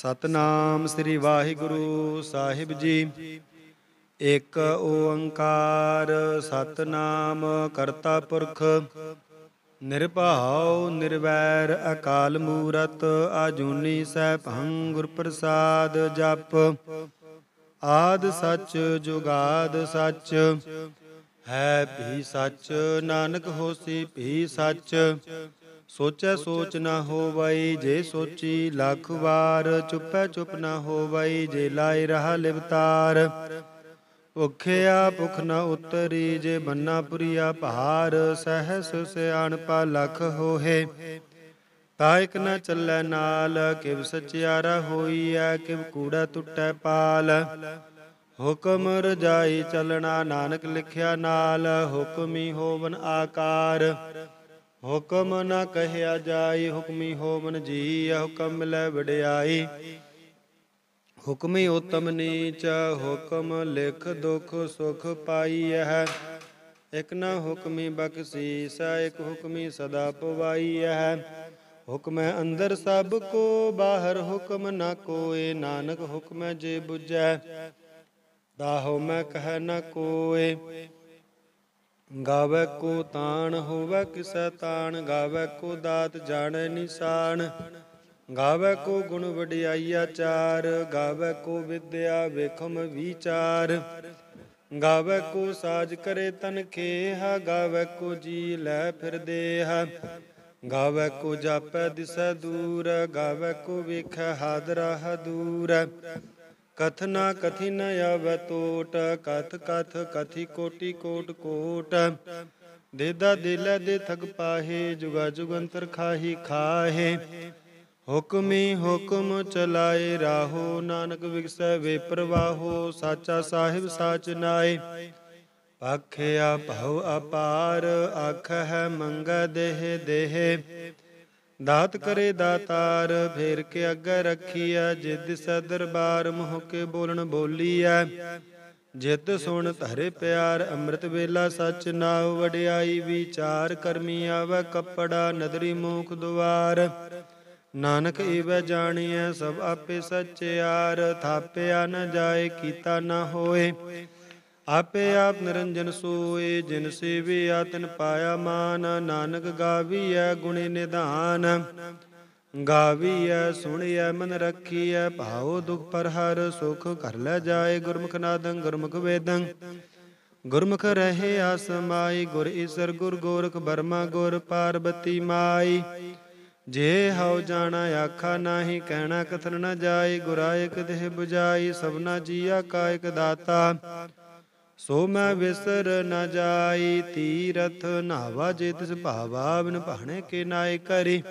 ਸਤਨਾਮ ਸ੍ਰੀ ਵਾਹਿਗੁਰੂ ਸਾਹਿਬ ਜੀ ਇੱਕ ਓੰਕਾਰ ਸਤਨਾਮ ਕਰਤਾ ਪੁਰਖ ਨਿਰਭਾਉ ਨਿਰਵੈਰ ਅਕਾਲ ਮੂਰਤ ਆਜੂਨੀ ਸੈਭੰ ਗੁਰ ਪ੍ਰਸਾਦ ਜਪ ਆਦ ਸੱਚ ਜੁਗਾਦ ਸੱਚ ਹੈ ਭੀ ਸੱਚ ਨਾਨਕ ਹੋਸੀ ਭੀ ਸੱਚ ਸੋਚੈ ਸੋਚ ਨਾ ਹੋਵਈ ਜੇ ਸੋਚੀ ਲੱਖ ਵਾਰ ਚੁੱਪੈ ਚੁੱਪ ਨਾ ਹੋਵਈ ਜੇ ਲਾਇ ਰਹਾ ਲਿਵਤਾਰ ਭੁਖਿਆ ਭੁਖ ਨਾ ਉਤਰੀ ਜੇ ਬੰਨਾ ਪੁਰੀਆ ਭਾਰ ਸਹਸ ਸਿਆਣਪਾ ਲਖ ਤਾ ਤਾਇਕ ਨ ਚੱਲੈ ਨਾਲ ਕਿਵ ਸਚਿਆਰਾ ਹੋਈਐ ਕਿਵ ਕੂੜਾ ਟੁੱਟੈ ਪਾਲ ਹੁਕਮ ਰਜਾਈ ਚਲਣਾ ਨਾਨਕ ਲਿਖਿਆ ਨਾਲ ਹੁਕਮੀ ਹੋਵਨ ਆਕਾਰ ਹੁਕਮ ਨਾ ਕਹਿਆ ਜਾਈ ਹੁਕਮੀ ਹੋ ਮਨ ਜੀ ਹੁਕਮ ਲੈ ਵਡਿਆਈ ਹੁਕਮੀ ਉਤਮ ਨੀਚ ਹੁਕਮ ਲਿਖ ਦੁਖ ਸੁਖ ਪਾਈ ਹੈ ਇਕ ਨਾ ਹੁਕਮੀ ਬਖਸੀ ਸਾ ਇਕ ਹੁਕਮੀ ਸਦਾ ਪਵਾਈ ਹੈ ਹੁਕਮ ਹੈ ਅੰਦਰ ਸਭ ਕੋ ਬਾਹਰ ਹੁਕਮ ਨ ਕੋਏ ਨਾਨਕ ਹੁਕਮ ਜੇ ਬੁਝੈ ਦਾਹੋ ਮੈਂ ਕਹਿ ਨ ਕੋਏ ਗਾਵੇ ਕੋ ਤਾਣ ਹੋਵੇ ਕਿਸੈ ਤਾਣ ਗਾਵੇ ਕੋ ਦਾਤ ਜਾਣੈ ਨਿਸ਼ਾਨ ਗਾਵੇ ਕੋ ਗੁਣ ਵਡਿਆਈਆ ਚਾਰ ਗਾਵੇ ਕੋ ਵਿਦਿਆ ਵੇਖਮ ਵਿਚਾਰ ਗਾਵੇ ਕੋ ਸਾਜ ਕਰੇ ਤਨ ਖੇਹ ਗਾਵੇ ਕੋ ਜੀ ਲੈ ਫਿਰ ਦੇਹ ਗਾਵੇ ਕੋ ਜਾਪੈ ਦਿਸੈ ਦੂਰ ਗਾਵੇ ਕੋ ਵੇਖੈ ਹਾਦਰਾ ਹਦੂਰ ਕਥਨਾ ਕਥਿਨ ਅਵ ਤੋਟ ਕਥ ਕਥ ਕਥੀ ਕੋਟੀ ਕੋਟ ਕੋਟ ਦੇਦਾ ਦਿਲ ਦੇ ਥਗ ਪਾਹੇ ਜੁਗਾ ਜੁਗੰਤਰ ਖਾਹੀ ਖਾਹੇ ਹੁਕਮੀ ਹੁਕਮ ਚਲਾਏ ਰਾਹੋ ਨਾਨਕ ਵਿਗਸੈ ਵੇ ਪ੍ਰਵਾਹੋ ਸਾਚਾ ਸਾਹਿਬ ਸਾਚ ਨਾਏ ਪਖਿਆ ਭਉ ਅਪਾਰ ਅਖ ਹੈ ਮੰਗ ਦੇਹ ਦੇਹ ਦਾਤ ਕਰੇ ਦਾਤਾਰ ਫੇਰ ਕੇ ਅੱਗੇ ਰੱਖੀਐ ਜਿਦ ਸਦਰਬਾਰ ਦਰਬਾਰ ਮੋਹ ਕੇ ਬੋਲਣ ਬੋਲੀਐ ਜਿਤ ਸੁਣ ਧਰੇ ਪਿਆਰ ਅੰਮ੍ਰਿਤ ਵੇਲਾ ਸੱਚ ਨਾਉ ਵਡਿਆਈ ਵਿਚਾਰ ਕਰਮੀ ਆਵੈ ਕੱਪੜਾ ਨਦਰੀ ਮੂਖ ਦੁਆਰ ਨਾਨਕ ਈਵੈ ਜਾਣੀਐ ਸਭ ਆਪੇ ਸੱਚਿਆਰ ਥਾਪਿਆ ਨ ਜਾਏ ਕੀਤਾ ਨ ਹੋਏ ਆਪੇ ਆਪ ਨਿਰੰਜਨ ਸੋਏ ਜਿਨ ਸੇਵੇ ਆਤਨ ਪਾਇਆ ਮਾਨ ਨਾਨਕ ਗਾਵੀਐ ਗੁਣੇ ਨਿਧਾਨ ਗਾਵੀਐ ਸੁਣੀਐ ਮਨ ਰੱਖੀਐ ਭਾਉ ਦੁਖ ਪਰ ਹਰ ਸੁਖ ਘਰ ਲੈ ਜਾਏ ਗੁਰਮੁਖ ਨਾਦੰ ਗੁਰਮੁਖ ਵੇਦੰ ਗੁਰਮੁਖ ਰਹੇ ਆਸਮਾਈ ਗੁਰ ਈਸਰ ਗੁਰ ਗੋਰਖ ਬਰਮਾ ਗੁਰ ਪਾਰਬਤੀ ਮਾਈ ਜੇ ਹਉ ਜਾਣਾ ਆਖਾ ਨਾਹੀ ਕਹਿਣਾ ਕਥਨ ਨ ਜਾਏ ਗੁਰਾਇਕ ਦੇਹ 부ਜਾਈ ਸਭਨਾ ਜੀਆ ਕਾਇਕ ਦਾਤਾ ਸੋ ਮੈਂ ਵਿਸਰ ਨ ਜਾਈ ਤੀਰਥ ਨਾਵਾ ਜੇ ਤਿਸ ਭਾਵਾ ਬਿਨ ਭਾਣੇ ਕੇ ਨਾਇ ਕਰੀ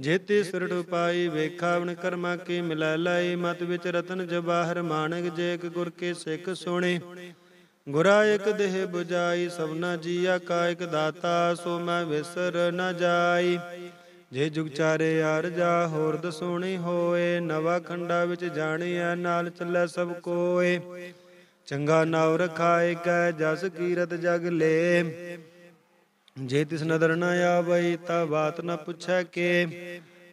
ਜੇ ਤੇ ਸੁਰਟ ਪਾਈ ਬਿਨ ਕਰਮਾ ਕੇ ਮਿਲੈ ਲਾਈ ਮਤ ਵਿੱਚ ਰਤਨ ਜਵਾਹਰ ਮਾਨਕ ਜੇਕ ਗੁਰ ਕੇ ਸਿੱਖ ਸੁਣੇ ਗੁਰਾ ਇੱਕ ਦੇਹ 부ਜਾਈ ਸਭਨਾ ਜੀਆ ਕਾ ਇਕ ਦਾਤਾ ਸੋ ਮੈਂ ਵਿਸਰ ਨ ਜਾਈ ਜੇ ਜੁਗ ਚਾਰੇ ਜਾ ਹੋਰ ਦਸੋਣੀ ਹੋਏ ਨਵਾ ਖੰਡਾ ਵਿੱਚ ਜਾਣਿਆ ਨਾਲ ਚੱਲੇ ਸਭ ਕੋਏ ਚੰਗਾ ਨਾਉ ਰਖਾਇ ਕੈ ਜਸ ਕੀਰਤ ਜਗ ਲੇ ਜੇ ਤਿਸ ਨਦਰ ਨ ਆਵਈ ਤਾ ਬਾਤ ਨ ਪੁੱਛੈ ਕੇ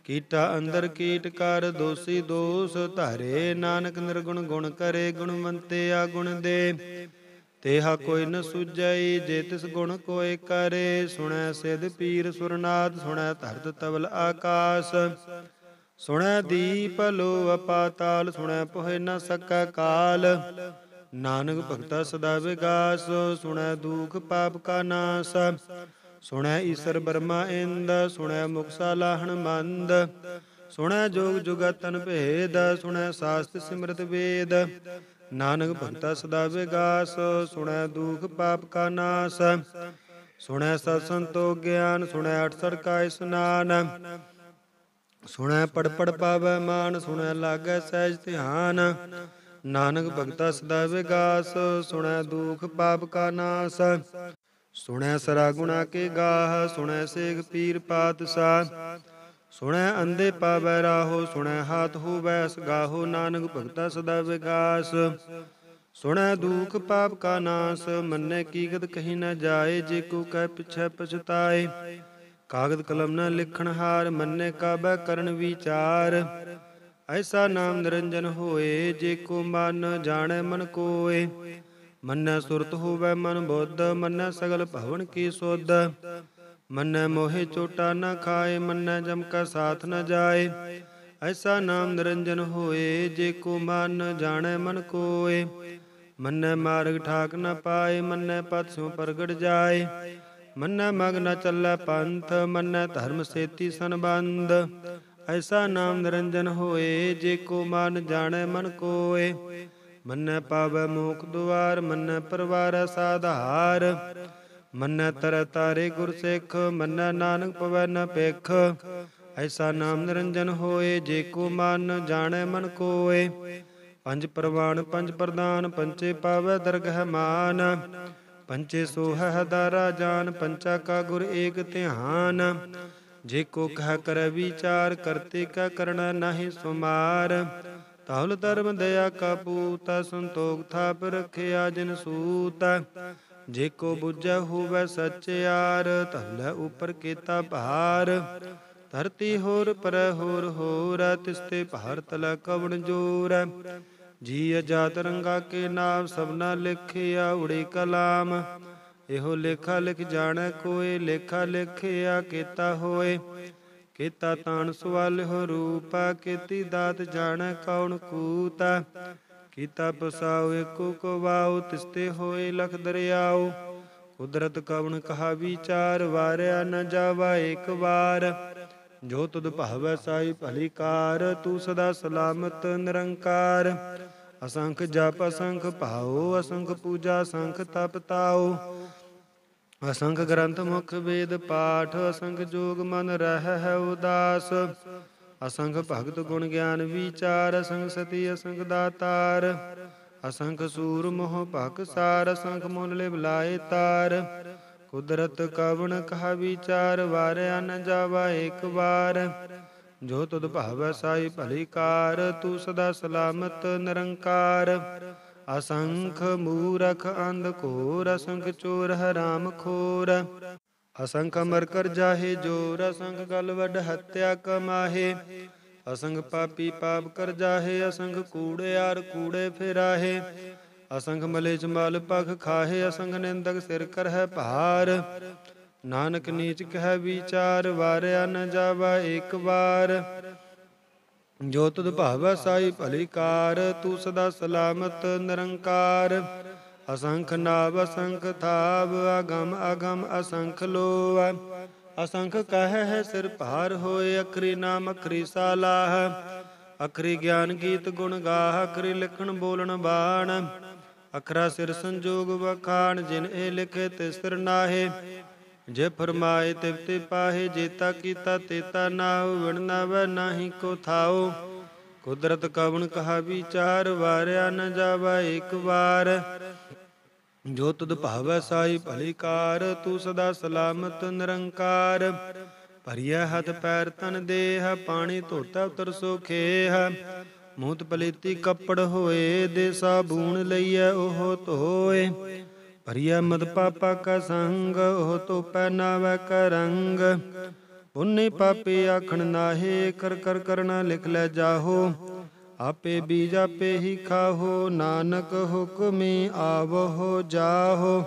ਕੀਟਾ ਅੰਦਰ ਕੀਟ ਕਰ ਦੋਸੀ ਦੋਸ ਧਾਰੇ ਨਾਨਕ ਨਿਰਗੁਣ ਗੁਣ ਕਰੇ ਗੁਣਵੰਤੇ ਆ ਗੁਣ ਦੇ ਤੇਹਾ ਕੋਈ ਨ ਸੁਜਈ ਜੇ ਤਿਸ ਗੁਣ ਕੋਏ ਕਰੇ ਸੁਣੈ ਸਿਧ ਪੀਰ ਸੁਰਨਾਦ ਸੁਣੈ ਧਰਤ ਤਵਲ ਆਕਾਸ਼ ਸੁਣੈ ਦੀਪ ਲੋ ਅਪਾਤਾਲ ਸੁਣੈ ਪੋਹਿ ਨ ਸਕੈ ਕਾਲ ਨਾਨਕ ਭਗਤਾ ਸਦਾ ਵਿਗਾਸ ਸੁਣੈ ਦੁਖ ਪਾਪ ਕਾ ਨਾਸ ਸੁਣੈ ਈਸ਼ਰ ਬਰਮਾ ਇੰਦ ਸੁਣੈ ਮੁਕਸਾ ਲਾਹਣ ਮੰਦ ਸੁਣੈ ਜੋਗ ਜੁਗਤਨ ਭੇਦ ਸੁਣੈ ਸਾਸਤ ਸਿਮਰਤ ਵੇਦ ਨਾਨਕ ਭਗਤਾ ਸਦਾ ਵਿਗਾਸ ਸੁਣੈ ਦੁਖ ਪਾਪ ਕਾ ਨਾਸ ਸੁਣੈ ਸਤ ਸੰਤੋਖ ਗਿਆਨ ਸੁਣੈ ਅਠਸੜ ਕਾ ਇਸਨਾਨ ਸੁਣੈ ਪੜ ਪੜ ਪਾਵੈ ਮਾਨ ਸੁਣੈ ਲਾਗੈ ਸਹਿਜ ਧਿਆਨ ਨਾਨਕ ਭਗਤਾ ਸਦਾ ਵਿਗਾਸ ਸੁਣੈ ਦੁਖ ਪਾਪ ਕਾ ਨਾਸ ਸੁਣੈ ਸਰਾ ਗੁਣਾ ਕੇ ਗਾਹ ਸੁਣੈ ਸੇਖ ਪੀਰ ਪਾਤਸ਼ਾਹ ਸੁਣੈ ਅੰਦੇ ਪਾਵੈ ਰਾਹੋ ਸੁਣੈ ਹਾਥ ਹੋਵੈ ਸਗਾਹੋ ਨਾਨਕ ਭਗਤਾ ਸਦਾ ਵਿਗਾਸ ਸੁਣੈ ਦੁਖ ਪਾਪ ਕਾ ਨਾਸ ਮੰਨੈ ਕੀਗਤ ਕਹੀ ਨਾ ਜਾਏ ਜੇ ਕੋ ਕਹਿ ਪਿਛੈ ਪਛਤਾਏ ਕਾਗਦ ਕਲਮ ਨਾ ਲਿਖਣ ਹਾਰ ਮੰਨੈ ਕਾਬੈ ਕਰਨ ਵਿਚਾਰ ਐਸਾ ਨਾਮ ਨਿਰੰਜਨ ਹੋਏ ਜੇ ਕੋ ਮਨ ਜਾਣੈ ਮਨ ਕੋਏ ਮਨੈ ਸੁਰਤ ਹੋਵੇ ਮਨ ਬੁੱਧ ਮਨੈ ਸਗਲ ਭਵਨ ਕੀ ਸੁਧ ਮਨੈ ਮੋਹਿ ਚੋਟਾ ਨ ਖਾਏ ਮਨੈ ਜਮ ਕਾ ਸਾਥ ਨ ਜਾਏ ਐਸਾ ਨਾਮ ਨਿਰੰਜਨ ਹੋਏ ਜੇ ਕੋ ਮਨ ਜਾਣੈ ਮਨ ਕੋਏ ਮਨੈ ਮਾਰਗ ਠਾਕ ਨ ਪਾਏ ਮਨੈ ਪਤਿਉ ਪ੍ਰਗਟ ਜਾਏ ਮਨੈ ਮਗ ਨ ਚੱਲੈ ਪੰਥ ਮਨੈ ਧਰਮ ਸੇਤੀ ਸੰਬੰਧ ਐਸਾ ਨਾਮ ਨਿਰੰਜਨ ਹੋਏ ਜੇ ਕੋ ਮਨ ਜਾਣੈ ਮਨ ਕੋਏ ਮੰਨੈ ਪਾਵੈ ਮੋਖ ਦੁਆਰ ਮੰਨੈ ਪਰਵਾਰ ਸਾਧਾਰ ਮੰਨੈ ਤਰ ਤਾਰੇ ਗੁਰ ਸਿੱਖ ਮੰਨੈ ਨਾਨਕ ਪਵੈ ਨ ਪੇਖ ਐਸਾ ਨਾਮ ਨਿਰੰਜਨ ਹੋਏ ਜੇ ਕੋ ਮਨ ਜਾਣੈ ਮਨ ਕੋਏ ਪੰਜ ਪ੍ਰਵਾਨ ਪੰਜ ਪ੍ਰਦਾਨ ਪੰਚੇ ਪਾਵੈ ਦਰਗਹਿ ਮਾਨ ਪੰਚੇ ਸੋਹ ਹਦਾਰਾ ਜਾਨ ਪੰਚਾ ਕਾ ਗੁਰ ਏਕ ਧਿਆਨ ਜੇ ਕੋ ਕਹ ਕਰ ਵਿਚਾਰ ਕਰਤੇ ਕਾ ਕਰਣਾ ਨਾਹੀ ਸੁਮਾਰ ਤਹਲ ਧਰਮ ਦਇਆ ਕਾ ਪੂਤ ਸੰਤੋਖ ਥਾਪ ਰਖਿਆ ਜਿਨ ਸੂਤ ਜੇ ਕੋ ਬੁਝੈ ਹੋਵੇ ਸਚਿਆਰ ਤਹਲ ਉਪਰ ਕੀਤਾ ਭਾਰ ਧਰਤੀ ਹੋਰ ਪਰ ਹੋਰ ਹੋਰ ਤਿਸ ਤੇ ਭਾਰ ਤਲ ਕਵਣ ਜੋਰ ਜੀ ਅਜਾਤ ਰੰਗਾ ਕੇ ਨਾਮ ਸਭਨਾ ਲਿਖਿਆ ਉੜੇ ਕਲਾਮ ਇਹੋ ਲੇਖਾ ਲਿਖ ਜਾਣੈ ਕੋਏ ਲੇਖਾ ਲਿਖਿਆ ਕੀਤਾ ਹੋਏ ਕੀਤਾ ਤਾਣ ਸਵਾਲ ਹੋ ਰੂਪਾ ਕੀਤੀ ਦਾਤ ਜਾਣੈ ਕੌਣ ਕੂਤਾ ਕੀਤਾ ਪਸਾਉ ਏਕੋ ਕੋ ਵਾਉ ਤਿਸਤੇ ਹੋਏ ਲਖ ਦਰਿਆਉ ਕੁਦਰਤ ਕਵਣ ਕਹਾ ਵਿਚਾਰ ਵਾਰਿਆ ਨ ਜਾਵਾ ਇੱਕ ਵਾਰ ਜੋ ਤੁਧ ਭਾਵੈ ਸਾਈ ਭਲੀ ਕਾਰ ਤੂੰ ਸਦਾ ਸਲਾਮਤ ਨਿਰੰਕਾਰ ਅਸੰਖ ਜਪ ਅਸੰਖ ਭਾਉ ਅਸੰਖ ਪੂਜਾ ਅਸੰਖ ਤਪ ਤਾਉ ਅਸੰਖ ਗ੍ਰੰਥ ਮੁਖ ਵੇਦ ਪਾਠ ਅਸੰਖ ਜੋਗ ਮਨ ਰਹਿ ਹੈ ਉਦਾਸ ਅਸੰਖ ਭਗਤ ਗੁਣ ਗਿਆਨ ਵਿਚਾਰ ਅਸੰਖ ਸਤੀ ਅਸੰਖ ਦਾਤਾਰ ਅਸੰਖ ਸੂਰ ਮੋਹ ਭਕ ਸਾਰ ਅਸੰਖ ਮੋਲ ਲੇ ਬਲਾਏ ਤਾਰ ਕੁਦਰਤ ਕਵਣ ਕਹਾ ਵਿਚਾਰ ਵਾਰਿਆ ਨ ਜਾਵਾ ਇੱਕ ਵਾਰ ਜੋ ਤੁਧ ਭਾਵੈ ਸਾਈ ਭਲੀ ਕਾਰ ਤੂੰ ਸਦਾ ਸਲਾਮਤ ਨਿਰੰਕਾਰ ਅਸੰਖ ਮੂਰਖ ਅੰਧ ਘੋਰ ਅਸੰਖ ਚੋਰ ਹਰਾਮ ਖੋਰ ਅਸੰਖ ਮਰ ਕਰ ਜਾਹੇ ਜੋਰ ਅਸੰਖ ਗਲ ਵੱਡ ਹੱਤਿਆ ਕਮਾਹੇ ਅਸੰਖ ਪਾਪੀ ਪਾਪ ਕਰ ਜਾਹੇ ਅਸੰਖ ਕੂੜਿਆਰ ਕੂੜੇ ਫਿਰਾਹੇ ਅਸੰਖ ਮਲੇਚ ਮਲ ਪਖ ਖਾਹੇ ਅਸੰਖ ਨਿੰਦਕ ਸਿਰ ਕਰ ਹੈ ਭਾਰ ਨਾਨਕ ਨੀਚ ਕਹਿ ਵਿਚਾਰ ਵਾਰਿਆ ਨ ਜਾਵਾ ਇੱਕ ਵਾਰ ਜੋ ਤੁਧ ਭਾਵੈ ਸਾਈ ਭਲੀ ਕਾਰ ਤੂੰ ਸਦਾ ਸਲਾਮਤ ਨਿਰੰਕਾਰ ਅਸੰਖ ਨਾਵ ਅਸੰਖ ਥਾਵ ਅਗਮ ਅਗਮ ਅਸੰਖ ਲੋਆ ਅਸੰਖ ਕਹਿ ਸਿਰ ਭਾਰ ਹੋਏ ਅਖਰੀ ਨਾਮ ਅਖਰੀ ਸਾਲਾਹ ਅਖਰੀ ਗਿਆਨ ਗੀਤ ਗੁਣ ਗਾਹ ਅਖਰੀ ਲਿਖਣ ਬੋਲਣ ਬਾਣ ਅਖਰਾ ਸਿਰ ਸੰਜੋਗ ਵਖਾਣ ਜਿਨ ਇਹ ਲਿਖੇ ਤਿਸਰ ਨਾਹੇ ਜੇ ਫਰਮਾਏ ਤਿਵਤੇ ਪਾਹੇ ਜੇਤਾ ਕੀਤਾ ਤੇਤਾ ਨਾਉ ਵਣਨਾਵੈ ਨਾਹੀ ਕੋ ਥਾਉ ਕੁਦਰਤ ਕਵਣ ਕਹਾ ਵਿਚਾਰ ਵਾਰਿਆ ਨ ਜਾਵਾ ਇੱਕ ਵਾਰ ਜੋ ਤੁਧ ਭਾਵੈ ਸਾਈ ਭਲਿਕਾਰ ਤੂੰ ਸਦਾ ਸਲਾਮਤ ਨਿਰੰਕਾਰ ਭਰੀਐ ਹੱਥ ਪੈਰ ਤਨ ਦੇਹ ਪਾਣੀ ਧੋਤਾ ਉਤਰ ਸੋਖੇਹ ਮੂਤ ਪਲੀਤੀ ਕੱਪੜ ਹੋਏ ਦੇ ਸਾਬੂਨ ਲਈਐ ਉਹ ਧੋਏ ਹਰੀਆ ਮਦ ਪਾਪਾ ਕਾ ਸੰਗ ਉਹ ਤੋ ਪੈ ਨਾ ਵੈ ਕਰੰਗ ਪੁੰਨੇ ਪਾਪੀ ਆਖਣ ਨਾਹੀ ਕਰ ਕਰ ਕਰਨਾ ਲਿਖ ਲੈ ਜਾਹੋ ਆਪੇ ਬੀਜ ਆਪੇ ਹੀ ਖਾਹੋ ਨਾਨਕ ਹੁਕਮੇ ਆਵਹੋ ਜਾਹੋ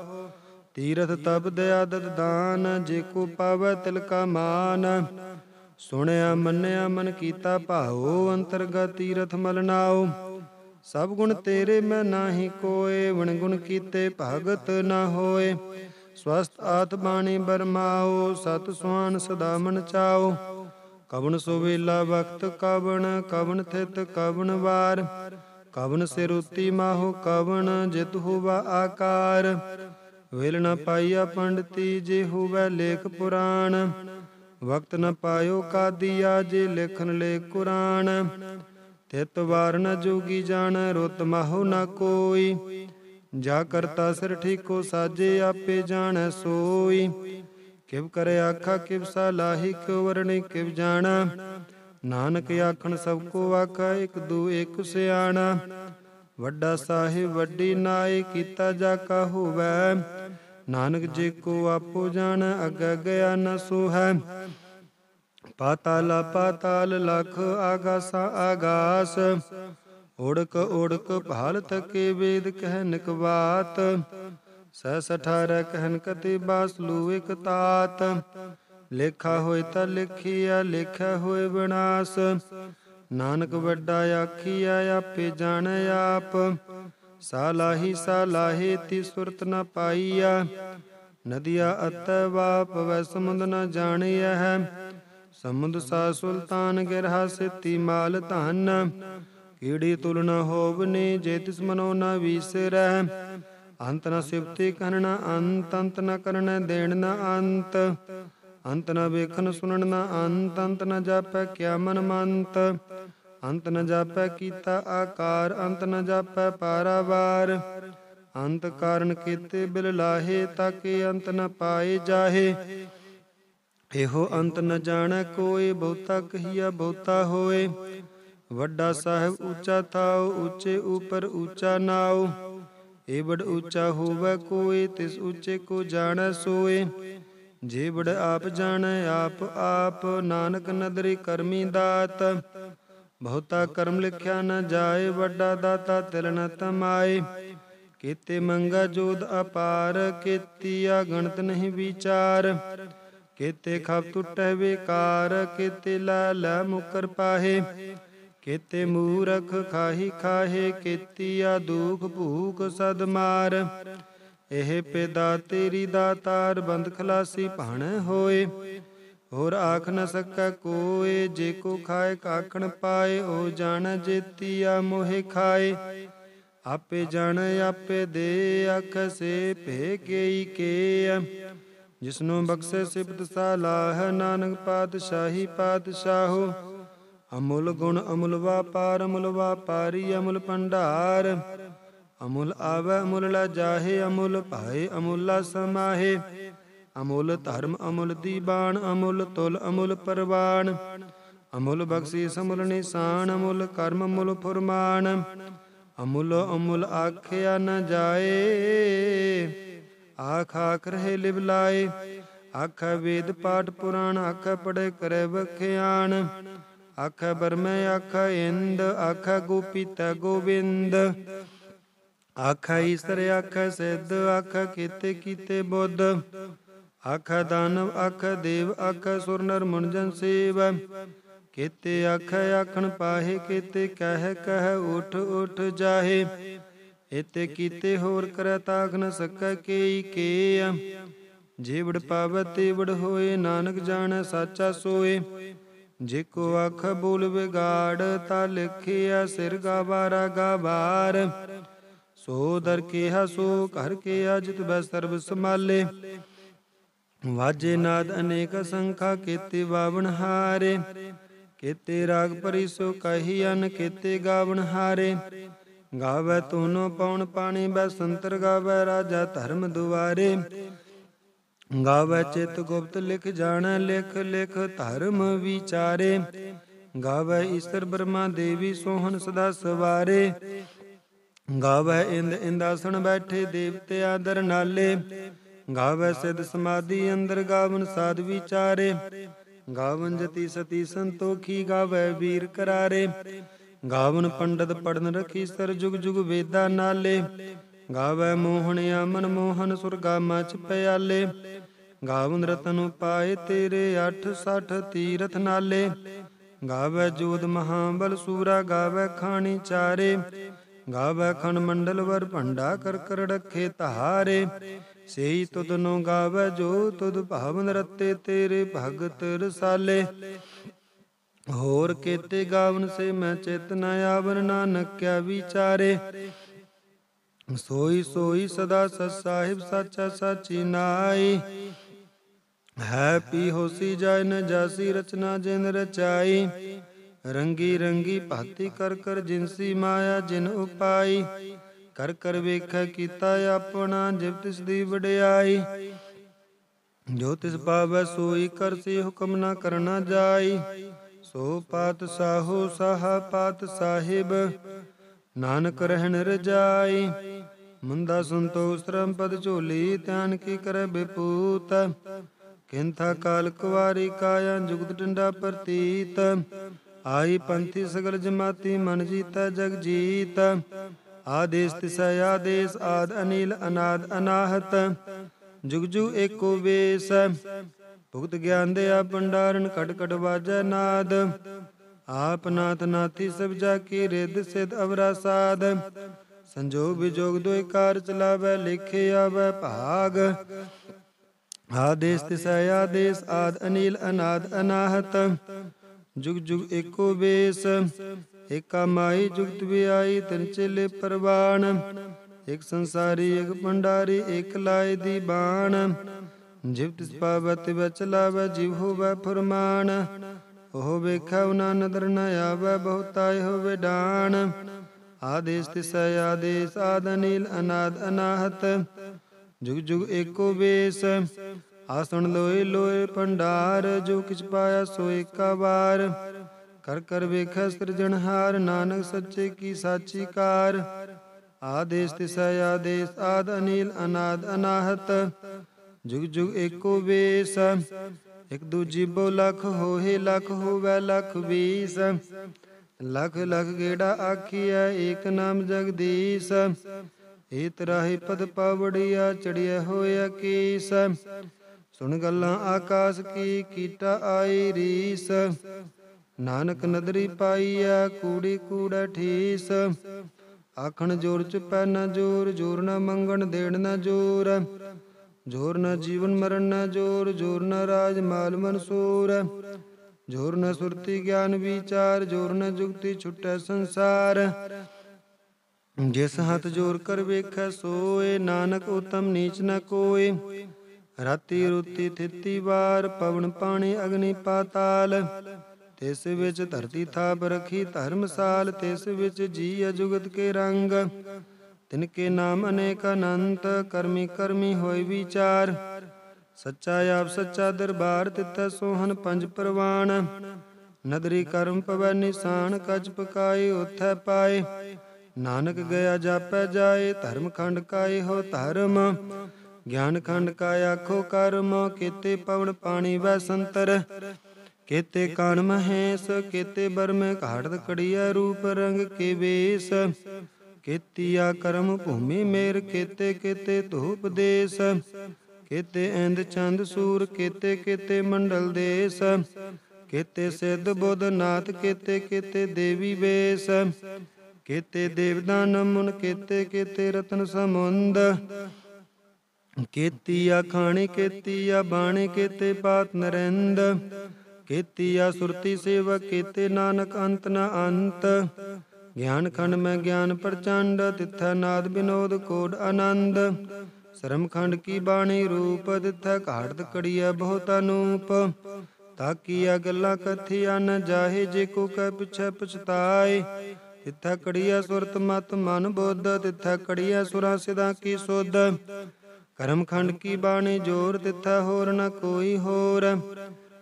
ਤੀਰਥ ਤਬ ਦਤ ਦਾਨ ਜੇ ਕੋ ਪਾਵੈ ਤਿਲ ਕਾ ਮਾਨ ਸੁਣਿਆ ਮੰਨਿਆ ਮਨ ਕੀਤਾ ਭਾਉ ਅੰਤਰਗਤ ਤੀਰਥ ਮਲਨਾਓ ਸਭ ਗੁਣ ਤੇਰੇ ਮੈਂ ਨਾਹੀ ਕੋਏ ਵਣ ਗੁਣ ਕੀਤੇ ਭਗਤ ਨਾ ਹੋਏ ਸਵਸਤ ਆਤ ਬਾਣੀ ਬਰਮਾਓ ਸਤ ਸੁਆਨ ਸਦਾ ਮਨ ਚਾਓ ਸੋ ਸੁਵੇਲਾ ਵਕਤ ਕਵਨ ਕਵਨ ਥਿਤ ਕਵਨ ਵਾਰ ਕਵਣ ਸਿਰੁਤੀ ਮਾਹੋ ਕਵਨ ਜਿਤ ਹੋਵਾ ਆਕਾਰ ਵੇਲ ਨ ਪਾਈਆ ਪੰਡਤੀ ਜੇ ਹੋਵੇ ਲੇਖ ਪੁਰਾਣ ਵਕਤ ਨ ਪਾਇਓ ਕਾਦੀਆ ਜੇ ਲਿਖਨ ਲੇ ਕੁਰਾਨ ਤਿਤ ਵਾਰ ਨ ਜੋਗੀ ਜਾਣ ਰੁਤ ਮਾਹੋ ਨ ਕੋਈ ਜਾ ਕਰਤਾ ਸਿਰ ਠੀਕੋ ਸਾਜੇ ਆਪੇ ਜਾਣ ਸੋਈ ਕਿਵ ਕਰੇ ਆਖਾ ਕਿਵ ਸਾ ਲਾਹੀ ਕਿਉ ਵਰਣੀ ਕਿਵ ਜਾਣਾ ਨਾਨਕ ਆਖਣ ਸਭ ਕੋ ਆਖਾ ਇਕ ਦੂ ਇਕ ਸਿਆਣਾ ਵੱਡਾ ਸਾਹਿਬ ਵੱਡੀ ਨਾਏ ਕੀਤਾ ਜਾ ਕਾ ਹੋਵੇ ਨਾਨਕ ਜੇ ਕੋ ਆਪੋ ਜਾਣ ਅਗ ਗਿਆ ਨ ਸੋਹੈ ਪਾਤਲ ਪਾਤਲ ਲਖ ਆਗਾਸ ਆਗਾਸ ਉੜਕ ਉੜਕ ਭਾਲ ਤਕੇ ਵੇਦ ਕਹਿ ਨਿਕਵਾਤ ਸਸ 18 ਕਹਿਨ ਕਤੇ ਬਾਸ ਲੂ ਇਕ ਤਾਤ ਲੇਖਾ ਹੋਏ ਤ ਲਿਖਿਆ ਲੇਖਾ ਹੋਏ ਬਿਨਾਸ ਨਾਨਕ ਵੱਡਾ ਆਖੀਆ ਆਪੇ ਜਾਣ ਆਪ ਸਾਲਾਹੀ ਸਾਲਾਹੀ ਤੀ ਸੁਰਤ ਨ ਪਾਈਆ ਨਦੀਆ ਅਤੈ ਵਾਪ ਵੈ ਸਮੁੰਦ ਨ ਜਾਣਿਆ ਹੈ ਸਮੁੰਦ ਸਾ ਸੁਲਤਾਨ ਗਿਰਹਾ ਸਿੱਤੀ ਮਾਲ ਧਨ ਕੀੜੀ ਤੁਲ ਹੋਵਨੇ ਜੇ ਤਿਸ ਮਨੋ ਨਾ ਵਿਸਰੈ ਅੰਤ ਨ ਸਿਫਤੀ ਕਰਨ ਅੰਤ ਅੰਤ ਨ ਕਰਨ ਦੇਣ ਨ ਅੰਤ ਅੰਤ ਨ ਵੇਖਣ ਸੁਣਨ ਨ ਅੰਤ ਅੰਤ ਨ ਜਾਪੈ ਕਿਆ ਮਨ ਮੰਤ ਅੰਤ ਨ ਜਾਪੈ ਕੀਤਾ ਆਕਾਰ ਅੰਤ ਨ ਜਾਪੈ ਪਾਰਾਵਾਰ ਅੰਤ ਕਾਰਨ ਕੀਤੇ ਬਿਲ ਲਾਹੇ ਤਾਂ ਕਿ ਅੰਤ ਨ ਪਾਏ ਜਾਹੇ ਇਹੋ ਅੰਤ ਨ ਜਾਣ ਕੋਈ ਬਹੁਤਾ ਕਹੀਆ ਬਹੁਤਾ ਹੋਏ ਵੱਡਾ ਸਾਹਿਬ ਉੱਚਾ ਥਾਉ ਉੱਚੇ ਉਪਰ ਉੱਚਾ ਨਾਉ ਇਹ ਬੜ ਉੱਚਾ ਹੋਵੇ ਕੋਈ ਤਿਸ ਉੱਚੇ ਕੋ ਜਾਣੈ ਸੋਏ ਜੇ ਬੜ ਆਪ ਜਾਣੈ ਆਪ ਆਪ ਨਾਨਕ ਨਦਰੀ ਕਰਮੀ ਦਾਤ ਬਹੁਤਾ ਕਰਮ ਲਿਖਿਆ ਨ ਜਾਏ ਵੱਡਾ ਦਾਤਾ ਤਿਲ ਨ ਤਮਾਏ ਕੀਤੇ ਮੰਗਾ ਜੋਦ ਅਪਾਰ ਕੀਤੀ ਆ ਗਣਤ ਨਹੀਂ ਵਿਚਾਰ ਕੇਤੇ ਖਬ ਟੁੱਟੈ ਵਿਕਾਰ ਕੇਤੇ ਲਾਲ ਮੁਕਰ ਪਾਹੇ ਕੇਤੇ ਮੂਰਖ ਖਾਹੀ ਖਾਹੇ ਕੀਤੀ ਆ ਦੁਖ ਭੂਖ ਸਦ ਮਾਰ ਇਹ ਪੈਦਾ ਤੇਰੀ ਦਾਤਾਰ ਬੰਦ ਖਲਾਸੀ ਭਣ ਹੋਏ ਹੋਰ ਆਖ ਨ ਸਕੈ ਕੋਏ ਜੇ ਕੋ ਖਾਏ ਕਾਖਣ ਪਾਏ ਉਹ ਜਾਣ ਜੇਤੀ ਆ ਮੋਹ ਖਾਏ ਆਪੇ ਜਾਣ ਆਪੇ ਦੇ ਅਖ ਸੇ ਭੇ ਕੇਈ ਕੇ ਜਿਸ ਨੂੰ ਬਖਸ਼ੇ ਸਿਫਤ ਸਾਲਾਹ ਨਾਨਕ ਪਾਤਸ਼ਾਹੀ ਪਾਤਸ਼ਾਹੋ ਅਮੁੱਲ ਗੁਣ ਅਮੁੱਲ ਵਾਪਾਰ ਅਮੁੱਲ ਵਾਪਾਰੀ ਅਮੁੱਲ ਪੰਡਾਰ ਅਮੁੱਲ ਆਵੇ ਅਮੁੱਲ ਲਾ ਜਾਹੇ ਅਮੁੱਲ ਭਾਏ ਅਮੁੱਲਾ ਸਮਾਹੇ ਅਮੁੱਲ ਧਰਮ ਅਮੁੱਲ ਦੀਬਾਨ ਅਮੁੱਲ ਤੁਲ ਅਮੁੱਲ ਪਰਵਾਨ ਅਮੁੱਲ ਬਖਸ਼ੀ ਸਮੁੱਲ ਨਿਸ਼ਾਨ ਅਮੁੱਲ ਕਰਮ ਅਮੁੱਲ ਫੁਰਮਾਨ ਅਮੁੱਲ ਅਮੁੱਲ ਆਖਿਆ ਨ ਜਾਏ ਆਖ ਆਖ ਰਹੇ ਲਿਵ ਲਾਏ ਆਖ ਵੇਦ ਪਾਠ ਪੁਰਾਣ ਆਖ ਪੜੇ ਕਰੇ ਬਖਿਆਣ ਆਖ ਬਰਮ ਆਖ ਇੰਦ ਆਖ ਗੋਪੀਤ ਗੋਵਿੰਦ ਆਖ ਇਸਰ ਆਖ ਸਿੱਧ ਆਖ ਕੀਤੇ ਕੀਤੇ ਬੁੱਧ ਆਖ ਦਾਨਵ ਆਖ ਦੇਵ ਆਖ ਸੁਰ ਨਰ ਮੁਨਜਨ ਸੇਵ ਕੀਤੇ ਆਖ ਆਖਣ ਪਾਹੇ ਕੀਤੇ ਕਹਿ ਕਹਿ ਉਠ ਉਠ ਜਾਹੇ ਇਤੇ ਕੀਤੇ ਹੋਰ ਕਰੈ ਤਾਖ ਨ ਸਕੈ ਕੇਈ ਕੇ ਜੇਵੜ ਪਾਵੈ ਤੇਵੜ ਹੋਏ ਨਾਨਕ ਜਾਣੈ ਸਾਚਾ ਸੋਏ ਜੇ ਕੋ ਅੱਖ ਬੂਲ ਵਿਗਾੜ ਤਾ ਲਿਖਿਆ ਸਿਰ ਗਾਵਾਰਾ ਗਾਵਾਰ ਸੋ ਦਰ ਕੇ ਹਸੂ ਘਰ ਕੇ ਅਜਿਤ ਬੈ ਸਰਬ ਸਮਾਲੇ ਵਾਜੇ ਨਾਦ ਅਨੇਕ ਸੰਖਾ ਕੀਤੇ ਬਾਵਣ ਹਾਰੇ ਕੀਤੇ ਰਾਗ ਪਰਿ ਸੋ ਕਹੀ ਅਨ ਕੀਤੇ ਗਾਵਣ ਹਾਰੇ ਗਾਵੇ ਤੂਨੋ ਪਉਣ ਪਾਣੀ ਬੈ ਸੰਤਰ ਗਾਵੇ ਰਾਜਾ ਧਰਮ ਦੁਆਰੇ ਗਾਵੇ ਚਿਤ ਗੁਪਤ ਲਿਖ ਜਾਣੈ ਲਿਖ ਲਿਖ ਧਰਮ ਵਿਚਾਰੇ ਗਾਵੇ ਈਸ਼ਰ ਬ੍ਰਹਮਾ ਦੇਵੀ ਸੋਹਣ ਸਦਾ ਸਵਾਰੇ ਗਾਵੇ ਇੰਦ ਸੁਣ ਬੈਠੇ ਦੇਵਤੇ ਆਦਰ ਨਾਲੇ ਗਾਵੇ ਸਿਧ ਸਮਾਧੀ ਅੰਦਰ ਗਾਵਨ ਸਾਧ ਵਿਚਾਰੇ ਗਾਵਨ ਜਤੀ ਸਤੀ ਸੰਤੋਖੀ ਗਾਵੇ ਵੀਰ ਕਰਾਰੇ ਗਾਵਨ ਪੰਡਤ ਪੜਨ ਰਖੀ ਸਰ ਜੁਗ ਜੁਗ ਵੇਦਾ ਨਾਲੇ ਗਾਵੇ ਮੋਹਣ ਆਮਨ ਮੋਹਨ ਸੁਰਗਾਮਾ ਚ ਪਿਆਲੇ ਗਾਵਨ ਰਤਨ ਪਾਏ ਤੇਰੇ 860 ਤੀਰਥ ਨਾਲੇ ਗਾਵੇ ਜੋਦ ਮਹਾਬਲ ਸੂਰਾ ਗਾਵੇ ਖਾਣੀ ਚਾਰੇ ਗਾਵੇ ਖਣ ਮੰਡਲ ਵਰ ਭੰਡਾ ਕਰ ਕਰ ਰੱਖੇ ਤਹਾਰੇ ਸੇਈ ਤੁਧ ਨੂੰ ਗਾਵੇ ਜੋ ਤੁਧ ਭਾਵਨ ਰਤੇ ਤੇਰੇ ਭਗਤ ਰਸਾਲੇ ਹੋਰ ਕੇਤੇ ਗਾਵਨ ਸੇ ਮੈਂ ਚੇਤਨ ਆਵਨ ਨਾਨਕ ਕਿਆ ਵਿਚਾਰੇ ਸੋਈ ਸੋਈ ਸਦਾ ਸਤ ਸਾਹਿਬ ਸੱਚਾ ਸਾਚੀ ਨਾਈ ਹੈ ਪੀ ਹੋਸੀ ਜਾਇ ਨ ਜਾਸੀ ਰਚਨਾ ਜਿਨ ਰਚਾਈ ਰੰਗੀ ਰੰਗੀ ਭਾਤੀ ਕਰ ਕਰ ਜਿਨਸੀ ਮਾਇਆ ਜਿਨ ਉਪਾਈ ਕਰ ਕਰ ਵੇਖੈ ਕੀਤਾ ਆਪਣਾ ਜਿਵ ਤਿਸ ਦੀ ਵਡਿਆਈ ਜੋ ਤਿਸ ਪਾਵੈ ਸੋਈ ਕਰਸੀ ਹੁਕਮ ਨਾ ਕਰਨਾ ਜਾਈ ਸੋ ਪਤ ਸਾਹੂ ਸਹ ਪਤ ਸਾਹਿਬ ਨਾਨਕ ਰਹਿਣ ਰਜਾਈ ਮੰਦਾ ਸੰਤੋ ਸ਼ਰਮ ਪਦ ਝੋਲੀ ਤਾਨ ਕੀ ਕਰੇ ਬਿਪੂਤ ਕਿੰਥਾ ਕਾਲ ਕੁਵਾਰੀ ਕਾਇਆ ਜੁਗਤ ਡੰਡਾ ਪ੍ਰਤੀਤ ਆਈ ਪੰਥੀ ਸਗਲ ਜਮਾਤੀ ਮਨ ਜੀਤਾ ਜਗ ਜੀਤ ਆਦੇਸ ਤਿਸ ਆਦੇਸ ਆਦ ਅਨੀਲ ਅਨਾਦ ਅਨਾਹਤ ਜੁਗ ਜੁ ਏਕੋ ਵੇਸ ਭੁਗਤ ਗਿਆਨ ਦੇ ਆ ਭੰਡਾਰਨ ਕਟ ਕਟ ਵਾਜੈ ਨਾਦ ਆਪ ਨਾਥ ਨਾਥੀ ਸਭ ਜਾ ਕੀ ਰਿੱਧ ਸਿਧ ਅਵਰਾ ਸਾਧ ਸੰਜੋਗ ਵਿਜੋਗ ਦੋਇ ਕਾਰ ਚਲਾਵੇ ਲਿਖੇ ਆਵੇ ਭਾਗ ਆਦੇਸ ਤਿਸ ਆਦੇਸ ਆਦ ਅਨੀਲ ਅਨਾਦ ਅਨਾਹਤ ਜੁਗ ਜੁਗ ਏਕੋ ਵੇਸ ਏਕਾ ਮਾਈ ਜੁਗਤ ਵਿਆਈ ਤਿਨ ਚੇਲੇ ਪਰਵਾਣ ਇਕ ਸੰਸਾਰੀ ਇਕ ਪੰਡਾਰੀ ਇਕ ਲਾਏ ਦੀ ਬਾਣ ਜਿਵ ਤਿਸ ਪਾਵਤ ਲਾਵੇ ਜਿਵ ਹੋਵੇ ਫੁਰਮਾਨ ਉਹ ਵੇਖੈ ਉਨਾ ਨਦਰ ਨ ਆਵੇ ਬਹੁਤਾਇ ਹੋਵੇ ਡਾਣ ਆਦੇਸ ਤਿਸੈ ਆਦੇਸ ਆਦ ਅਨਿਲ ਅਨਾਦ ਅਨਾਹਤ ਜੁਗ ਜੁਗ ਏਕੋ ਵੇਸ ਆਸਣ ਲੋਏ ਲੋਏ ਭੰਡਾਰ ਜੋ ਕਿਛ ਪਾਇਆ ਸੋ ਏਕਾ ਵਾਰ ਕਰ ਕਰ ਵੇਖੈ ਸਿਰਜਣਹਾਰ ਨਾਨਕ ਸੱਚੇ ਕੀ ਸਾਚੀ ਕਾਰ ਆਦੇਸ ਤਿਸੈ ਆਦੇਸ ਆਦ ਅਨਿਲ ਅਨਾਦ ਅਨਾਹਤ ਜੁਗ ਜੁਗ ਏਕੋ ਵੇਸ ਇਕ ਦੂਜੀ ਬੋ ਲਖ ਹੋਏ ਲਖ ਹੋਵੇ ਲਖ ਵੀਸ ਲਖ ਲਖ ਗੇੜਾ ਆਖੀਐ ਏਕ ਨਾਮ ਜਗਦੀਸ਼ ਏ ਤਰਾਹੇ ਪਦ ਪਾਵੜਿਆ ਚੜਿਐ ਹੋਇਆ ਕੀਸ ਸੁਣ ਗੱਲਾਂ ਆਕਾਸ਼ ਕੀ ਕੀਟਾ ਆਈ ਰੀਸ ਨਾਨਕ ਨਦਰੀ ਪਾਈਆ ਕੂੜੀ ਕੂੜਾ ਠੀਸ ਆਖਣ ਜੋਰ ਚ ਪੈ ਨਾ ਜੋਰ ਜੋਰ ਨਾ ਮੰਗਣ ਦੇਣ ਨਾ ਜੋਰ ਜੋਰ ਨ ਜੀਵਨ ਮਰਨ ਨ ਜੋਰ ਜੋਰ ਨ ਰਾਜ ਮਾਲ ਮਨਸੂਰ ਜੋਰ ਨ ਸੁਰਤੀ ਗਿਆਨ ਵਿਚਾਰ ਜੋਰ ਨ ਜੁਗਤੀ ਛੁੱਟੈ ਸੰਸਾਰ ਜਿਸ ਹੱਥ ਜੋਰ ਕਰ ਵੇਖੈ ਸੋਏ ਨਾਨਕ ਉਤਮ ਨੀਚ ਨ ਕੋਏ ਰਾਤੀ ਰੁੱਤੀ ਥਿੱਤੀ ਵਾਰ ਪਵਨ ਪਾਣੀ ਅਗਨੀ ਪਾਤਾਲ ਤਿਸ ਵਿੱਚ ਧਰਤੀ ਥਾਪ ਰਖੀ ਧਰਮਸਾਲ ਤਿਸ ਵਿੱਚ ਜੀ ਅਜੁਗਤ ਕੇ ਰੰਗ ਤਿਨ ਕੇ ਨਾਮ ਅਨੇਕ ਅਨੰਤ ਕਰਮੀ ਕਰਮੀ ਹੋਈ ਵਿਚਾਰ ਸੱਚਾ ਆਪ ਸੱਚਾ ਦਰਬਾਰ ਤਿੱਥੇ ਸੋਹਣ ਪੰਜ ਪਰਵਾਨ ਨਦਰੀ ਕਰਮ ਪਵੈ ਨਿਸ਼ਾਨ ਕਜ ਪਕਾਏ ਉਥੈ ਪਾਏ ਨਾਨਕ ਗਿਆ ਜਾਪੈ ਜਾਏ ਧਰਮ ਖੰਡ ਕਾਏ ਹੋ ਧਰਮ ਗਿਆਨ ਖੰਡ ਕਾ ਆਖੋ ਕਰਮ ਕੀਤੇ ਪਵਨ ਪਾਣੀ ਵੈ ਸੰਤਰ ਕੀਤੇ ਕਾਣ ਮਹੇਸ ਕੀਤੇ ਬਰਮ ਘਾੜਦ ਕੜੀਆ ਰੂਪ ਰੰਗ ਕੇ ਵੇਸ ਕੀਤੀਆ ਕਰਮ ਭੂਮੀ ਮੇਰ ਕੀਤੇ ਕੀਤੇ ਧੂਪ ਦੇਸ ਕੀਤੇ ਇੰਦ ਚੰਦ ਸੂਰ ਕੀਤੇ ਕੀਤੇ ਮੰਡਲ ਦੇਸ ਕੀਤੇ ਸਿੱਧ ਬੁੱਧ ਨਾਥ ਕੀਤੇ ਕੀਤੇ ਦੇਵੀ ਵੇਸ ਕੀਤੇ ਦੇਵਦਾਨ ਮੁਨ ਕੀਤੇ ਕੀਤੇ ਰਤਨ ਸਮੁੰਦ ਕੀਤੀ ਆ ਖਾਣੀ ਕੀਤੀ ਆ ਬਾਣੀ ਕੀਤੇ ਪਾਤ ਨਰਿੰਦ ਕੀਤੀ ਆ ਸੁਰਤੀ ਸੇਵਕ ਕੀਤੇ ਨਾਨਕ ਅੰਤ ਨ ਅੰਤ ਗਿਆਨ ਖੰਡ ਮੈਂ ਗਿਆਨ ਪ੍ਰਚੰਡ ਤਿੱਥੈ ਨਾਦ ਬਿਨੋਦ ਕੋਡ ਆਨੰਦ ਸ਼ਰਮ ਖੰਡ ਕੀ ਬਾਣੀ ਰੂਪ ਤਿੱਥੈ ਘਾੜਤ ਕੜੀਐ ਬਹੁਤ ਅਨੂਪ ਤਾਕੀਆ ਗੱਲਾਂ ਕਥੀ ਅਨ ਜਾਹੇ ਜੇ ਕੋ ਕੈ ਪਿਛੈ ਪਛਤਾਏ ਤਿੱਥੈ ਕੜੀਐ ਸੁਰਤ ਮਤ ਮਨ ਬੁੱਧ ਤਿੱਥੈ ਕੜੀਐ ਸੁਰਾਂ ਸਿਦਾ ਕੀ ਸੁਧ ਕਰਮ ਖੰਡ ਕੀ ਬਾਣੀ ਜੋਰ ਤਿੱਥੈ ਹੋਰ ਨ ਕੋਈ ਹੋਰ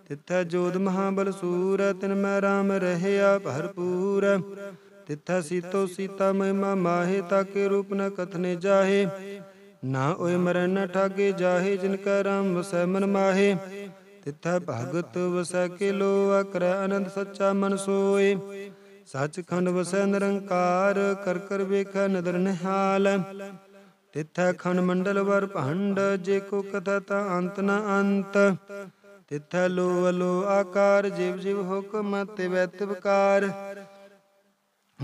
ਤਿੱਥੈ ਜੋਦ ਮਹਾਬਲ ਸੂਰ ਤਿਨ ਮੈਂ ਰਾਮ ਰਹਿਆ ਭਰਪੂਰ ਤਿੱਥਾ ਸੀਤੋ ਸੀਤਾ ਮਹਿਮਾ ਮਾਹੇ ਤੱਕ ਰੂਪ ਨ ਕਥਨੇ ਜਾਹੇ ਨਾ ਓਏ ਮਰਨ ਨ ਠਾਗੇ ਜਾਹੇ ਜਿਨ ਕਾ ਰਾਮ ਵਸੈ ਮਨ ਮਾਹੇ ਤਿੱਥਾ ਭਗਤ ਵਸੈ ਕੇ ਲੋ ਅਕਰ ਅਨੰਦ ਸੱਚਾ ਮਨ ਸੋਏ ਸੱਚਖੰਡ ਵਸੈ ਨਿਰੰਕਾਰ ਕਰ ਕਰ ਵੇਖੈ ਨਦਰ ਨਿਹਾਲ ਤਿਥੈ ਖੰਡ ਮੰਡਲ ਵਰ ਭੰਡ ਜੇ ਕੋ ਕਥਾ ਤਾਂ ਅੰਤ ਨ ਅੰਤ ਤਿਥੈ ਲੋ ਲੋ ਆਕਾਰ ਜਿਵ ਜਿਵ ਹੁਕਮ ਤਿਵੈ ਤਿਵਕਾਰ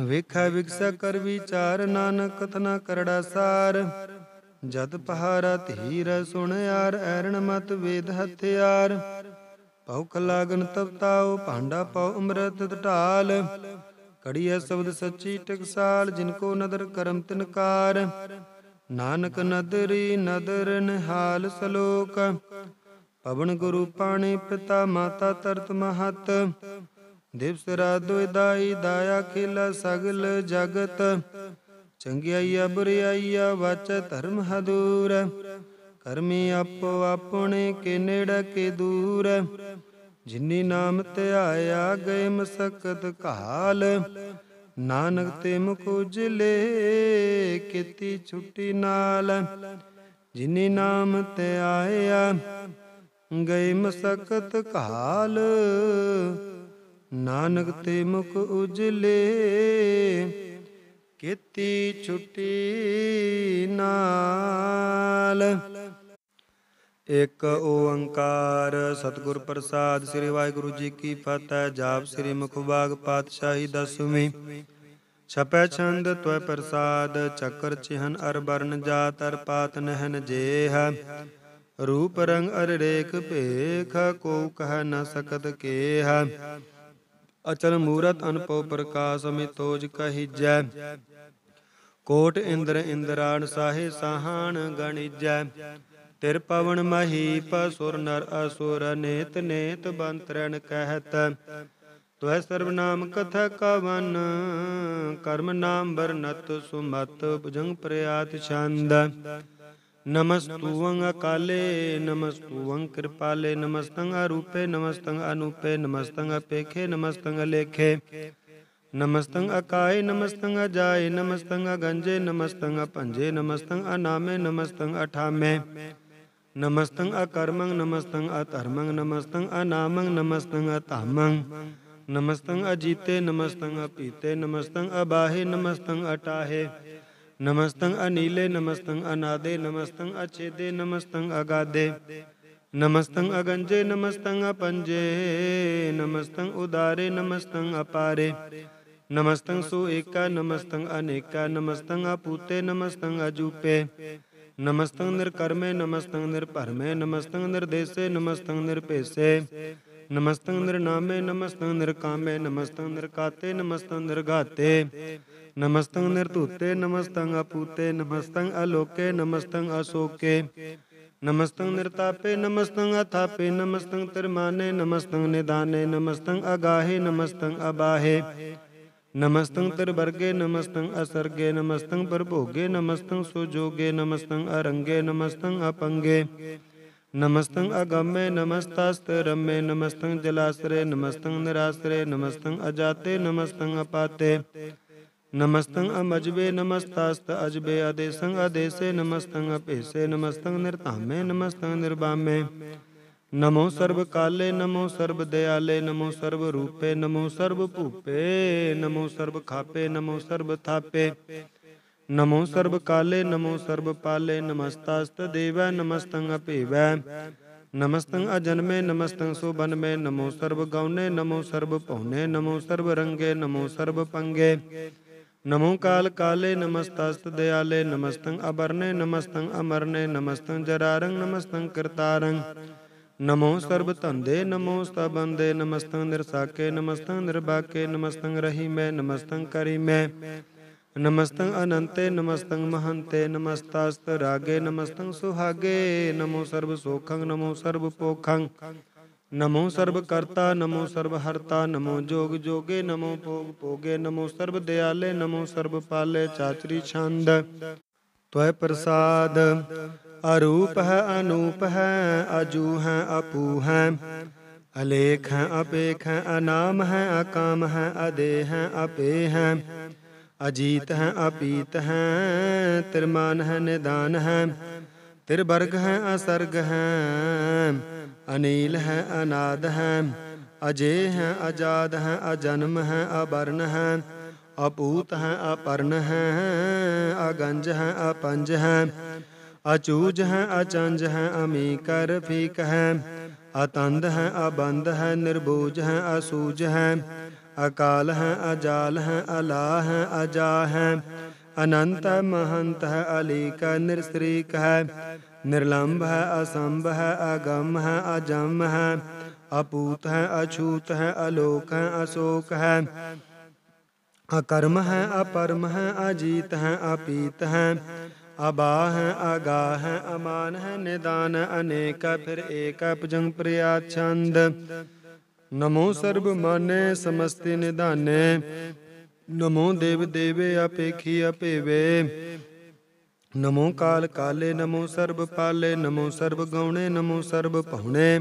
ਵੇਖਾ ਵਿਗਸਾ ਕਰ ਵਿਚਾਰ ਨਾਨਕ ਕਥਨਾ ਕਰੜਾ ਸਾਰ ਜਦ ਪਹਾਰਾ ਧੀਰ ਸੁਣ ਯਾਰ ਐਰਣ ਮਤ ਵੇਦ ਹਥਿਆਰ ਭੌਖ ਲਾਗਨ ਤਪਤਾਉ ਭਾਂਡਾ ਪਾਉ ਅੰਮ੍ਰਿਤ ਢਾਲ ਕੜੀਐ ਸ਼ਬਦ ਸੱਚੀ ਟਕਸਾਲ ਜਿਨ ਕੋ ਨਦਰ ਕਰਮ ਤਿਨਕਾਰ ਨਾਨਕ ਨਦਰੀ ਨਦਰ ਨਿਹਾਲ ਸਲੋਕ ਪਵਨ ਗੁਰੂ ਪਾਣੀ ਪਿਤਾ ਮਾਤਾ ਤਰਤ ਮਹਤ ਦਿਵਸ ਦੁਇ ਦਾਈ ਦਾਇਆ ਖਿਲ ਸਗਲ ਜਗਤ ਚੰਗਿਆਈ ਅਬਰਿਆਈਆ ਵਾਚ ਧਰਮ ਹਦੂਰ ਕਰਮੀ ਆਪੋ ਆਪਣੇ ਕੇ ਨੇੜ ਕੇ ਦੂਰ ਜਿਨੀ ਨਾਮ ਧਿਆਇਆ ਗਏ ਮਸਕਤ ਕਾਲ ਨਾਨਕ ਤੇ ਮੁਕੁਜਲੇ ਕੀਤੀ ਛੁੱਟੀ ਨਾਲ ਜਿਨੀ ਨਾਮ ਧਿਆਇਆ ਗਏ ਮਸਕਤ ਕਾਲ ਨਾਨਕ ਤੇ ਮੁਖ ਉਜਲੇ ਕੀਤੀ ਛੁਟੀ ਨਾਲ ਇਕ ਓੰਕਾਰ ਸਤਿਗੁਰ ਪ੍ਰਸਾਦ ਸ੍ਰੀ ਵਾਹਿਗੁਰੂ ਜੀ ਕੀ ਫਤਿਹ ਜਾਪ ਸ੍ਰੀ ਮੁਖਬਾਗ ਪਾਤਸ਼ਾਹੀ ਦਸਵੇਂ ਛਪੈ ਛੰਦ ਤਵੈ ਪ੍ਰਸਾਦ ਚੱਕਰ ਚਿਹਨ ਅਰ ਬਰਨ ਜਾਤ ਅਰ ਪਾਤ ਨਹਿਨ ਜੇਹ ਰੂਪ ਰੰਗ ਅਰ ਰੇਖ ਭੇਖ ਕੋ ਕਹ ਨ ਸਕਤ ਕੇਹ ਅਚਲ ਮੂਰਤ ਅਨਪਉ ਪ੍ਰਕਾਸ਼ ਅਮਿਤੋਜ ਕਹਿਜੈ ਕੋਟ ਇੰਦਰ ਇੰਦਰਾਣ ਸਾਹੇ ਸਾਹਣ ਗਣਿਜੈ ਤਿਰ ਪਵਨ ਮਹੀ ਪਸੁਰ ਨਰ ਅਸੁਰ ਨੇਤ ਨੇਤ ਬੰਤਰਣ ਕਹਿਤ ਤਵੈ ਸਰਬ ਨਾਮ ਕਥਾ ਕਵਨ ਕਰਮ ਨਾਮ ਵਰਨਤ ਸੁਮਤ ਭੁਜੰਗ ਪ੍ਰਯਾਤ ਛੰਦ काले नमस्तु अंग कृपाले नमस्तंग रूपे नमस्तंग अनुपे नमस्तंग अपेखे नमस्तंग लेखे नमस्तंग अकाय नमस्तंग अजाय नमस्तंग गंजे नमस्तंग पंजे नमस्तंग अनामे नमस्तंग अठामे नमस्तंग अकर्मंग नमस्तंग अतर्मंग नमस्तंग अनामंग नमस्तंग अतामंग नमस्तंग अजीते नमस्तंग अपीते नमस्तंग अबाहे नमस्तंग अटाहे ਨਮਸਤੰ ਅਨੀਲੇ ਨਮਸਤੰ ਅਨਾਦੇ ਨਮਸਤੰ ਅਛੇਦੇ ਨਮਸਤੰ ਅਗਾਦੇ ਨਮਸਤੰ ਅਗੰਜੇ ਨਮਸਤੰ ਅਪੰਜੇ ਨਮਸਤੰ ਉਦਾਰੇ ਨਮਸਤੰ ਅਪਾਰੇ ਨਮਸਤੰ ਸੋ ਏਕਾ ਨਮਸਤੰ ਅਨੇਕਾ ਨਮਸਤੰ ਆਪੂਤੇ ਨਮਸਤੰ ਅਜੂਪੇ ਨਮਸਤੰ ਨਿਰਕਰਮੇ ਨਮਸਤੰ ਨਿਰਭਰਮੇ ਨਮਸਤੰ ਨਿਰਦੇਸੇ ਨਮਸਤੰ ਨਿਰਪੇਸੇ ਨਮਸਤੰ ਨਿਰਨਾਮੇ ਨਮਸਤੰ ਨਿਰਕਾਮੇ ਨਮਸਤੰ ਨਿਰਕਾਤੇ ਨਮਸਤੰ ਨਿਰਗਾਤੇ ਨਮਸਤੰ ਨਿਰਧੂਤੇ ਨਮਸਤੰ ਅਪੂਤੇ ਨਮਸਤੰ ਅਲੋਕੇ ਨਮਸਤੰ ਅਸੋਕੇ ਨਮਸਤੰ ਨਿਰਤਾਪੇ ਨਮਸਤੰ ਅਥਾਪੇ ਨਮਸਤੰ ਤਿਰਮਾਨੇ ਨਮਸਤੰ ਨਿਦਾਨੇ ਨਮਸਤੰ ਅਗਾਹੇ ਨਮਸਤੰ ਅਬਾਹੇ ਨਮਸਤੰ ਤਿਰਵਰਗੇ ਨਮਸਤੰ ਅਸਰਗੇ ਨਮਸਤੰ ਪਰਭੋਗੇ ਨਮਸਤੰ ਸੁਜੋਗੇ ਨਮਸਤੰ ਅਰੰਗੇ ਨਮਸਤੰ ਅਪੰਗੇ ਨਮਸਤੰ ਅਗੰਮੇ ਨਮਸਤਾਸਤ ਰਮੇ ਨਮਸਤੰ ਜਲਾਸਰੇ ਨਮਸਤੰ ਨਿਰਾਸਰੇ ਨਮਸਤੰ ਅਜਾਤੇ ਨਮਸਤੰ ਅਪਾਤੇ नमस्तं अमजबे नमस्तास्त अजबे आदेशं आदेशे नमस्तं अपेसे नमस्तं निर्धामे नमस्तं निर्वामे नमो सर्व काले नमो सर्व दयाले नमो सर्व रूपे नमो सर्व भूपे नमो सर्व खापे नमो सर्व थापे नमो सर्व काले नमो सर्व पाले नमस्तास्त देव नमस्तं अपेव नमस्तं अजन्मे नमस्तं सुभन में नमो सर्व गौने नमो सर्व पौने नमो सर्व रंगे नमो सर्व पंगे ਨਮੋ ਕਾਲ ਕਾਲੇ ਨਮਸਤਸਤ ਦਿਆਲੇ ਨਮਸਤੰ ਅਬਰਨੇ ਨਮਸਤੰ ਅਮਰਨੇ ਨਮਸਤੰ ਜਰਾਰੰ ਨਮਸਤੰ ਕਰਤਾਰੰ ਨਮੋ ਸਰਬ ਧੰਦੇ ਨਮੋ ਸਤਬੰਦੇ ਨਮਸਤੰ ਨਿਰਸਾਕੇ ਨਮਸਤੰ ਨਿਰਬਾਕੇ ਨਮਸਤੰ ਰਹੀਮੈ ਨਮਸਤੰ ਕਰੀਮੈ ਨਮਸਤੰ ਅਨੰਤੇ ਨਮਸਤੰ ਮਹੰਤੇ ਨਮਸਤਾਸਤ ਰਾਗੇ ਨਮਸਤੰ ਸੁਹਾਗੇ ਨਮੋ ਸਰਬ ਸੋਖੰ ਨਮੋ ਸਰਬ ਪੋਖੰ ਨਮੋ ਸਰਬ ਕਰਤਾ ਨਮੋ ਸਰਬ ਹਰਤਾ ਨਮੋ ਜੋਗ ਜੋਗੇ ਨਮੋ ਭੋਗ ਭੋਗੇ ਨਮੋ ਸਰਬ ਦਿਆਲੇ ਨਮੋ ਸਰਬ ਪਾਲੇ ਚਾਚਰੀ ਛੰਦ ਤਵੈ ਪ੍ਰਸਾਦ ਅਰੂਪ ਹੈ ਅਨੂਪ ਹੈ ਅਜੂ ਹੈ ਅਪੂ ਹੈ ਅਲੇਖ ਹੈ ਅਪੇਖ ਹੈ ਅਨਾਮ ਹੈ ਅਕਾਮ ਹੈ ਅਦੇ ਹੈ ਅਪੇ ਹੈ ਅਜੀਤ ਹੈ ਅਪੀਤ ਹੈ ਤਿਰਮਾਨ ਹੈ ਨਿਦਾਨ ਹੈ ਤਿਰਬਰਗ ਹੈ ਅਸਰਗ ਹੈ ਅਨੀਲ ਹੈ ਅਨਾਦ ਹੈ ਅਜੇ ਹੈ ਆਜ਼ਾਦ ਹੈ ਅਜਨਮ ਹੈ ਅਬਰਨ ਹੈ ਅਪੂਤ ਹੈ ਅਪਰਨ ਹੈ ਅਗੰਜ ਹੈ ਅਪੰਜ ਹੈ ਅਚੂਜ ਹੈ ਅਚੰਜ ਹੈ ਅਮੀਕਰ ਫੀਕ ਹੈ ਅਤੰਦ ਹੈ ਅਬੰਦ ਹੈ ਨਿਰਭੂਜ ਹੈ ਅਸੂਜ ਹੈ ਅਕਾਲ ਹੈ ਅਜਾਲ ਹੈ ਅਲਾਹ ਹੈ ਅਜਾ ਹੈ ਅਨੰਤ ਹੈ ਮਹੰਤ ਹੈ ਅਲੀਕ ਨਿਰਸ੍ਰੀਕ ਹੈ ਨਿਰਲੰਭ ਹੈ ਅਸੰਭ ਹੈ ਅਗੰਮ ਹੈ ਅਜੰਮ ਹੈ ਅਪੂਤ ਹੈ ਅਛੂਤ ਹੈ ਅਲੋਕ ਹੈ ਅਸੋਕ ਹੈ ਅਕਰਮ ਹੈ ਅਪਰਮ ਹੈ ਅਜੀਤ ਹੈ ਅਪੀਤ ਹੈ ਅਬਾ ਹੈ ਅਗਾ ਹੈ ਅਮਾਨ ਹੈ ਨਿਦਾਨ ਅਨੇਕ ਫਿਰ ਏਕ ਪਜੰਗ ਪ੍ਰਿਆ ਛੰਦ ਨਮੋ ਸਰਬ ਮਾਨੇ ਸਮਸਤਿ ਨਿਦਾਨੇ ਨਮੋ ਦੇਵ ਦੇਵੇ ਅਪੇਖੀ ਅਪੇਵੇ ਨਮੋ ਕਾਲ ਕਾਲੇ ਨਮੋ ਸਰਬ ਪਾਲੇ ਨਮੋ ਸਰਬ ਗਉਣੇ ਨਮੋ ਸਰਬ ਭਉਣੇ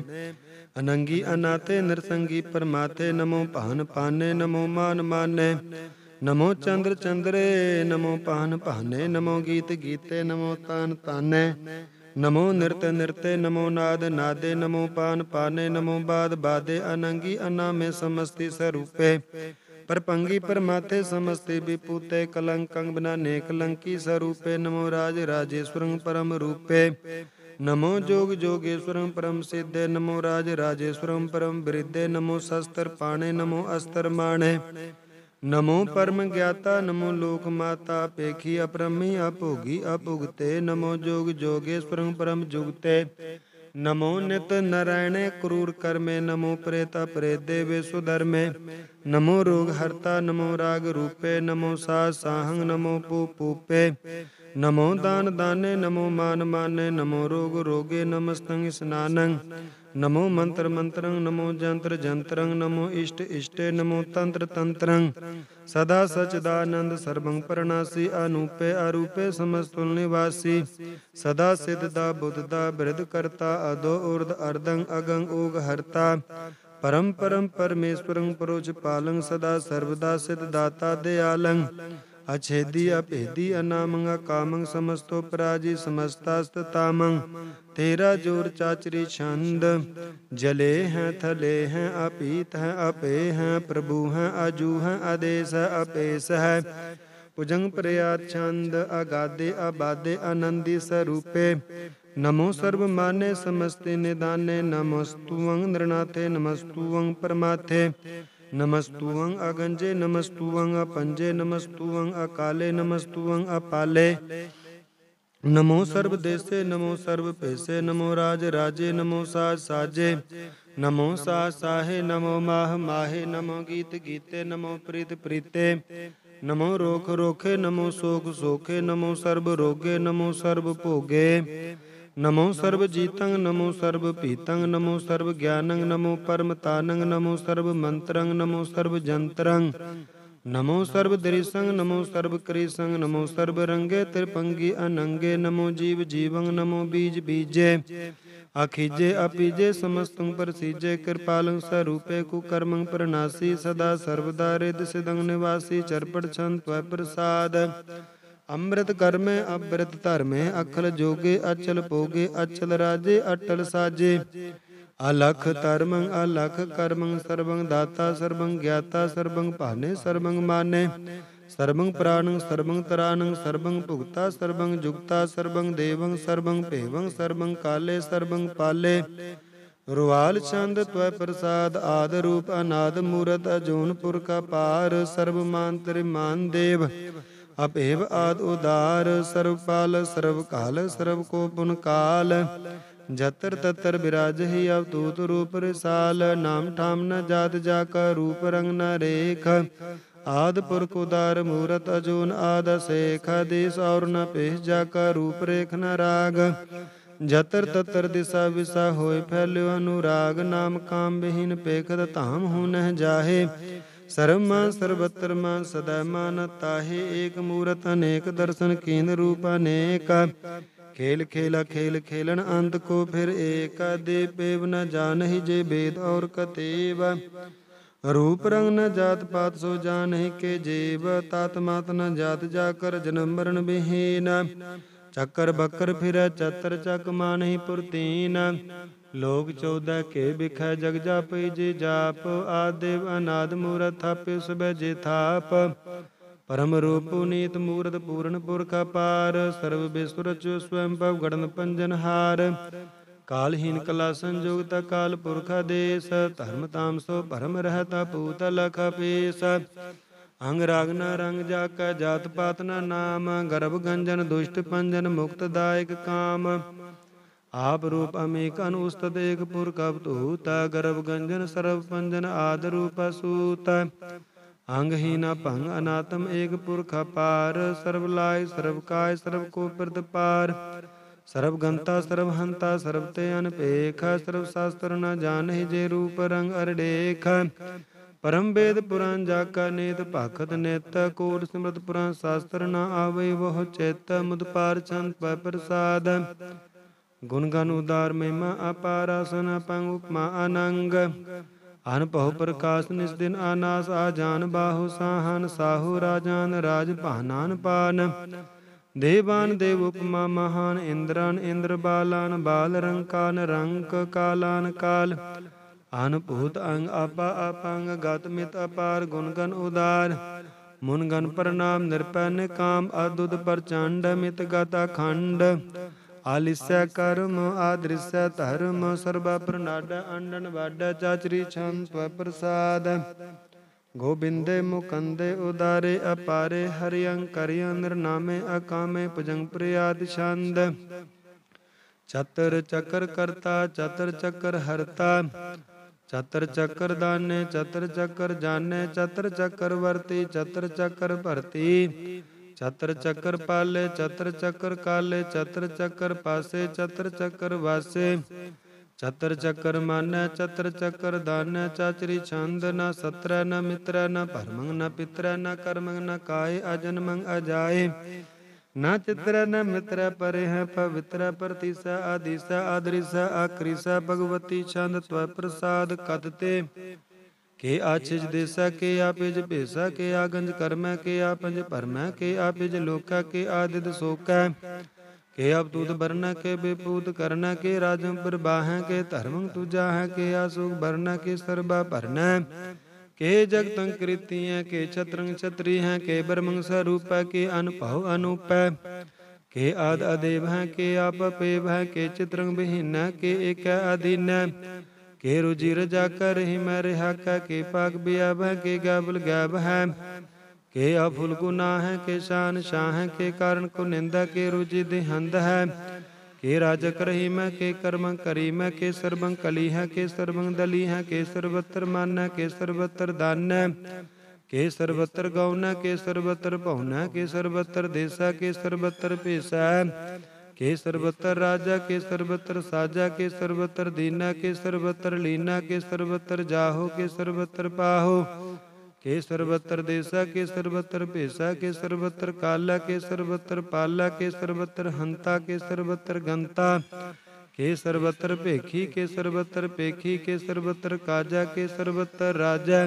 ਅਨੰਗੀ ਅਨਾਤੇ ਨਿਰਸੰਗੀ ਪਰਮਾਤੇ ਨਮੋ ਭਾਨ ਪਾਨੇ ਨਮੋ ਮਾਨ ਮਾਨੇ ਨਮੋ ਚੰਦਰ ਚੰਦਰੇ ਨਮੋ ਪਾਨ ਭਾਨੇ ਨਮੋ ਗੀਤ ਗੀਤੇ ਨਮੋ ਤਾਨ ਤਾਨੇ ਨਮੋ ਨਿਰਤ ਨਿਰਤੇ ਨਮੋ ਨਾਦ ਨਾਦੇ ਨਮੋ ਪਾਨ ਪਾਨੇ ਨਮੋ ਬਾਦ ਬਾਦੇ ਅਨੰਗੀ ਅਨਾਮੇ ਸਮਸਤੀ ਸਰੂਪੇ ਪਰ ਪੰਗੀ ਪਰਮਾਤੇ ਸਮਸਤੇ ਵਿਪੂਤੇ ਕਲੰਕੰ ਬਨਾਨੇ ਕਲੰਕੀ ਸਰੂਪੇ ਨਮੋ ਰਾਜ ਰਾਜੇਸ਼ਵਰੰ ਪਰਮ ਰੂਪੇ ਨਮੋ ਜੋਗ ਜੋਗੇਸ਼ਵਰੰ ਪਰਮ ਸਿੱਧੇ ਨਮੋ ਰਾਜ ਰਾਜੇਸ਼ਵਰੰ ਪਰਮ ਬ੍ਰਿਧੇ ਨਮੋ ਸ਼ਸਤਰ ਪਾਣੇ ਨਮੋ ਅਸਤਰ ਮਾਣੇ ਨਮੋ ਪਰਮ ਗਿਆਤਾ ਨਮੋ ਲੋਕ ਮਾਤਾ ਪੇਖੀ ਅਪਰਮੀ ਆਪੋਗੀ ਆਪੁਗਤੇ ਨਮੋ ਜੋਗ ਜੋਗੇਸ਼ਵਰੰ ਪਰਮ ਜੁਗਤੇ नमो नित नारायण क्रूर कर नमो प्रेता प्रेत देवे सुधर्मे नमो रोग हरता नमो राग रूपे नमो सा साहंग नमो पू पूपे नमो दान दाने नमो मान माने नमो रोग रोगे नमस्तंग स्नानं ਨਮੋ ਮੰਤਰ ਮੰਤਰੰ ਨਮੋ ਜੰਤਰ ਜੰਤਰੰ ਨਮੋ ਇਸ਼ਟ ਇਸ਼ਟੇ ਨਮੋ ਤੰਤਰ ਤੰਤਰੰ ਸਦਾ ਸਚਦਾਨੰਦ ਸਰਬੰ ਪਰਨਾਸੀ ਅਨੂਪੇ ਅਰੂਪੇ ਸਮਸਤੁਲ ਨਿਵਾਸੀ ਸਦਾ ਸਿਧ ਦਾ ਬੁੱਧ ਦਾ ਬਿਰਧ ਕਰਤਾ ਅਦੋ ਉਰਦ ਅਰਦੰ ਅਗੰ ਓਗ ਹਰਤਾ ਪਰਮ ਪਰਮ ਪਰਮੇਸ਼ਵਰੰ ਪਰੋਜ ਪਾਲੰ ਸਦਾ ਸਰਬਦਾ ਸਿਧ ਦਾਤਾ ਦਿਆਲੰ ਅਛੇਦੀ ਅਭੇਦੀ ਅਨਾਮੰਗ ਕਾਮੰ ਸਮਸਤੋ ਪਰਾਜੀ ਸਮਸਤਾਸਤ ਤਾਮੰ ਤੇਰਾ ਜੋਰ ਚਾਚਰੀ ਛੰਦ ਜਲੇ ਹੈ ਥਲੇ ਹੈ ਆਪੀਤ ਹੈ ਆਪੇ ਹੈ ਪ੍ਰਭੂ ਹੈ ਅਜੂ ਹੈ ਆਦੇਸ ਹੈ ਅਪੇਸ ਹੈ ਪੁਜੰਗ ਪ੍ਰਿਆ ਛੰਦ ਅਗਾਦੇ ਆਬਾਦੇ ਆਨੰਦੀ ਸਰੂਪੇ ਨਮੋ ਸਰਬ ਮਾਨੇ ਸਮਸਤੇ ਨਿਦਾਨੇ ਨਮਸਤੂਵੰ ਨਰਨਾਥੇ ਨਮਸਤੂੰ ਪਰਮਾਥੇ ਨਮਸਤੂੰ ਅਗੰਜੇ ਨਮਸਤੂੰ ਅਪੰਜੇ ਨਮਸਤੂੰ ਅਕਾਲੇ ਨਮਸਤੂੰ ਅਪਾਲੇ ਨਮੋ ਸਰਬ ਦੇਸੇ ਨਮੋ ਸਰਬ ਭੇਸੇ ਨਮੋ ਰਾਜ ਰਾਜੇ ਨਮੋ ਸਾਜ ਸਾਜੇ ਨਮੋ ਸਾ ਸਾਹੇ ਨਮੋ ਮਾਹ ਮਾਹੇ ਨਮੋ ਗੀਤ ਗੀਤੇ ਨਮੋ ਪ੍ਰੀਤ ਪ੍ਰੀਤੇ ਨਮੋ ਰੋਖ ਰੋਖੇ ਨਮੋ ਸੋਖ ਸੋਖੇ ਨਮੋ ਸਰਬ ਰੋਗੇ ਨਮੋ ਸਰਬ ਭੋਗੇ ਨਮੋ ਸਰਬ ਜੀਤੰ ਨਮੋ ਸਰਬ ਪੀਤੰ ਨਮੋ ਸਰਬ ਗਿਆਨੰ ਨਮੋ ਪਰਮ ਤਾਨੰ ਨਮੋ ਸਰਬ ਮੰਤਰੰ ਨਮੋ ਸਰਬ ਜੰਤਰੰ नमो सर्व दृसंग नमो सर्व कृसंग नमो सर्व रंगे त्रिपंगी अनंगे नमो जीव जीवंग नमो बीज बीजे अखिजे अपिजे समस्त प्रसिजे कृपाल स्वरूपे कुकर्म प्रनासी सदा सर्वदा रिद सिदंग निवासी चरपट छंद प्रसाद अमृत कर्मे अमृत धर्मे अखल जोगे अचल पोगे अचल राजे अटल साजे ਅਲਖ ਧਰਮ ਅਲਖ ਕਰਮ ਸਰਬੰ ਦਾਤਾ ਸਰਬੰ ਗਿਆਤਾ ਸਰਬੰ ਭਾਨੇ ਸਰਬੰ ਮਾਨੇ ਸਰਬੰ ਪ੍ਰਾਣੰ ਸਰਬੰ ਤਰਾਨੰ ਸਰਬੰ ਭੁਗਤਾ ਸਰਬੰ ਜੁਗਤਾ ਸਰਬੰ ਦੇਵੰ ਸਰਬੰ ਭੇਵੰ ਸਰਬੰ ਕਾਲੇ ਸਰਬੰ ਪਾਲੇ ਰੁਵਾਲ ਚੰਦ ਤਵੈ ਪ੍ਰਸਾਦ ਆਦ ਰੂਪ ਅਨਾਦ ਮੂਰਤ ਅਜੂਨ ਪੁਰ ਕਾ ਪਾਰ ਸਰਬ ਮਾਨ ਤ੍ਰਿ ਮਾਨ ਦੇਵ ਅਪੇਵ ਆਦ ਉਦਾਰ ਸਰਬ ਪਾਲ ਸਰਬ ਕਾਲ ਸਰਬ ਕੋ ਪੁਨ ਕਾਲ ਜਤਰ ਤਤਰ ਬਿਰਾਜਹਿ ਅਵਤੂਤ ਰੂਪ ਰਸਾਲ ਨਾਮ ਠਾਮ ਨ ਜਾਤ ਜਾ ਕਾ ਰੂਪ ਰੰਗ ਨ ਰੇਖ ਆਦ ਪੁਰਖ ਉਦਾਰ ਮੂਰਤ ਅਜੂਨ ਆਦ ਸੇਖ ਦਿਸ ਔਰ ਨ ਪੇਸ ਜਾ ਕਾ ਰੂਪ ਰੇਖ ਨ ਰਾਗ ਜਤਰ ਤਤਰ ਦਿਸਾ ਵਿਸਾ ਹੋਏ ਫੈਲਿਓ ਅਨੁਰਾਗ ਨਾਮ ਕਾਮ ਬਹਿਨ ਪੇਖਤ ਧਾਮ ਹੋ ਨਹਿ ਜਾਹੇ ਸਰਮਾ ਸਰਬਤਰ ਮਾ ਸਦਾ ਮਨ ਤਾਹੇ ਏਕ ਮੂਰਤ ਅਨੇਕ ਦਰਸ਼ਨ ਕੀਨ ਰੂਪ ਅਨੇਕ ਖੇਲ ਖੇਲਾ ਖੇਲ ਖੇਲਣ ਅੰਤ ਕੋ ਫਿਰ ਏਕਾ ਦੇ ਪੇਵ ਨ ਜਾਣਹੀ ਜੇ ਬੇਦ ਔਰ ਕਤੇਵ ਰੂਪ ਰੰਗ ਨ ਜਾਤ ਪਾਤ ਸੋ ਜਾਣਹੀ ਕੇ ਜੀਵ ਤਤ ਮਾਤ ਨ ਜਾਤ ਜਾ ਕਰ ਜਨਮ ਮਰਨ ਬਿਹੀਨ ਚੱਕਰ ਬੱਕਰ ਫਿਰੈ ਚਤਰ ਚੱਕ ਮਾਨਹੀ ਪੁਰਤੀਨ ਲੋਕ 14 ਕੇ ਬਿਖੈ ਜਗ ਜਾਪੈ ਜੇ ਜਾਪ ਆਦੇਵ ਅਨਾਦ ਮੂਰਤ ਥਾਪੇ ਸਬੈ ਜੇ ਥਾਪ ਪਰਮ ਰੂਪ ਨੀਤ ਮੂਰਤ ਪੂਰਨ ਪੁਰਖ ਅਪਾਰ ਸਰਬ ਬਿਸੁਰਚ ਸਵੈੰ ਭਵ ਗੜਨ ਪੰਜਨ ਹਾਰ ਕਾਲਹੀਨ ਕਲਾ ਸੰਜੋਗਤ ਕਾਲ ਪੁਰਖ ਦੇਸ ਧਰਮ ਤਾਮ ਸੋ ਭਰਮ ਰਹਤਾ ਪੂਤ ਲਖ ਪੇਸ ਅੰਗ ਰਾਗ ਨ ਰੰਗ ਜਾ ਕਾ ਜਾਤ ਪਾਤ ਨ ਨਾਮ ਗਰਭ ਗੰਜਨ ਦੁਸ਼ਟ ਪੰਜਨ ਮੁਕਤ ਦਾਇਕ ਕਾਮ ਆਪ ਰੂਪ ਅਮੇਕ ਅਨੁਸਤਤ ਏਕ ਪੁਰ ਕਬ ਤੂਤ ਗਰਭ ਗੰਜਨ ਸਰਬ ਪੰਜਨ ਆਦ ਰੂਪ ਸੂਤ ਅੰਗਹੀਨ ਭੰਗ ਅਨਾਤਮ ਏਕ ਪੁਰਖ ਅਪਾਰ ਸਰਬ ਲਾਇ ਸਰਬ ਕਾਇ ਸਰਬ ਕੋ ਪ੍ਰਤ ਪਾਰ ਸਰਬ ਗੰਤਾ ਸਰਬ ਹੰਤਾ ਸਰਬ ਤੇ ਅਨਪੇਖ ਸਰਬ ਸਾਸਤਰ ਨ ਜਾਣਹਿ ਜੇ ਰੂਪ ਰੰਗ ਅਰੜੇਖ ਪਰਮ ਵੇਦ ਪੁਰਾਨ ਜਾਕਾ ਨੇਤ ਭਖਤ ਨੇਤ ਕੋਰ ਸਿਮਰਤ ਪੁਰਾਨ ਸਾਸਤਰ ਨ ਆਵੇ ਬਹੁ ਚੇਤ ਮੁਦ ਪਾਰ ਚੰਦ ਪੈ ਪ੍ਰਸਾਦ ਗੁਣ ਗਨ ਉਦਾਰ ਮਹਿਮਾ ਅਪਾਰ ਅਸਨ ਪੰਗ ਉਪਮਾ ਅਨੰਗ ਭਉ ਪ੍ਰਕਾਸ਼ ਨਿਸ ਦਿਨ ਆਨਾਸ ਆ ਜਾਨ ਬਾਹੂ ਸਾਹਨ ਸਾਹੂ ਰਾਜਾਨ ਰਾਜ ਭਾਨਾਨ ਪਾਨ ਦੇਵਾਨ ਦੇਵ ਉਪਮਾ ਮਹਾਨ ਇੰਦਰਾਨ ਇੰਦਰ ਬਾਲਾਨ ਬਾਲ ਰੰਕਾਨ ਰੰਕ ਕਾਲਾਨ ਕਾਲ ਭੂਤ ਅੰਗ ਆਪਾ ਆਪੰਗ ਗਤ ਮਿਤ ਅਪਾਰ ਗੁਣ ਗਨ ਉਦਾਰ ਗਨ ਪ੍ਰਣਾਮ ਨਿਰਪੈ ਨਿਕਾਮ ਅਦੁਦ ਪਰਚੰਡ ਮਿਤ ਗਤਾ ਖੰਡ ਆਲਿਸੈ ਕਰਮ ਆਦ੍ਰਿਸੈ ਧਰਮ ਸਰਬ ਪ੍ਰਨਾਡ ਅੰਡਨ ਵਾਡ ਚਾਚਰੀ ਛੰਤ ਪ੍ਰਸਾਦ ਗੋਬਿੰਦੇ ਮੁਕੰਦੇ ਉਦਾਰੇ ਅਪਾਰੇ ਹਰਿਯੰ ਅੰਕਰਿਆ ਨਿਰਨਾਮੇ ਅਕਾਮੇ ਭਜੰ ਪ੍ਰਿਆਦ ਛੰਦ ਚਤਰ ਚੱਕਰ ਕਰਤਾ ਚਤਰ ਚੱਕਰ ਹਰਤਾ ਚਤਰ ਚੱਕਰ ਦਾਨੇ ਚਤਰ ਚੱਕਰ ਜਾਣੇ ਚਤਰ ਚੱਕਰ ਵਰਤੀ ਚਤਰ ਚੱਕਰ ਭਰਤੀ ਚਤਰ ਚੱਕਰ ਪਾਲੇ ਚਤਰ ਚੱਕਰ ਕਾਲੇ ਚਤਰ ਚੱਕਰ ਪਾਸੇ ਚਤਰ ਚੱਕਰ ਵਾਸੇ ਚਤਰ ਚੱਕਰ ਮਨ ਚਤਰ ਚੱਕਰ ਦਾਨੈ ਚਾਚਰੀ ਛੰਦ ਨ ਸਤਰ ਨ ਮਿੱਤਰ ਨ ਭਰਮੰਗ ਨ ਪਿਤਰੈ ਨ ਕਰਮੰਗ ਨ ਕਾਏ ਅਜਨਮੰ ਅਜਾਏ ਨਾ ਚਿਤਰੈ ਨ ਮਿੱਤਰ ਪਰੇ ਹੈ ਪਵਿੱਤਰ ਪ੍ਰਤੀਸ ਆਦੀਸਾ ਆਦ੍ਰਿਸ ਆਕ੍ਰਿਸ ਭਗਵਤੀ ਛੰਦ ਤਵ ਪ੍ਰਸਾਦ ਕਤ ਤੇ ਕੇ ਆਛਿਜ ਦੇਸਾ ਕੇ ਆਪਿਜ ਭੇਸਾ ਕੇ ਆਗੰਜ ਕਰਮੈ ਕੇ ਆਪੰਜ ਪਰਮੈ ਕੇ ਆਪਿਜ ਲੋਕਾ ਕੇ ਆਦਿਦ ਸੋਕੈ ਕੇ ਅਬਦੂਤ ਬਰਨਾ ਕੇ ਬੇਪੂਤ ਕਰਨਾ ਕੇ ਰਾਜਮ ਪ੍ਰਬਾਹ ਕੇ ਧਰਮੰ ਤੁਜਾ ਹੈ ਕੇ ਆਸੁਖ ਬਰਨਾ ਕੇ ਸਰਬਾ ਭਰਨਾ ਕੇ ਜਗਤੰ ਕ੍ਰਿਤੀਆਂ ਕੇ ਛਤਰੰ ਛਤਰੀ ਹੈ ਕੇ ਬਰਮੰ ਸਰੂਪੈ ਕੇ ਅਨਭਉ ਅਨੂਪੈ ਕੇ ਆਦ ਅਦੇਵ ਹੈ ਕੇ ਆਪ ਪੇਵ ਹੈ ਕੇ ਚਿਤਰੰ ਬਿਹਿਨ ਕੇ ਏਕੈ ਅਧੀਨੈ ਕੇ ਰੁਜੀ ਰਜਾ ਕਰਹਿ ਮੈਂ ਰਹਾ ਕਾ ਕੇ ਪਾਗ ਬਿਆਬ ਕੇ ਗਾਬਲ ਗਾਬ ਹੈ ਕੇ ਅਫੁਲ ਗੁਨਾਹ ਹੈ ਕੇ ਸ਼ਾਨ ਸ਼ਾਹ ਹੈ ਕੇ ਕਾਰਨ ਕੋ ਨਿੰਦਾ ਕੇ ਰੁਜੀ ਦਿਹੰਦ ਹੈ ਕੇ ਰਾਜ ਕਰਹਿ ਮੈਂ ਕੇ ਕਰਮ ਕਰੀ ਮੈਂ ਕੇ ਸਰਬੰ ਕਲੀ ਹੈ ਕੇ ਸਰਬੰ ਦਲੀ ਹੈ ਕੇ ਸਰਬਤਰ ਮਾਨ ਹੈ ਕੇ ਸਰਬਤਰ ਦਾਨ ਹੈ ਕੇ ਸਰਬਤਰ ਹੈ ਕੇ ਸਰਬਤਰ ਹੈ ਕੇ ਸਰਬਤਰ ਦੇਸਾ ਕੇ ਸਰਬਤਰ ਭੇਸਾ के सर्वत्र राजा के सर्वत्र साजा के सर्वत्र दीना के सर्वत्र लीना के सर्वत्र जाहो के सर्वत्र पाहो के सर्वत्र देशा के सर्वत्र पेशा के सर्वत्र काला के सर्वत्र पाला के सर्वत्र हंता के सर्वत्र गंता के सर्वत्र पेखी के सर्वत्र पेखी के सर्वत्र काजा के सर्वत्र राजा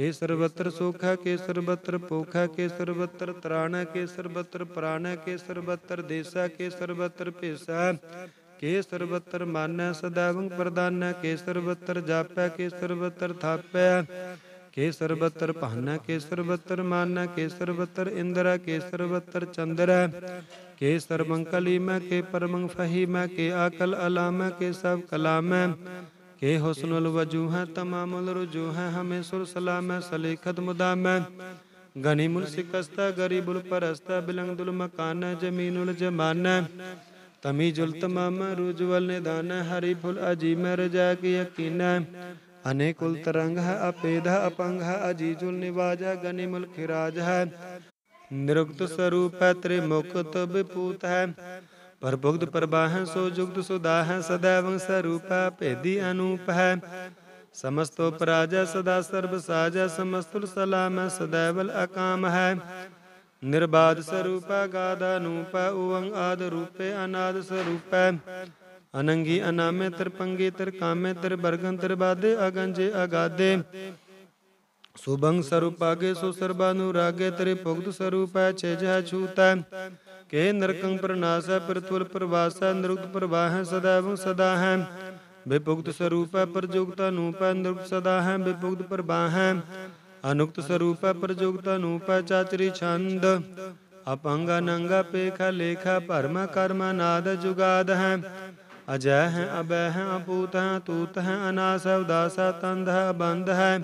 हे सर्वत्र सुखा के सर्वत्र पोखा के सर्वत्र त्राणा के सर्वत्र प्राणा के सर्वत्र देशा के सर्वत्र पेशा के सर्वत्र मान्य सदावंग प्रदान के सर्वत्र जाप्या के सर्वत्र थाप्या के सर्वत्र पहना के सर्वत्र माना के सर्वत्र इंदिरा के सर्वत्र चंद्रा के सर्वंग कलीमा के परमंग फहीमा के आकल अलामा के सब कलामा ਕੇ ਹੁਸਨੁਲ ਵਜੂਹਾਂ ਤਮਾਮੁਲ ਰਜੂਹਾਂ ਹਮੇ ਸੁਰ ਸਲਾਮੈ ਸਲੇਖਤ ਮੁਦਾਮੈ ਗਨੀ ਮੁਲ ਸਿਕਸਤਾ ਗਰੀਬੁਲ ਪਰਸਤਾ ਬਿਲੰਗਦੁਲ ਮਕਾਨ ਜਮੀਨੁਲ ਜਮਾਨ ਤਮੀ ਜੁਲ ਤਮਾਮ ਰੂਜਵਲ ਨਿਦਾਨ ਹਰੀ ਫੁਲ ਅਜੀਮ ਰਜਾ ਕੀ ਯਕੀਨ ਅਨੇਕੁਲ ਤਰੰਗ ਹੈ ਅਪੇਧ ਅਪੰਗ ਹੈ ਅਜੀਜੁਲ ਨਿਵਾਜਾ ਗਨੀ ਮੁਲ ਖਿਰਾਜ ਹੈ ਨਿਰੁਕਤ ਸਰੂਪ ਹੈ ਤ੍ਰਿਮੁਕਤ ਵਿਪੂਤ ਹੈ परभुग्ध प्रवाह सो जुग्ध सुदाह सदैव स्वरूप भेदी अनूप है समस्तो समस्तोपराज सदा सर्वसाज समस्त सलाम सदैवल अकाम है निर्बाध स्वरूप गादानूप उवंग आद रूपे अनाद स्वरूप अनंगी अनामे त्रिपंगी त्रिकामे त्रिवर्गन त्रिबादे अगंजे अगादे सुभंग स्वरूपागे सुसर्वानुरागे त्रिपुग्ध स्वरूप छेज छूत ਕੇ ਨਰਕੰ ਪ੍ਰਨਾਸੈ ਪ੍ਰਤੁਲ ਪ੍ਰਵਾਸਾ ਨਿਰੁਕਤ ਪ੍ਰਵਾਹ ਸਦਾਵੰ ਸਦਾ ਹੈ ਵਿਭੁਕਤ ਸਰੂਪ ਹੈ ਪ੍ਰਜੁਗਤ ਅਨੂਪ ਨਿਰੁਕਤ ਸਦਾ ਹੈ ਵਿਭੁਕਤ ਪ੍ਰਵਾਹ ਹੈ ਅਨੁਕਤ ਸਰੂਪ ਹੈ ਪ੍ਰਜੁਗਤ ਅਨੂਪ ਚਾਚਰੀ ਛੰਦ ਅਪੰਗ ਅਨੰਗ ਪੇਖਾ ਲੇਖਾ ਭਰਮ ਕਰਮ ਨਾਦ ਜੁਗਾਦ ਹੈ ਅਜੈ ਹੈ ਅਬੈ ਹੈ ਅਪੂਤ ਹੈ ਤੂਤ ਹੈ ਅਨਾਸ ਉਦਾਸਾ ਉਦਾਸ ਹੈ ਤੰਦ ਹੈ ਬੰਦ ਹੈ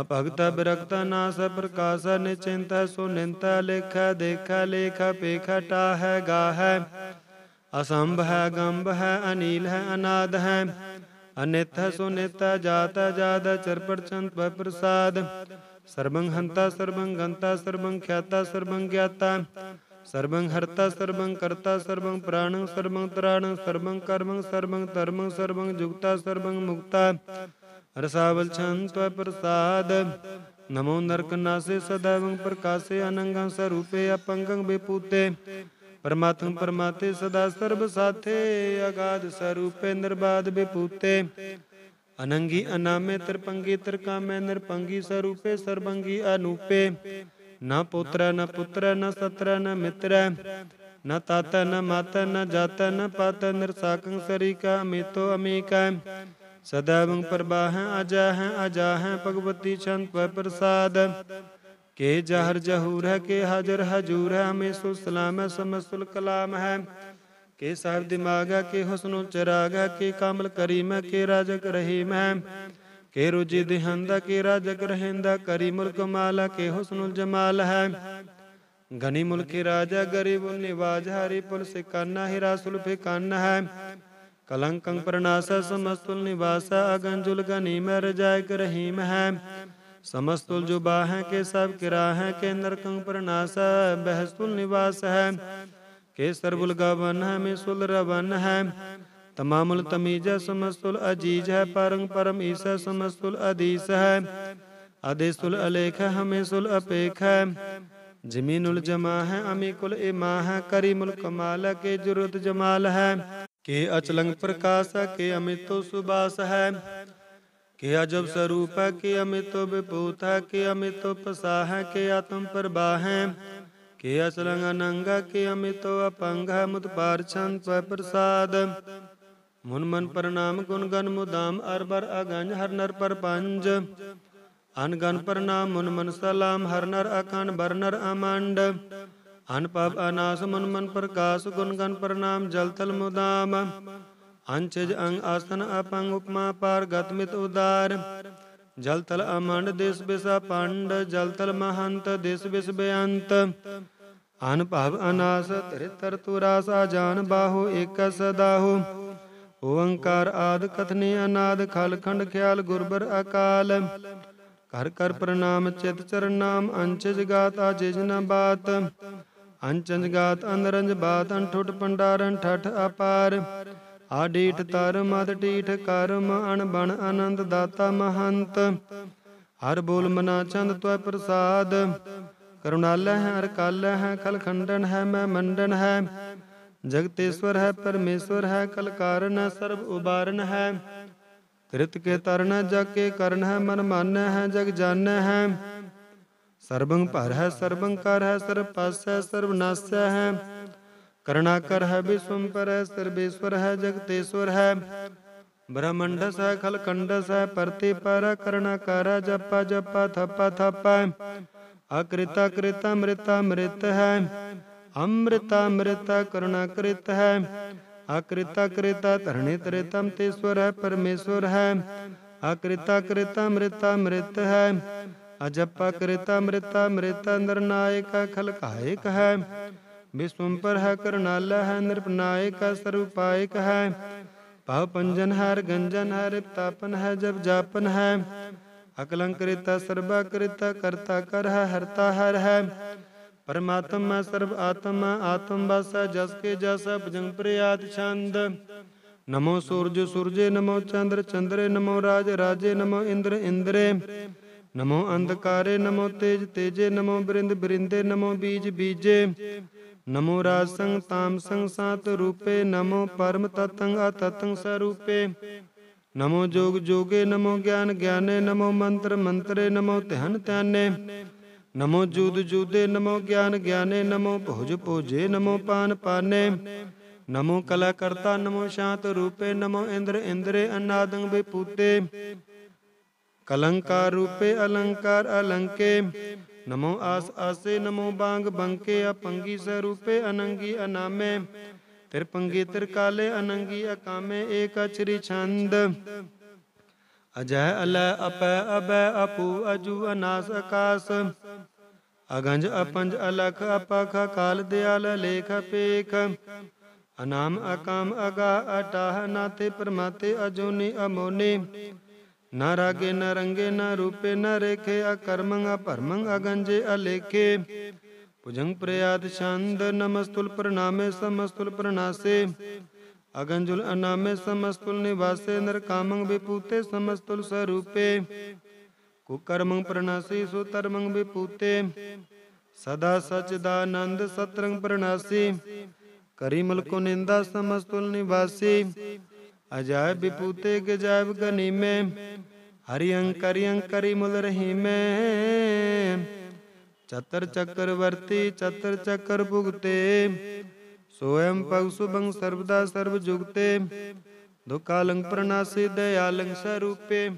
अभक्त विरक्त नाश प्रकाश निचिंत सुनिंत लिख देख लेख पेखटा है गा है असंभ है गंब है अनिल है अनाद है अनित सुनित जात जात चरपर चंद प्रसाद सर्वंग हंता सर्वंग गंता सर्वंग ख्याता सर्वंग ज्ञाता सर्वंग हरता सर्वंग कर्ता सर्वंग प्राणं सर्वंग त्राणं सर्वंग कर्मं सर्वंग धर्मं सर्वंग जुगता सर्वंग मुक्ता रसावल छंद प्रसाद नमो नरक नासे सदैव प्रकाशे अनंग स्वरूपे अपंगं विपूते परमात्म परमाते सदा सर्व साथे अगाध स्वरूपे निर्बाध विपूते अनंगी अनामे त्रिपंगी त्रिकामे निरपंगी स्वरूपे सर्वंगी अनूपे न पुत्र न पुत्र न सत्र न मित्र न तात न माता न जाता न पात नृसाक सरिका अमितो अमेका सदैव प्रवाह अजह है भगवती छंद पर प्रसाद के जहर जहूर है के हजर हजूर है हमें सुसलाम है समसुल कलाम है के सर दिमाग है के हसनो चराग है के कामल करीम है के राजक रहीम है के रुजी दिहंद के राजक रहेंदा करी कमाल माल के हुसनो जमाल है गनी मुल्क राजा गरीब निवाज हरि पुल काना हिरासुल फिकाना है कलंक प्रणासा समस्तुल निवासा अगंजुल मर जाय रहीम है समस्तुल जो बाह के सब किरा है के नरक प्रणासा बहसुल निवास है के सर्वुल गवन है मिसुल रवन है तमामुल तमीज समस्तुल अजीज है परंग परम ईस समस्तुल अधीस है अधिसुल अलेख है हमेसुल अपेख है जमीनुल जमा है अमीकुल इमा है करीमुल कमाल के जुरुत जमाल है के अचलंग प्रकाश के अमितो सुबास है के अजब स्वरूप के अमितो विभूत के अमितो है के आत्म है के अचलंग अनंग के अमितो अपंग मुतपार छंद प्रसाद मुन मन प्रणाम गुण गण मुदाम अरबर अगंज हर नर पर पंज अनगन प्रणाम मुन मन सलाम हर नर अकन बरनर अमंड ਅਨਪਵ ਅਨਾਸ ਮਨ ਮਨ ਪ੍ਰਕਾਸ ਗੁਣ ਗਨ ਪ੍ਰਣਾਮ ਜਲ ਤਲ ਮੁਦਾਮ ਅੰਚਜ ਅੰਗ ਆਸਨ ਅਪੰਗ ਉਪਮਾ ਪਾਰ ਗਤਮਿਤ ਉਦਾਰ ਜਲ ਤਲ ਅਮੰਡ ਦੇਸ ਬਿਸਾ ਪੰਡ ਜਲ ਤਲ ਮਹੰਤ ਦੇਸ ਬਿਸ ਬਿਅੰਤ ਅਨਭਵ ਅਨਾਸ ਤ੍ਰਿਤਰ ਸਾ ਜਾਨ ਬਾਹੋ ਏਕ ਸਦਾਹੋ ਓੰਕਾਰ ਆਦ ਕਥਨੇ ਅਨਾਦ ਖਲ ਖੰਡ ਖਿਆਲ ਗੁਰਬਰ ਅਕਾਲ ਕਰ ਕਰ ਪ੍ਰਣਾਮ ਚਿਤ ਚਰਨ ਨਾਮ ਅੰਚ ਜਗਾਤਾ ਜਿਜ ਨ ਬਾਤ ਅੰਚੰਜ ਗਾਤ ਅਨਰੰਜ ਬਾਤ ਅਨਠੁੱਟ ਪੰਡਾਰਨ ਠਠ ਅਪਾਰ ਆਡੀਠ ਤਰ ਮਦ ਟੀਠ ਕਰਮ ਅਣ ਬਣ ਆਨੰਦ ਦਾਤਾ ਮਹੰਤ ਹਰ ਬੋਲ ਮਨਾ ਚੰਦ ਤਵੈ ਪ੍ਰਸਾਦ ਕਰੁਣਾਲੈ ਹੈ ਹਰ ਕਾਲ ਹੈ ਖਲਖੰਡਨ ਹੈ ਮੈਂ ਮੰਡਨ ਹੈ ਜਗਤੇਸ਼ਵਰ ਹੈ ਪਰਮੇਸ਼ਵਰ ਹੈ ਕਲ ਕਾਰਨ ਸਰਬ ਉਬਾਰਨ ਹੈ ਕ੍ਰਿਤ ਕੇ ਤਰਨ ਜਗ ਕੇ ਕਰਨ ਹੈ ਮਨ ਮਾਨੈ ਹੈ ਜਗ ਜਾਨ ਹੈ सर्वं पर है सर्वंकर है सर्वपाश है सर्वनाश है करणाकर है पर है सर्वेश्वर है जगतेश्वर है ब्रह्मंडस है खलकंडस है प्रति पर करणाकार है जपा जपा थपा थपा अकृता कृत मृत मृत है अमृता अमृता करुणाकृत है अकृता कृता तरणी तृतम तेश्वर है परमेश्वर है अकृता कृत अमृता मृत है ਅਜਪਾ ਕਰਤਾ ਮ੍ਰਿਤਾ ਮ੍ਰਿਤਾ ਨਰਨਾਇਕ ਖਲਕਾਇਕ ਹੈ ਵਿਸਵੰਪਰ ਹੈ ਕਰਨਾਲ ਹੈ ਨਿਰਪਨਾਇਕ ਸਰੂਪਾਇਕ ਹੈ ਭਵ ਪੰਜਨ ਹਰ ਗੰਜਨ ਹਰ ਤਾਪਨ ਹੈ ਜਬ ਜਾਪਨ ਹੈ ਅਕਲੰਕ੍ਰਿਤ ਸਰਬਾ ਕਰਤਾ ਕਰਤਾ ਕਰ ਹੈ ਹਰਤਾ ਹਰ ਹੈ ਪਰਮਾਤਮਾ ਸਰਬ ਆਤਮਾ ਆਤਮ ਬਸ ਜਸ ਕੇ ਜਸ ਭਜੰਗ ਪ੍ਰਿਆਤ ਛੰਦ ਨਮੋ ਸੂਰਜ ਸੂਰਜੇ ਨਮੋ ਚੰਦਰ ਚੰਦਰੇ ਨਮੋ ਰਾਜ ਰਾਜੇ ਨਮੋ ਇੰਦਰ ਇੰਦਰੇ ਨਮੋ ਅੰਧਕਾਰੇ ਨਮੋ ਤੇਜ ਤੇਜੇ ਨਮੋ ਬ੍ਰਿੰਦ ਬ੍ਰਿੰਦੇ ਨਮੋ ਬੀਜ ਬੀਜੇ ਨਮੋ ਰਾਜ ਸੰਗ ਤਾਮ ਸੰਗ ਸਾਤ ਰੂਪੇ ਨਮੋ ਪਰਮ ਤਤੰ ਅਤਤੰ ਸਰੂਪੇ ਨਮੋ ਜੋਗ ਜੋਗੇ ਨਮੋ ਗਿਆਨ ਗਿਆਨੇ ਨਮੋ ਮੰਤਰ ਮੰਤਰੇ ਨਮੋ ਧਿਆਨ ਧਿਆਨੇ ਨਮੋ ਜੂਦ ਜੂਦੇ ਨਮੋ ਗਿਆਨ ਗਿਆਨੇ ਨਮੋ ਭੋਜ ਭੋਜੇ ਨਮੋ ਪਾਨ ਪਾਨੇ ਨਮੋ ਕਲਾ ਕਰਤਾ ਨਮੋ ਸ਼ਾਂਤ ਰੂਪੇ ਨਮੋ ਇੰਦਰ ਇੰਦਰੇ ਅਨਾਦੰ ਬਿਪੂਤੇ कलंकार रूपे अलंकार अलंके नमो आस आसे नमो बांग बंके अपंगी सरूपे अनंगी अनामे त्रिपंगी त्रिकाले अनंगी अकामे एक अचरी छंद अजय अल अप अब अपु अजु अनास अकास अगंज अपंज अलख अपख काल दयाल लेख पेख अनाम अकाम अगा अटाह नाथे परमाते अजोनी अमोनी न रागे न रंगे न रूपे न रेखे अकर्मंग अपरमंग अगंजे अलेखे भुजंग प्रयाद शांत नमस्तुल प्रणामे समस्तुल प्रणासे अगंजुल अनामे समस्तुल निवासे नर कामंग विपूते समस्तुल स्वरूपे कुकर्मंग प्रणासी सुतर्मंग विपूते सदा सचिदानंद सतरंग प्रणासी करीमल को निंदा समस्तुल निवासी ਅਜਾਇਬ ਬਿਪੂਤੇ ਗਜਾਇਬ ਗਨੀਮੇ ਹਰੀ ਅੰਕਰੀ ਅੰਕਰੀ ਮੁਲ ਰਹੀਮੇ ਚਤਰ ਚੱਕਰ ਵਰਤੀ ਚਤਰ ਚੱਕਰ ਭੁਗਤੇ ਸੋਇਮ ਪਗ ਸੁਬੰ ਸਰਬਦਾ ਸਰਬ ਜੁਗਤੇ ਦੁਕਾਲੰ ਪ੍ਰਣਾਸੀ ਦਇਆਲੰ ਸਰੂਪੇ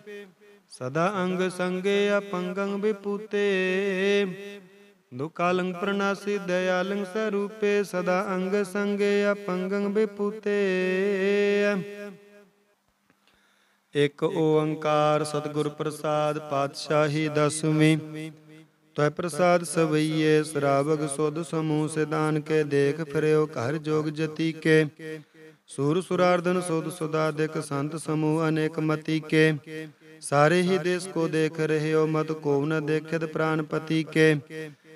ਸਦਾ ਅੰਗ ਸੰਗੇ ਅਪੰਗੰ ਬਿਪੂਤੇ ਦੁਕਾਲੰ ਪ੍ਰਣਾਸੀ ਦਇਆਲੰ ਸਰੂਪੇ ਸਦਾ ਅੰਗ ਸੰਗੇ ਅਪੰਗੰ ਬਿਪੂਤੇ ਇਕ ਓੰਕਾਰ ਸਤਿਗੁਰ ਪ੍ਰਸਾਦ ਪਾਤਸ਼ਾਹੀ ਦਸਵੀਂ ਤੈ ਪ੍ਰਸਾਦ ਸਵਈਏ ਸਰਾਵਗ ਸੁਧ ਸਮੂਹ ਸਿਦਾਨ ਕੇ ਦੇਖ ਫਿਰਿਓ ਘਰ ਜੋਗ ਜਤੀ ਕੇ ਸੂਰ ਸੁਰਾਰਦਨ ਸੁਧ ਸੁਦਾ ਦੇਖ ਸੰਤ ਸਮੂਹ ਅਨੇਕ ਮਤੀ ਕੇ ਸਾਰੇ ਹੀ ਦੇਸ ਕੋ ਦੇਖ ਰਹਿਓ ਮਤ ਕੋ ਨ ਦੇਖਿਤ ਪ੍ਰਾਨਪਤੀ ਕੇ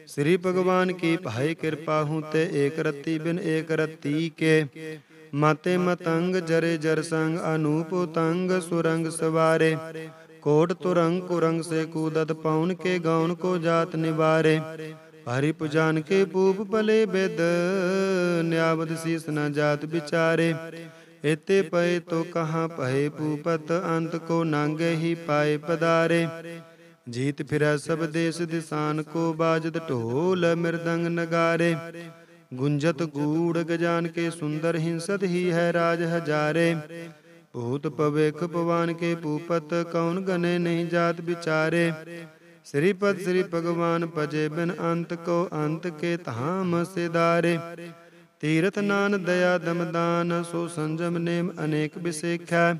ਸ੍ਰੀ ਭਗਵਾਨ ਕੀ ਭਾਈ ਕਿਰਪਾ ਹੂੰ ਤੇ ਏਕ ਰਤੀ ਬਿਨ ਏਕ ਰਤੀ ਕੇ ਮਾਤੇ ਮਤੰਗ ਜਰੇ ਜਰ ਸੰਗ ਅਨੂਪ ਤੰਗ ਸੁਰੰਗ ਸਵਾਰੇ ਕੋਟ ਤੁਰੰਗ ਕੁਰੰਗ ਸੇ ਕੂਦਤ ਪਾਉਣ ਕੇ ਗਾਉਣ ਕੋ ਜਾਤ ਨਿਵਾਰੇ ਭਾਰੀ ਪੁਜਾਨ ਕੇ ਪੂਪ ਭਲੇ ਬਿਦ ਨਿਆਵਦ ਸੀਸ ਨਾ ਜਾਤ ਵਿਚਾਰੇ ਇਤੇ ਪਏ ਤੋ ਕਹਾ ਭਏ ਪੂਪਤ ਅੰਤ ਕੋ ਨੰਗ ਹੀ ਪਾਏ ਪਦਾਰੇ ਜੀਤ ਫਿਰੈ ਸਭ ਦੇਸ ਦਿਸਾਨ ਕੋ ਬਾਜਦ ਢੋਲ ਮਿਰਦੰਗ ਨਗਾਰੇ ਗੁੰਜਤ ਗੂੜ ਗਜਾਨ ਕੇ ਸੁੰਦਰ ਹਿੰਸਤ ਹੀ ਹੈ ਰਾਜ ਹਜ਼ਾਰੇ ਭੂਤ ਪਵੇਖ ਪਵਾਨ ਕੇ ਪੂਪਤ ਕੌਣ ਗਨੇ ਨਹੀਂ ਜਾਤ ਵਿਚਾਰੇ ਸ੍ਰੀ ਪਦ ਸ੍ਰੀ ਭਗਵਾਨ ਪਜੇ ਬਿਨ ਅੰਤ ਕੋ ਅੰਤ ਕੇ ਧਾਮ ਸਿਦਾਰੇ ਤੀਰਥ ਨਾਨ ਦਇਆ ਦਮਦਾਨ ਸੋ ਸੰਜਮ ਨੇਮ ਅਨੇਕ ਵਿਸੇਖੈ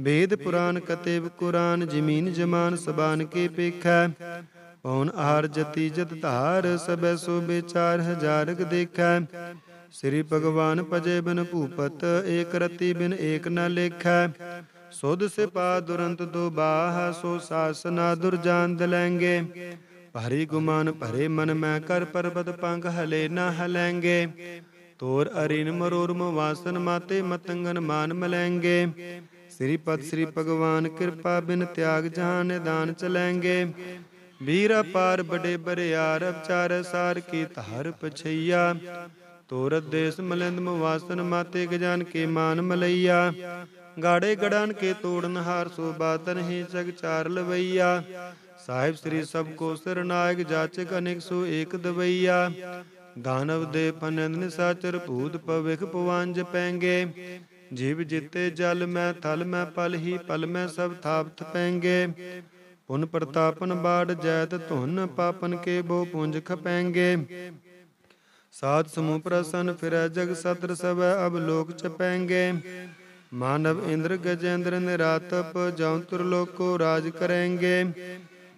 ਵੇਦ ਪੁਰਾਨ ਕਤੇਬ ਕੁਰਾਨ ਜ਼ਮੀਨ ਜਮਾਨ ਸਬਾਨ ਕੇ ਪੇਖੈ ਪਉਨ ਆਰ ਜਤੀ ਜਤ ਧਾਰ ਸਬੈ ਸੋ ਵਿਚਾਰ ਹਜ਼ਾਰਕ ਦੇਖੈ ਸ੍ਰੀ ਭਗਵਾਨ ਭਜੇ ਬਿਨ ਭੂਪਤ ਏਕ ਰਤੀ ਬਿਨ ਏਕ ਨ ਲੇਖੈ ਸੋਧ ਸੇ ਪਾ ਦੁਰੰਤ ਦੋ ਬਾਹ ਸੋ ਸਾਸਨਾ ਦੁਰਜਾਨ ਦਲੈਂਗੇ ਭਾਰੀ ਗੁਮਾਨ ਭਰੇ ਮਨ ਮੈਂ ਕਰ ਪਰਬਤ ਪੰਗ ਹਲੇ ਨਾ ਹਲੈਂਗੇ ਤੋਰ ਅਰਿਨ ਮਰੋਰਮ ਵਾਸਨ ਮਾਤੇ ਮਤੰਗਨ ਮਾਨ ਮਲੈਂਗੇ ਸ੍ਰੀ ਪਤ ਸ੍ਰੀ ਭਗਵਾਨ ਕਿਰਪਾ ਬਿਨ ਤਿਆਗ ਜਾਨ ਦਾਨ ਚਲੈਂਗੇ ਵੀਰ ਅਪਾਰ ਬੜੇ ਬਰਿਆਰ ਅਚਾਰ ਸਾਰ ਕੀ ਧਰ ਪਛਈਆ ਤੋਰਤ ਦੇਸ ਮਲਿੰਦ ਮਵਾਸਨ ਮਾਤੇ ਗਜਾਨ ਕੇ ਮਾਨ ਮਲਈਆ ਗਾੜੇ ਗੜਨ ਕੇ ਤੋੜਨ ਹਾਰ ਸੋ ਬਾਤਨ ਹੀ ਜਗ ਚਾਰ ਲਵਈਆ ਸਾਹਿਬ ਸ੍ਰੀ ਸਭ ਕੋ ਸਰਨਾਇਕ ਜਾਚਕ ਅਨੇਕ ਸੋ ਏਕ ਦਵਈਆ ਦਾਨਵ ਦੇ ਪਨੰਦ ਸਾਚਰ ਭੂਤ ਪਵਿਖ ਪਵੰਜ ਪੈਂਗੇ ਜੀਵ ਜਿਤੇ ਜਲ ਮੈਂ ਥਲ ਮੈਂ ਪਲ ਹੀ ਪਲ ਮੈਂ ਸਭ ਥਾਪਤ ਪੈਂਗੇ ਪੁਨ ਪ੍ਰਤਾਪਨ ਬਾੜ ਜੈਤ ਧੁਨ ਪਾਪਨ ਕੇ ਬੋ ਪੁੰਜ ਖਪੈਂਗੇ ਸਾਧ ਸਮੂਹ ਪ੍ਰਸਨ ਫਿਰੈ ਜਗ ਸਤਰ ਸਭੈ ਅਬ ਲੋਕ ਚ ਪੈਂਗੇ ਮਾਨਵ ਇੰਦਰ ਗਜੇਂਦਰ ਨਿਰਾਤਪ ਜਉ ਤੁਰ ਲੋਕੋ ਰਾਜ ਕਰੇਂਗੇ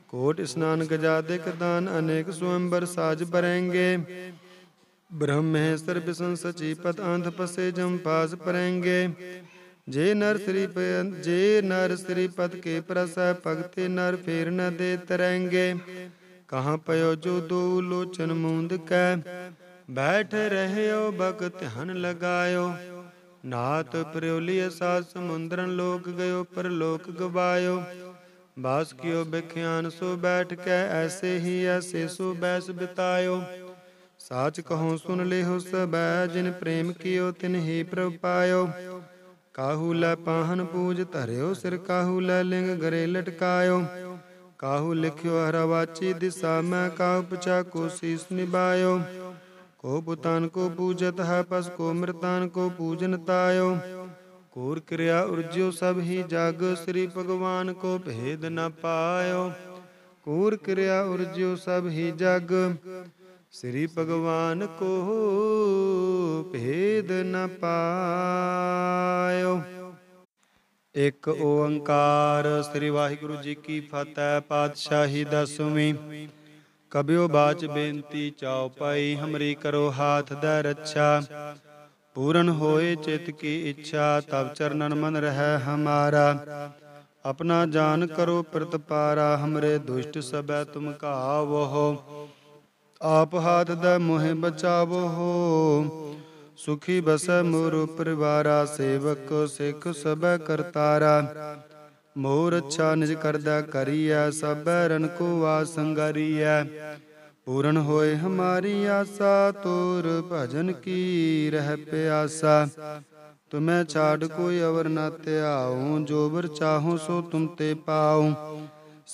ਕੋਟ ਇਸਨਾਨ ਦੇ ਦਾਨ ਅਨੇਕ ਸੁਅੰਬਰ ਸਾਜ ਬਰੇਂਗੇ ब्रह्म है सर्व संसची पद अंध पसे जम पास परेंगे जे नर श्री जे नर श्री पद के प्रसह भक्त नर फेर न दे तरेंगे कहां पयो जो दो लोचन मूंद कै बैठ रहयो भक्त ध्यान लगायो नाथ प्रयोली सा समुद्रन लोक गयो पर लोक गवायो बास कियो बिख्यान सो बैठ कै ऐसे ही ऐसे सो बैस बितायो ਸਾਚ ਕਹਉ ਸੁਨ ਲਿਹੁ ਸਬੈ ਜਿਨ ਪ੍ਰੇਮ ਕੀਓ ਤਿਨ ਹੀ ਪ੍ਰਭ ਪਾਇਓ ਕਾਹੂ ਲੈ ਪਾਹਨ ਪੂਜ ਧਰਿਓ ਸਿਰ ਕਾਹੂ ਲੈ ਲਿੰਗ ਗਰੇ ਲਟਕਾਇਓ ਕਾਹੂ ਲਿਖਿਓ ਹਰਵਾਚੀ ਦਿਸਾ ਮੈਂ ਕਾਹ ਪਚਾ ਕੋ ਸੀਸ ਨਿਭਾਇਓ ਕੋ ਪੁਤਾਨ ਕੋ ਪੂਜਤ ਹੈ ਪਸ ਕੋ ਮਰਤਾਨ ਕੋ ਪੂਜਨ ਤਾਇਓ ਕੋਰ ਕਿਰਿਆ ਉਰਜਿਓ ਸਭ ਹੀ ਜਗ ਸ੍ਰੀ ਭਗਵਾਨ ਕੋ ਭੇਦ ਨ ਪਾਇਓ ਕੋਰ ਕਿਰਿਆ ਉਰਜਿਓ ਸਭ ਹੀ ਜਗ ਸ੍ਰੀ ਭਗਵਾਨ ਕੋ ਭੇਦ ਨ ਪਾਇਓ ਇਕ ਓੰਕਾਰ ਸ੍ਰੀ ਵਾਹਿਗੁਰੂ ਜੀ ਕੀ ਫਤਿਹ ਪਾਤਸ਼ਾਹੀ ਦਸਵੀਂ ਕਬਿਓ ਬਾਚ ਬੇਨਤੀ ਚਾਉ ਪਾਈ ਹਮਰੀ ਕਰੋ ਹਾਥ ਦਾ ਰੱਛਾ ਪੂਰਨ ਹੋਏ ਚਿਤ ਕੀ ਇੱਛਾ ਤਬ ਚਰਨਨ ਮਨ ਰਹਿ ਹਮਾਰਾ ਆਪਣਾ ਜਾਨ ਕਰੋ ਪ੍ਰਤਪਾਰਾ ਹਮਰੇ ਦੁਸ਼ਟ ਸਬੈ ਤੁਮ ਕਾਵੋ ਆਪ ਹਾਥ ਦਾ ਮੋਹਿ ਬਚਾਵੋ ਹੋ ਸੁਖੀ ਬਸੈ ਮੋਰ ਪਰਿਵਾਰਾ ਸੇਵਕ ਸਿੱਖ ਸਭੈ ਕਰਤਾਰਾ ਮੋਰ ਅੱਛਾ ਨਿਜ ਕਰਦਾ ਕਰੀਐ ਸਭੈ ਰਨ ਕੋ ਸੰਗਾਰੀਐ ਪੂਰਨ ਹੋਏ ਹਮਾਰੀ ਆਸਾ ਤੋਰ ਭਜਨ ਕੀ ਰਹਿ ਪਿਆਸਾ ਤੁਮੈ ਛਾੜ ਕੋਈ ਅਵਰ ਨਾ ਧਿਆਉ ਜੋ ਵਰ ਚਾਹੋ ਸੋ ਤੁਮ ਤੇ ਪਾਉ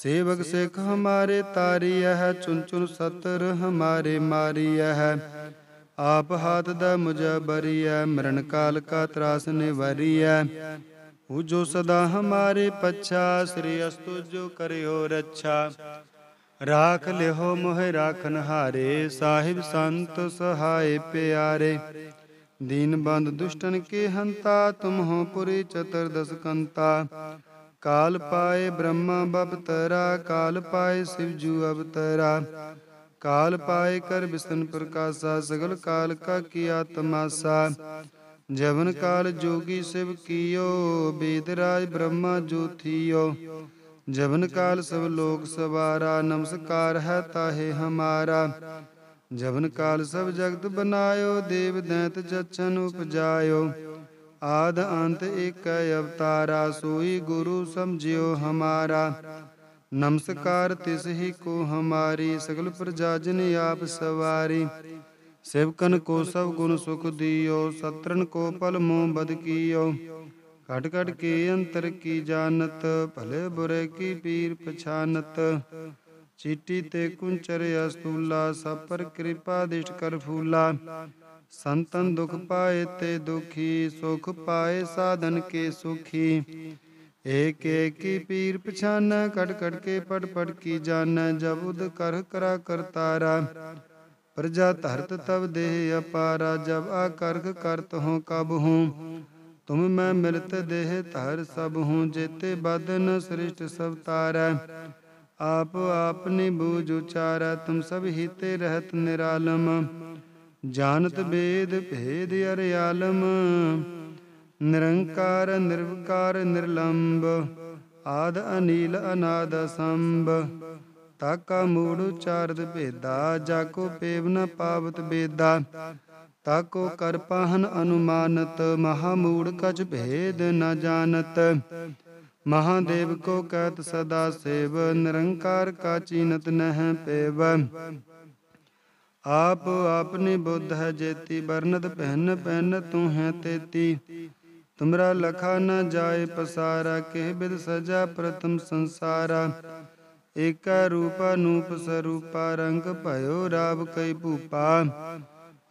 ਸੇਵਕ ਸਿਖ ਹਮਾਰੇ ਤਾਰੀ ਹੈ ਚੁਨ ਚੁਨ ਸਤਰ ਹਮਾਰੇ ਮਾਰੀ ਹੈ ਆਪ ਹਾਥ ਦਾ ਮੁਝਾ ਬਰੀਐ ਮਰਨ ਕਾਲ ਕਾ ਤਰਾਸ ਨਿਵਰੀ ਨਿਵਰੀਐ ਹੂ ਜੋ ਸਦਾ ਹਮਾਰੇ ਪਛਾ ਸ੍ਰੀ ਅਸਤੁ ਜੋ ਕਰਿਓ ਰੱਛਾ ਰਾਖ ਲਿਹੋ ਮੋਹਿ ਰਾਖਨ ਹਾਰੇ ਸਾਹਿਬ ਸੰਤ ਸਹਾਏ ਪਿਆਰੇ ਦੀਨ ਬੰਦ ਦੁਸ਼ਟਨ ਕੇ ਹੰਤਾ ਤੁਮ ਹੋ ਪੁਰੀ ਦਸ ਕੰਤਾ काल पाए ब्रह्मा बबतरा काल पाए शिवजू अवतरा काल पाए कर विष्णु प्रकाशा सगल काल का किया तमाशा जवन काल जोगी शिव कियो वेदराज ब्रह्मा ज्योतियो जवन काल सब लोक सवारा नमस्कार है ताहे हमारा जवन काल सब जगत बनायो देव दैत जचन उपजायो ਆਦ ਅੰਤ ਇਕ ਅਵਤਾਰਾ ਸੋਈ ਗੁਰੂ ਸਮਝਿਓ ਹਮਾਰਾ ਨਮਸਕਾਰ ਤਿਸ ਹੀ ਕੋ ਹਮਾਰੀ ਸਗਲ ਪ੍ਰਜਾ ਜਨ ਆਪ ਸਵਾਰੀ ਸੇਵਕਨ ਕੋ ਸਭ ਗੁਣ ਸੁਖ ਦਿਓ ਸਤਰਨ ਕੋ ਪਲ ਮੋ ਬਦ ਕੀਓ ਘਟ ਘਟ ਕੇ ਅੰਤਰ ਕੀ ਜਾਣਤ ਭਲੇ ਬੁਰੇ ਕੀ ਪੀਰ ਪਛਾਨਤ ਚੀਟੀ ਤੇ ਕੁੰਚਰ ਅਸਤੂਲਾ ਸਭ ਪਰ ਕਿਰਪਾ ਦਿਸ਼ਟ ਕਰ ਫੂਲਾ ਸੰਤਨ ਦੁਖ ਪਾਏ ਤੇ ਦੁਖੀ ਸੁਖ ਪਾਏ ਸਾਧਨ ਕੇ ਸੁਖੀ ਏਕ ਏਕੀ ਪੀਰ ਪਛਾਨ ਕਟ ਕਟ ਕੇ ਪੜ ਪੜ ਕੀ ਜਾਣ ਜਬੁਦ ਕਰ ਕਰਾ ਕਰਤਾਰਾ ਪ੍ਰਜਾ ਧਰਤ ਤਬ ਦੇਹ ਅਪਾਰਾ ਜਬ ਆ ਕਰਖ ਕਰਤ ਹੂੰ ਕਬ ਹੂੰ ਤੁਮ ਮੈਂ ਮਿਲਤ ਦੇਹ ਧਰ ਸਭ ਹੂੰ ਜੇਤੇ ਬਦਨ ਸ੍ਰਿਸ਼ਟ ਸਭ ਤਾਰੈ ਆਪ ਆਪਨੇ ਬੂਝ ਉਚਾਰਾ ਤੁਮ ਸਭ ਹੀਤੇ ਰਹਤ ਨਿਰਾਲਮ ਜਾਣਤ ਬੇਦ ਭੇਦ ਅਰ ਆਲਮ ਨਿਰੰਕਾਰ ਨਿਰਵਕਾਰ ਨਿਰਲੰਭ ਆਦ ਅਨੀਲ ਅਨਾਦ ਸੰਭ ਤਾਕਾ ਮੂੜ ਉਚਾਰਦ ਭੇਦਾ ਜਾ ਕੋ ਪੇਵ ਨ ਪਾਵਤ ਬੇਦਾ ਤਾਕੋ ਕਰ ਪਾਹਨ ਅਨੁਮਾਨਤ ਮਹਾ ਮੂੜ ਕਜ ਭੇਦ ਨ ਜਾਣਤ ਮਹਾਦੇਵ ਕੋ ਕਹਿਤ ਸਦਾ ਸੇਵ ਨਿਰੰਕਾਰ ਕਾ ਚੀਨਤ ਨਹਿ ਪੇਵ ਆਪ ਆਪਨੇ ਬੁੱਧ ਹੈ ਜੇਤੀ ਬਰਨਦ ਪਹਿਨ ਪਹਿਨ ਤੂੰ ਹੈ ਤੇਤੀ ਤੁਮਰਾ ਲਖਾ ਨ ਜਾਏ ਪਸਾਰਾ ਕਿਹ ਬਿਦ ਸਜਾ ਪ੍ਰਥਮ ਸੰਸਾਰਾ ਇਕ ਰੂਪ ਅਨੂਪ ਸਰੂਪਾ ਰੰਗ ਭਇਓ ਰਾਵ ਕਈ ਭੂਪਾ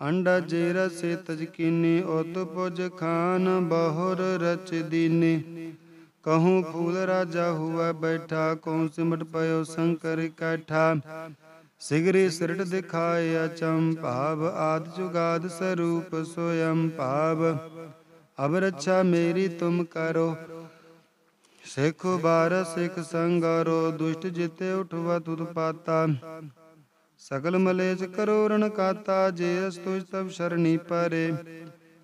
ਅੰਡਾ ਜੇ ਰਸੇ ਤਜਕੀਨੀ ਉਤ ਪੁਜ ਖਾਨ ਬਹੁਰ ਰਚ ਦੀਨੇ ਕਹੂੰ ਫੂਲ ਰਾਜਾ ਹੁਆ ਬੈਠਾ ਕਉ ਸਿਮਟ ਪਇਓ ਸ਼ੰਕਰ ਕੈਠਾ ਸਿਗਰੇ ਸਿਰਟ ਦਿਖਾਏ ਅਚੰ ਭਾਵ ਆਦ ਜੁਗਾਦ ਸਰੂਪ ਸੋਇੰ ਭਾਵ ਅਬ ਰੱਛਾ ਮੇਰੀ ਤੁਮ ਕਰੋ ਸਿਖ ਬਾਰ ਸਿਖ ਸੰਗਰੋ ਦੁਸ਼ਟ ਜਿਤੇ ਉਠਵਾ ਤੁਧ ਪਾਤਾ ਸਗਲ ਮਲੇਜ ਕਰੋ ਰਣ ਕਾਤਾ ਜੇ ਅਸ ਤੁਜ ਤਬ ਸਰਣੀ ਪਰੇ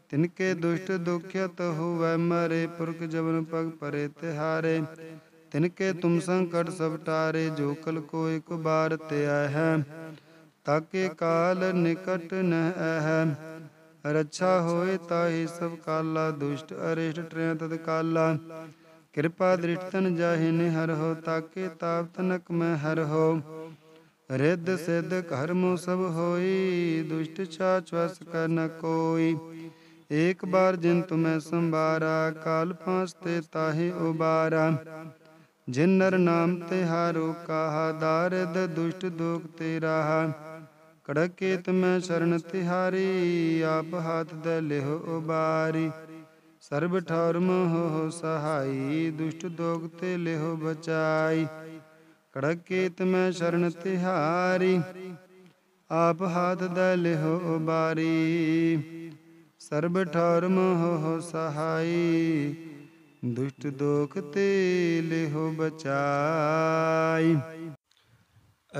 ਤਿਨਕੇ ਦੁਸ਼ਟ ਦੁਖਿਤ ਹੋਵੇ ਮਰੇ ਪੁਰਖ ਜਵਨ ਪਗ ਪਰੇ ਤਿਹਾਰੇ तिनके तुम संकट सब टारे जो कल को एक बार त्याय है ताके काल निकट न है रक्षा अच्छा होए ताहि सब काला दुष्ट अरिष्ट त्रय तत्काला कृपा दृष्टन जाहि निहर हो ताके ताप तनक में हर हो रिद्ध सिद्ध कर्म सब होई दुष्ट चाचवस कर न कोई एक बार जिन तुम्हें संभारा काल पांच ते ताहि उबारा ਜਿਨ ਨਰ ਨਾਮ ਤੇ ਹਾਰੋ ਕਾਹਾ ਦਾਰਦ ਦੁਸ਼ਟ ਦੁਖ ਤੇ ਰਾਹ ਕੜਕੇ ਮੈਂ ਸ਼ਰਨ ਤਿਹਾਰੀ ਆਪ ਹੱਥ ਦੇ ਲਿਹੁ ਉਬਾਰੀ ਸਰਬ ਠੌਰ ਹੋ ਸਹਾਈ ਦੁਸ਼ਟ ਦੋਗ ਤੇ ਲਿਹੁ ਬਚਾਈ ਕੜਕੇ ਮੈਂ ਸ਼ਰਨ ਤਿਹਾਰੀ ਆਪ ਹੱਥ ਦੇ ਲਿਹੁ ਉਬਾਰੀ ਸਰਬ ਠੌਰ ਹੋ ਸਹਾਈ ਦੁਸ਼ਟ ਦੋਖ ਤੇ ਲਿਹੋ ਬਚਾਈ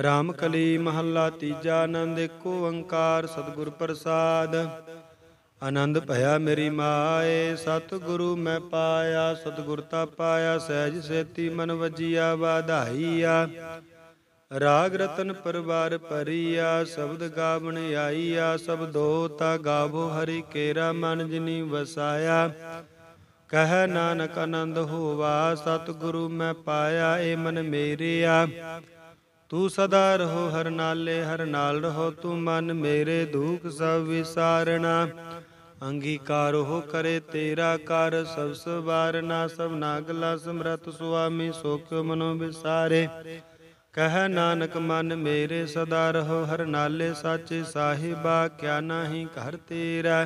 RAM ਕਲੀ ਮਹੱਲਾ ਤੀਜਾ ਆਨੰਦ ਏਕ ਓੰਕਾਰ ਸਤਿਗੁਰ ਪ੍ਰਸਾਦ ਆਨੰਦ ਭਇਆ ਮੇਰੀ ਮਾਏ ਸਤਿਗੁਰੂ ਮੈਂ ਪਾਇਆ ਸਤਿਗੁਰ ਤਾ ਪਾਇਆ ਸਹਿਜ ਸੇਤੀ ਮਨ ਵਜੀਆ ਵਾਧਾਈਆ ਰਾਗ ਰਤਨ ਪਰਵਾਰ ਪਰਿਆ ਸ਼ਬਦ ਗਾਵਣ ਆਈਆ ਸਬਦੋ ਤਾ ਗਾਵੋ ਹਰੀ ਕੇਰਾ ਮਨ ਜਿਨੀ ਵਸਾਇਆ ਕਹ ਨਾਨਕ ਆਨੰਦ ਹੋਵਾ ਸਤਿਗੁਰੂ ਮੈਂ ਪਾਇਆ ਏ ਮਨ ਮੇਰਿਆ ਤੂੰ ਸਦਾ ਰਹੋ ਹਰ ਨਾਲੇ ਹਰ ਨਾਲ ਰਹੋ ਤੂੰ ਮਨ ਮੇਰੇ ਦੁਖ ਸਭ ਵਿਸਾਰਣਾ ਅੰਗੀਕਾਰ ਹੋ ਕਰੇ ਤੇਰਾ ਕਰ ਸਭ ਸਵਾਰਨਾ ਸਭ ਨਾਗਲਾ ਸਮਰਤ ਸੁਆਮੀ ਸੁਖ ਮਨੋ ਵਿਸਾਰੇ ਕਹ ਨਾਨਕ ਮਨ ਮੇਰੇ ਸਦਾ ਰਹੋ ਹਰ ਨਾਲੇ ਸਾਚੇ ਸਾਹਿਬਾ ਕਿਆ ਨਾਹੀ ਘਰ ਤੇਰਾ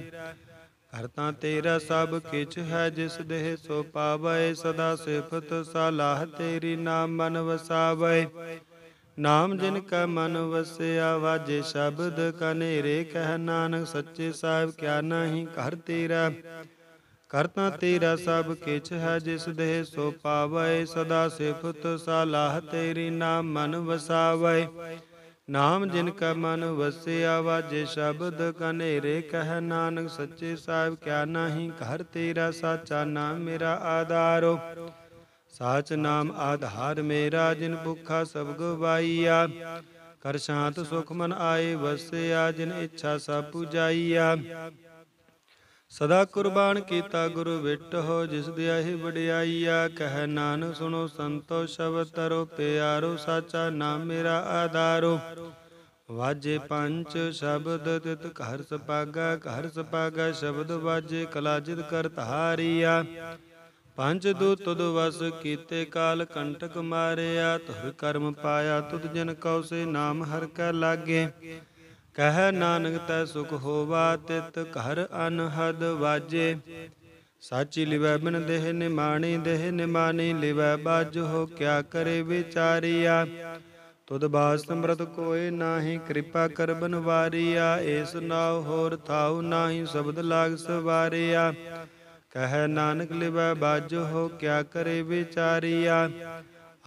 ਹਰ ਤਾਂ ਤੇਰਾ ਸਭ ਕਿਛ ਹੈ ਜਿਸ ਦੇਹ ਸੋ ਪਾਵੈ ਸਦਾ ਸਿਫਤ ਸਲਾਹ ਤੇਰੀ ਨਾਮ ਮਨ ਵਸਾਵੈ ਨਾਮ ਜਿਨ ਕਾ ਮਨ ਵਸਿਆ ਵਾਜੇ ਸ਼ਬਦ ਕਨੇਰੇ ਕਹਿ ਨਾਨਕ ਸੱਚੇ ਸਾਹਿਬ ਕਿਆ ਨਹੀਂ ਘਰ ਤੇਰਾ ਕਰਤਾ ਤੇਰਾ ਸਭ ਕਿਛ ਹੈ ਜਿਸ ਦੇਹ ਸੋ ਪਾਵੈ ਸਦਾ ਸਿਫਤ ਸਲਾਹ ਤੇਰੀ ਨਾਮ ਮਨ ਵਸਾਵੈ ਨਾਮ ਜਿਨ ਕਾ ਮਨ ਵਸਿਆ ਵਾਜੇ ਸ਼ਬਦ ਕਨੇਰੇ ਕਹਿ ਨਾਨਕ ਸੱਚੇ ਸਾਹਿਬ ਕਿਆ ਨਾਹੀ ਘਰ ਤੇਰਾ ਸਾਚਾ ਨਾਮ ਮੇਰਾ ਆਧਾਰੋ ਸਾਚ ਨਾਮ ਆਧਾਰ ਮੇਰਾ ਜਿਨ ਭੁਖਾ ਸਭ ਗਵਾਈਆ ਕਰ ਸ਼ਾਂਤ ਸੁਖ ਮਨ ਆਏ ਵਸਿਆ ਜਿਨ ਇੱਛਾ ਸਭ ਪੁਜਾਈਆ ਸਦਾ ਕੁਰਬਾਨ ਕੀਤਾ ਗੁਰੂ ਵਿਟ ਹੋ ਜਿਸ ਦੇ ਆਹੀ ਵਡਿਆਈਆ ਕਹਿ ਨਾਨਕ ਸੁਣੋ ਸੰਤੋ ਸ਼ਬਦ ਤਰੋ ਪਿਆਰੋ ਸਾਚਾ ਨਾਮ ਮੇਰਾ ਆਧਾਰੋ ਵਾਜੇ ਪੰਚ ਸ਼ਬਦ ਤਿਤ ਘਰ ਸਪਾਗਾ ਘਰ ਸਪਾਗਾ ਸ਼ਬਦ ਵਾਜੇ ਕਲਾਜਿਤ ਕਰ ਹਾਰੀਆ ਪੰਜ ਦੂ ਤੁਦ ਵਸ ਕੀਤੇ ਕਾਲ ਕੰਟਕ ਮਾਰਿਆ ਤੁਹ ਕਰਮ ਪਾਇਆ ਤੁਦ ਜਨ ਕਉ ਸੇ ਨਾਮ ਹਰ ਕੈ ਲਾਗੇ ਕਹ ਨਾਨਕ ਤੈ ਸੁਖ ਹੋਵਾ ਤਿਤ ਘਰ ਅਨਹਦ ਵਾਜੇ ਸਾਚੀ ਲਿਵੈ ਬਿਨ ਦੇਹ ਨਿਮਾਣੀ ਦੇਹ ਨਿਮਾਣੀ ਲਿਵੈ ਬਾਜ ਹੋ ਕਿਆ ਕਰੇ ਵਿਚਾਰੀਆ ਤੁਧ ਬਾਸ ਸਮਰਤ ਕੋਏ ਨਾਹੀ ਕਿਰਪਾ ਕਰ ਬਨਵਾਰੀਆ ਏਸ ਨਾਉ ਹੋਰ ਥਾਉ ਨਾਹੀ ਸ਼ਬਦ ਲਾਗ ਸਵਾਰੀਆ ਕਹ ਨਾਨਕ ਲਿਵੈ ਬਾਜ ਹੋ ਕਿਆ ਕਰੇ ਵਿਚਾਰੀਆ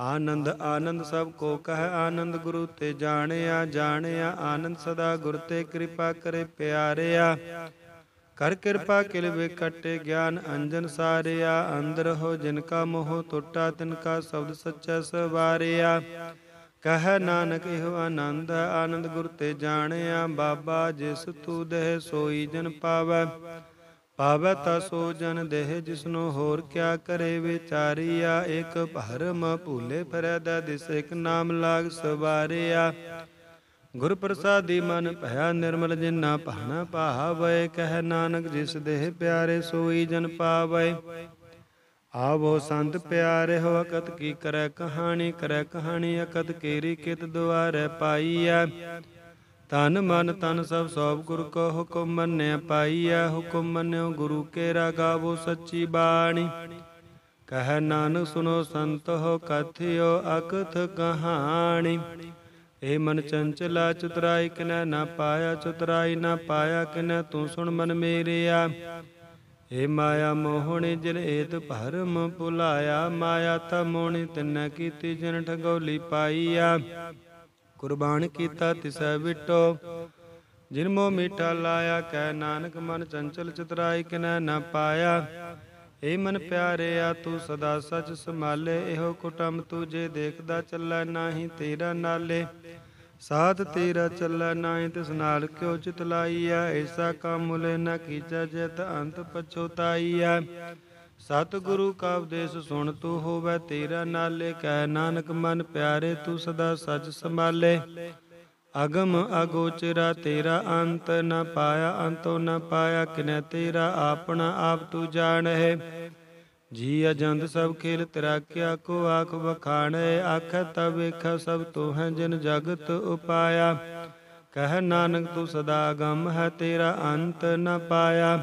ਆਨੰਦ ਆਨੰਦ ਸਭ ਕੋ ਕਹ ਆਨੰਦ ਗੁਰੂ ਤੇ ਜਾਣਿਆ ਜਾਣਿਆ ਆਨੰਦ ਸਦਾ ਗੁਰ ਤੇ ਕਿਰਪਾ ਕਰੇ ਪਿਆਰਿਆ ਕਰ ਕਿਰਪਾ ਕਿਲ ਵਿਕਟ ਗਿਆਨ ਅੰਜਨ ਸਾਰਿਆ ਅੰਦਰ ਹੋ ਜਿਨ ਕਾ ਮੋਹ ਟੁੱਟਾ ਤਿਨ ਕਾ ਸ਼ਬਦ ਸੱਚਾ ਸਵਾਰਿਆ ਕਹ ਨਾਨਕ ਇਹੋ ਆਨੰਦ ਆਨੰਦ ਗੁਰ ਤੇ ਜਾਣਿਆ ਬਾਬਾ ਜਿਸ ਤੂ ਦੇਹ ਸੋਈ ਜਨ ਪਾਵੈ ਪਾਵੈ ਤਾ ਸੋ ਜਨ ਦੇਹ ਜਿਸਨੂੰ ਹੋਰ ਕਿਆ ਕਰੇ ਵਿਚਾਰੀਆ ਇਕ ਭਰਮ ਭੂਲੇ ਫਰੈ ਦਾ ਦਿਸ ਇਕ ਨਾਮ ਲਾਗ ਸਵਾਰਿਆ ਗੁਰ ਪ੍ਰਸਾਦੀ ਮਨ ਭਇਆ ਨਿਰਮਲ ਜਿਨਾ ਭਾਣਾ ਪਾਵੈ ਕਹਿ ਨਾਨਕ ਜਿਸ ਦੇਹ ਪਿਆਰੇ ਸੋਈ ਜਨ ਪਾਵੈ ਆਵੋ ਸੰਤ ਪਿਆਰੇ ਹੋ ਅਕਤ ਕੀ ਕਰੈ ਕਹਾਣੀ ਕਰੈ ਕਹਾਣੀ ਅਕਤ ਕੇਰੀ ਕਿਤ ਦੁਆਰੇ ਪਾਈਐ ਤਨ ਮਨ ਤਨ ਸਭ ਸੋਭ ਗੁਰ ਕੋ ਹੁਕਮ ਮੰਨਿਆ ਪਾਈਐ ਹੁਕਮ ਮੰਨਿਓ ਗੁਰੂ ਕੇ ਰਾਗਾਵੋ ਸੱਚੀ ਬਾਣੀ ਕਹ ਨਾਨਕ ਸੁਨੋ ਸੰਤ ਹੋ ਕਥਿਓ ਅਕਥ ਕਹਾਣੀ ਏ ਮਨ ਚੰਚਲਾ ਚਤਰਾਈ ਕਿਨੈ ਨਾ ਪਾਇਆ ਚਤਰਾਈ ਨਾ ਪਾਇਆ ਕਿਨੈ ਤੂੰ ਸੁਣ ਮਨ ਮੇਰਿਆ ਏ ਮਾਇਆ ਮੋਹਣੀ ਜਿਨ ਏਤ ਭਰਮ ਭੁਲਾਇਆ ਮਾਇਆ ਤਮੋਣੀ ਤਿਨੈ ਕੀਤੀ ਜਨ ਠਗੋਲੀ ਪਾਈਆ ਕੁਰਬਾਨ ਕੀਤਾ ਤਿਸੈ ਵਿਟੋ ਜਿਨ ਮੋ ਮੀਠਾ ਲਾਇਆ ਕੈ ਨਾਨਕ ਮਨ ਚੰਚਲ ਚਿਤਰਾਈ ਕਿਨੈ ਨਾ ਪਾਇਆ ਏ ਮਨ ਪਿਆਰਿਆ ਤੂੰ ਸਦਾ ਸੱਚ ਸਮਾਲੇ ਇਹੋ ਕੁਟਮ ਤੂੰ ਜੇ ਦੇਖਦਾ ਚੱਲੈ ਨਾਹੀ ਤੇਰਾ ਨਾਲੇ ਸਾਥ ਤੇਰਾ ਚੱਲੈ ਨਾਹੀ ਤਿਸ ਨਾਲ ਕਿਉ ਚਿਤ ਲਾਈਐ ਐਸਾ ਕੰਮ ਲੈ ਨਾ ਕੀਜੈ ਜਿਤ ਅੰਤ ਪਛੋਤਾਈਐ ਸਤਿਗੁਰੂ ਕਾ ਉਪਦੇਸ਼ ਸੁਣ ਤੂ ਹੋਵੇ ਤੇਰਾ ਨਾਲੇ ਕਹਿ ਨਾਨਕ ਮਨ ਪਿਆਰੇ ਤੂੰ ਸਦਾ ਸੱਚ ਸੰਭਾਲੇ ਅਗਮ ਅਗੋਚਰਾ ਤੇਰਾ ਅੰਤ ਨ ਪਾਇਆ ਅੰਤੋ ਨ ਪਾਇਆ ਕਿਨੈ ਤੇਰਾ ਆਪਣਾ ਆਪ ਤੂੰ ਜਾਣੈ ਜੀ ਅਜੰਦ ਸਭ ਖੇਲ ਤੇਰਾ ਕਿਆ ਕੋ ਆਖ ਵਖਾਣੈ ਆਖ ਤਬ ਵੇਖ ਸਭ ਤੋ ਹੈ ਜਿਨ ਜਗਤ ਉਪਾਇਆ ਕਹਿ ਨਾਨਕ ਤੂੰ ਸਦਾ ਗਮ ਹੈ ਤੇਰਾ ਅੰਤ ਨ ਪਾਇਆ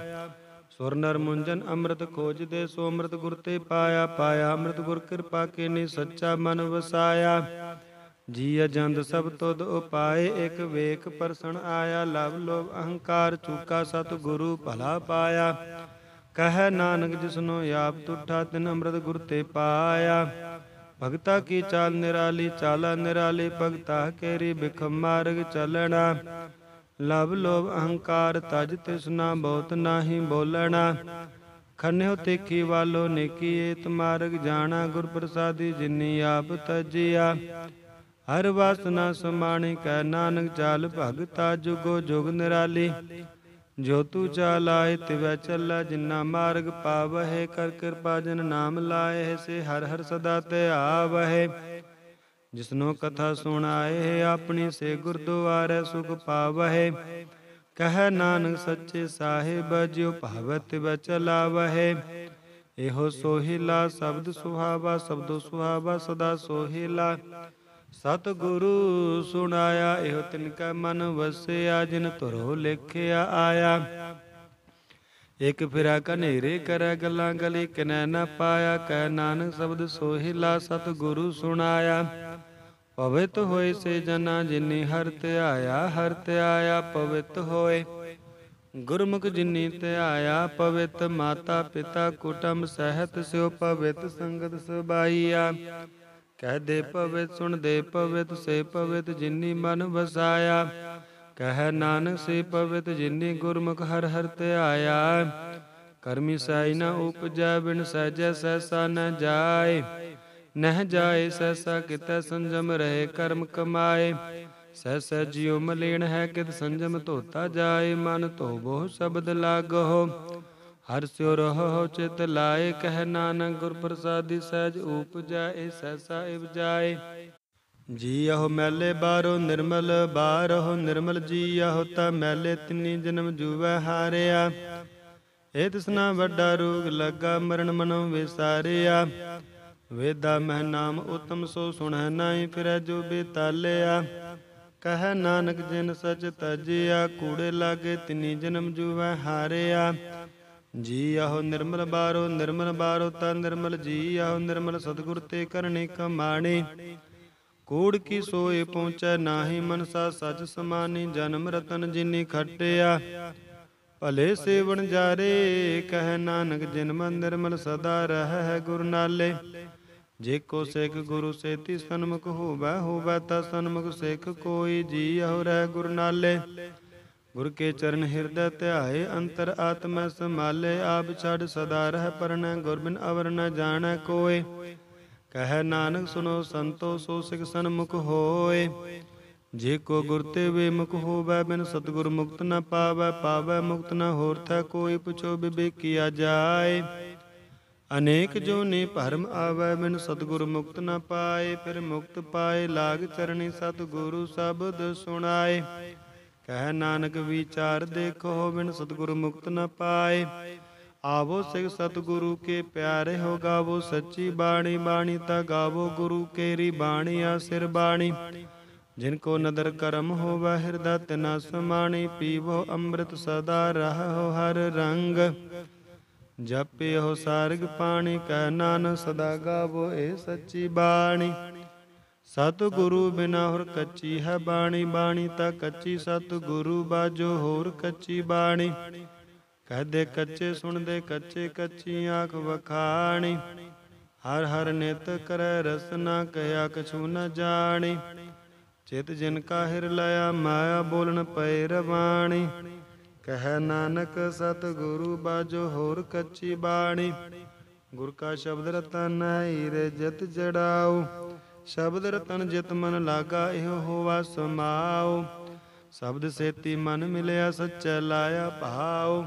ਸੁਰ ਨਰ ਮੁੰਜਨ ਅੰਮ੍ਰਿਤ ਖੋਜਦੇ ਸੋ ਅੰਮ੍ਰਿਤ ਗੁਰ ਤੇ ਪਾਇਆ ਪਾਇਆ ਅੰਮ੍ਰਿਤ ਗੁਰ ਕਿਰਪਾ ਕੇਨੇ ਸੱਚਾ ਮਨ ਵਸਾਇਆ ਜੀ ਅਜੰਦ ਸਭ ਤੁਧ ਉਪਾਏ ਇਕ ਵੇਖ ਪਰਸਣ ਆਇਆ ਲਵ ਲੋਭ ਅਹੰਕਾਰ ਚੂਕਾ ਸਤ ਗੁਰੂ ਭਲਾ ਪਾਇਆ ਕਹ ਨਾਨਕ ਜਿਸਨੋ ਆਪ ਤੁਠਾ ਤਿਨ ਅੰਮ੍ਰਿਤ ਗੁਰ ਤੇ ਪਾਇਆ ਭਗਤਾ ਕੀ ਚਾਲ ਨਿਰਾਲੀ ਚਾਲਾ ਨਿਰਾਲੀ ਭਗਤਾ ਕੇਰੀ ਬਿਖ ਮਾਰਗ ਚਲਣਾ ਲਵ ਲੋਭ ਅਹੰਕਾਰ ਤਜ ਤਿਸਨਾ ਬਹੁਤ ਨਾਹੀ ਬੋਲਣਾ ਖੰਨਿਓ ਤੇਖੀ ਵਾਲੋ ਨੇਕੀ ਏਤ ਮਾਰਗ ਜਾਣਾ ਗੁਰ ਪ੍ਰਸਾਦੀ ਜਿਨੀ ਆਪ ਤਜਿਆ ਹਰ ਵਾਸਨਾ ਸਮਾਣੀ ਕੈ ਨਾਨਕ ਚਾਲ ਭਗਤਾ ਜੁਗੋ ਜੁਗ ਨਿਰਾਲੀ ਜੋ ਤੂ ਚਾਲਾਏ ਤਿਵੈ ਚੱਲਾ ਜਿਨਾ ਮਾਰਗ ਪਾਵਹਿ ਕਰ ਕਿਰਪਾ ਜਨ ਨਾਮ ਲਾਏ ਸੇ ਹਰ ਹਰ ਸਦਾ ਤੇ ਆਵਹਿ ਜਿਸਨੋ ਕਥਾ ਸੁਣਾਏ ਆਪਣੀ ਸੇ ਗੁਰਦੁਆਰੇ ਸੁਖ ਪਾਵਹਿ ਕਹ ਨਾਨਕ ਸੱਚੇ ਸਾਹਿਬ ਜਿਉ ਭਾਵਤ ਲਾਵਹਿ ਇਹੋ ਸੋਹਿਲਾ ਸ਼ਬਦ ਸੁਹਾਵਾ ਸ਼ਬਦੋ ਸੁਹਾਵਾ ਸਦਾ ਸੋਹਿਲਾ ਸਤ ਗੁਰੂ ਸੁਣਾਇਆ ਇਹੋ ਤਿਨ ਕੈ ਮਨ ਵਸਿਆ ਜਿਨ ਧਰੋ ਲਿਖਿਆ ਆਇਆ ਇਕ ਫਿਰਾ ਕਨੇਰੇ ਕਰੈ ਗੱਲਾਂ ਗਲੇ ਕਿਨੈ ਨਾ ਪਾਇਆ ਕਹਿ ਨਾਨਕ ਸ਼ਬਦ ਸੋਹਿਲਾ ਸਤ ਗੁਰੂ ਸੁਣਾਇਆ ਪਵਿੱਤ ਹੋਏ ਸੇ ਜਨਾ ਜਿਨੇ ਹਰ ਧਿਆਇਆ ਹਰ ਧਿਆਇਆ ਪਵਿੱਤ ਹੋਏ ਗੁਰਮੁਖ ਜਿਨੇ ਧਿਆਇਆ ਪਵਿੱਤ ਮਾਤਾ ਪਿਤਾ ਕੁਟੰਬ ਸਹਿਤ ਸਿਉ ਪਵਿੱਤ ਸੰਗਤ ਸਬਾਈਆ ਕਹਿ ਦੇ ਪਵਿੱਤ ਸੁਣ ਦੇ ਪਵਿੱਤ ਸੇ ਪਵਿੱਤ ਜਿਨੇ ਮਨ ਵਸਾਇਆ ਕਹ ਨਾਨਕ ਸੇ ਪਵਿਤ ਜਿਨੇ ਗੁਰਮੁਖ ਹਰ ਹਰ ਧਿਆਇਆ ਕਰਮੀ ਸਾਈ ਨਾ ਉਪਜੈ ਬਿਨ ਸਹਜੈ ਸਹਸਾ ਨ ਜਾਏ ਨਹ ਜਾਏ ਸਹਸਾ ਕਿਤੈ ਸੰਜਮ ਰਹੇ ਕਰਮ ਕਮਾਏ ਸਹਸ ਜਿਉ ਮਲੇਣ ਹੈ ਕਿਤ ਸੰਜਮ ਧੋਤਾ ਜਾਏ ਮਨ ਧੋਬੋ ਸ਼ਬਦ ਲਾਗੋ ਹਰ ਸਿਉ ਰਹੋ ਚਿਤ ਲਾਏ ਕਹਿ ਨਾਨਕ ਗੁਰ ਪ੍ਰਸਾਦਿ ਸਹਿਜ ਉਪਜੈ ਸਹਸਾ ਇਵ ਜਾਏ ਜੀ ਆਹ ਮੈਲੇ ਬਾਰੋ ਨਿਰਮਲ ਬਾਰੋ ਨਿਰਮਲ ਜੀ ਆਹ ਤਾ ਮੈਲੇ ਤਿੰਨੀ ਜਨਮ ਜੂਵੈ ਹਾਰਿਆ ਇਹ ਤਿਸਨਾ ਵੱਡਾ ਰੋਗ ਲੱਗਾ ਮਰਨ ਮਨੋਂ ਵਿਸਾਰਿਆ ਵੇਦਾ ਮਹਿ ਨਾਮ ਉਤਮ ਸੋ ਸੁਣੈ ਨਾਹੀ ਫਿਰੈ ਜੋ ਬੇਤਾਲਿਆ ਕਹ ਨਾਨਕ ਜਿਨ ਸਚ ਤਜਿਆ ਕੂੜੇ ਲਾਗੇ ਤਿੰਨੀ ਜਨਮ ਜੂਵੈ ਹਾਰਿਆ ਜੀ ਆਹ ਨਿਰਮਲ ਬਾਰੋ ਨਿਰਮਲ ਬਾਰੋ ਤਾ ਨਿਰਮਲ ਜੀ ਆਹ ਨਿਰਮਲ ਸਤਗੁਰ ਤੇ ਕਰਨੇ ਕਮਾਣੇ ਕੂੜ ਕੀ ਸੋਏ ਪਹੁੰਚੈ ਨਾਹੀ ਮਨਸਾ ਸਜ ਸਮਾਨੀ ਜਨਮ ਰਤਨ ਜਿਨੀ ਖਟਿਆ ਭਲੇ ਸੇਵਣ ਜਾਰੇ ਕਹਿ ਨਾਨਕ ਜਿਨ ਮਨ ਨਿਰਮਲ ਸਦਾ ਰਹਿ ਗੁਰ ਨਾਲੇ ਜੇ ਕੋ ਸਿੱਖ ਗੁਰੂ ਸੇਤੀ ਸਨਮੁਖ ਹੋਵੈ ਹੋਵੈ ਤਾ ਸਨਮੁਖ ਸਿੱਖ ਕੋਈ ਜੀ ਹਉ ਰਹਿ ਗੁਰ ਨਾਲੇ ਗੁਰ ਕੇ ਚਰਨ ਹਿਰਦੈ ਧਿਆਏ ਅੰਤਰ ਆਤਮੈ ਸਮਾਲੇ ਆਪ ਛੜ ਸਦਾ ਰਹਿ ਪਰਣ ਗੁਰ ਬਿਨ ਅਵਰ ਨ ਜਾਣੈ ਕੋਏ ਕਹ ਨਾਨਕ ਸੁਨੋ ਸੰਤੋ ਸੋ ਸਿਖ ਸਨਮੁਖ ਹੋਏ ਜੇ ਕੋ ਗੁਰ ਤੇ ਵੇ ਹੋਵੇ ਬਿਨ ਸਤਗੁਰ ਮੁਕਤ ਨ ਪਾਵੇ ਪਾਵੇ ਮੁਕਤ ਨ ਹੋਰ ਥੈ ਕੋਈ ਪੁਛੋ ਬਿਬੇਕੀਆ ਜਾਏ ਅਨੇਕ ਜੋਨੇ ਭਰਮ ਆਵੇ ਬਿਨ ਸਤਗੁਰ ਮੁਕਤ ਨ ਪਾਏ ਫਿਰ ਮੁਕਤ ਪਾਏ ਲਾਗ ਚਰਣੀ ਸਤਗੁਰੂ ਸਬਦ ਸੁਣਾਏ ਕਹ ਨਾਨਕ ਵਿਚਾਰ ਦੇਖੋ ਬਿਨ ਸਤਗੁਰ ਮੁਕਤ ਨ ਪਾਏ ਆਵੋ ਸਿਖ ਸਤਿਗੁਰੂ ਕੇ ਪਿਆਰੇ ਹੋ ਗਾਵੋ ਸੱਚੀ ਬਾਣੀ ਬਾਣੀ ਤਾ ਗਾਵੋ ਗੁਰੂ ਕੇਰੀ ਬਾਣੀ ਆਸਿਰ ਬਾਣੀ ਜਿਨ ਕੋ ਨਦਰ ਕਰਮ ਹੋਵੈ ਹਿਰਦਾ ਤਿਨਾ ਸਮਾਣੀ ਪੀਵੋ ਅੰਮ੍ਰਿਤ ਸਦਾ ਰਹੋ ਹਰ ਰੰਗ ਜਪਿਓ ਸਾਰਗ ਪਾਣੀ ਕੈ ਨਾਨ ਸਦਾ ਗਾਵੋ ਏ ਸੱਚੀ ਬਾਣੀ ਸਤਿਗੁਰੂ ਬਿਨਾ ਹੋਰ ਕੱਚੀ ਹੈ ਬਾਣੀ ਬਾਣੀ ਤਾਂ ਕੱਚੀ ਸਤਿਗੁਰੂ ਬਾਜੋ ਹੋਰ ਕੱਚੀ ਬਾਣੀ ਕਹਦੇ ਕੱਚੇ ਸੁਣਦੇ ਕੱਚੇ ਕੱਚੀ ਆਖ ਵਖਾਣੀ ਹਰ ਹਰ ਨਿਤ ਕਰੈ ਰਸਨਾ ਕਹਿਆ ਕਛੂ ਨ ਜਾਣੀ ਚਿਤ ਜਿਨ ਕਾ ਹਿਰ ਲਾਇਆ ਮਾਇਆ ਬੋਲਣ ਪਏ ਰਵਾਣੀ ਕਹਿ ਨਾਨਕ ਸਤ ਗੁਰੂ ਬਾਜੋ ਹੋਰ ਕੱਚੀ ਬਾਣੀ ਗੁਰ ਕਾ ਸ਼ਬਦ ਰਤਨ ਹੈ ਰੇ ਜਿਤ ਜੜਾਉ ਸ਼ਬਦ ਰਤਨ ਜਿਤ ਮਨ ਲਾਗਾ ਇਹ ਹੋਵਾ ਸਮਾਉ ਸ਼ਬਦ ਸੇਤੀ ਮਨ ਮਿਲਿਆ ਸੱਚਾ ਲਾਇਆ ਭਾਉ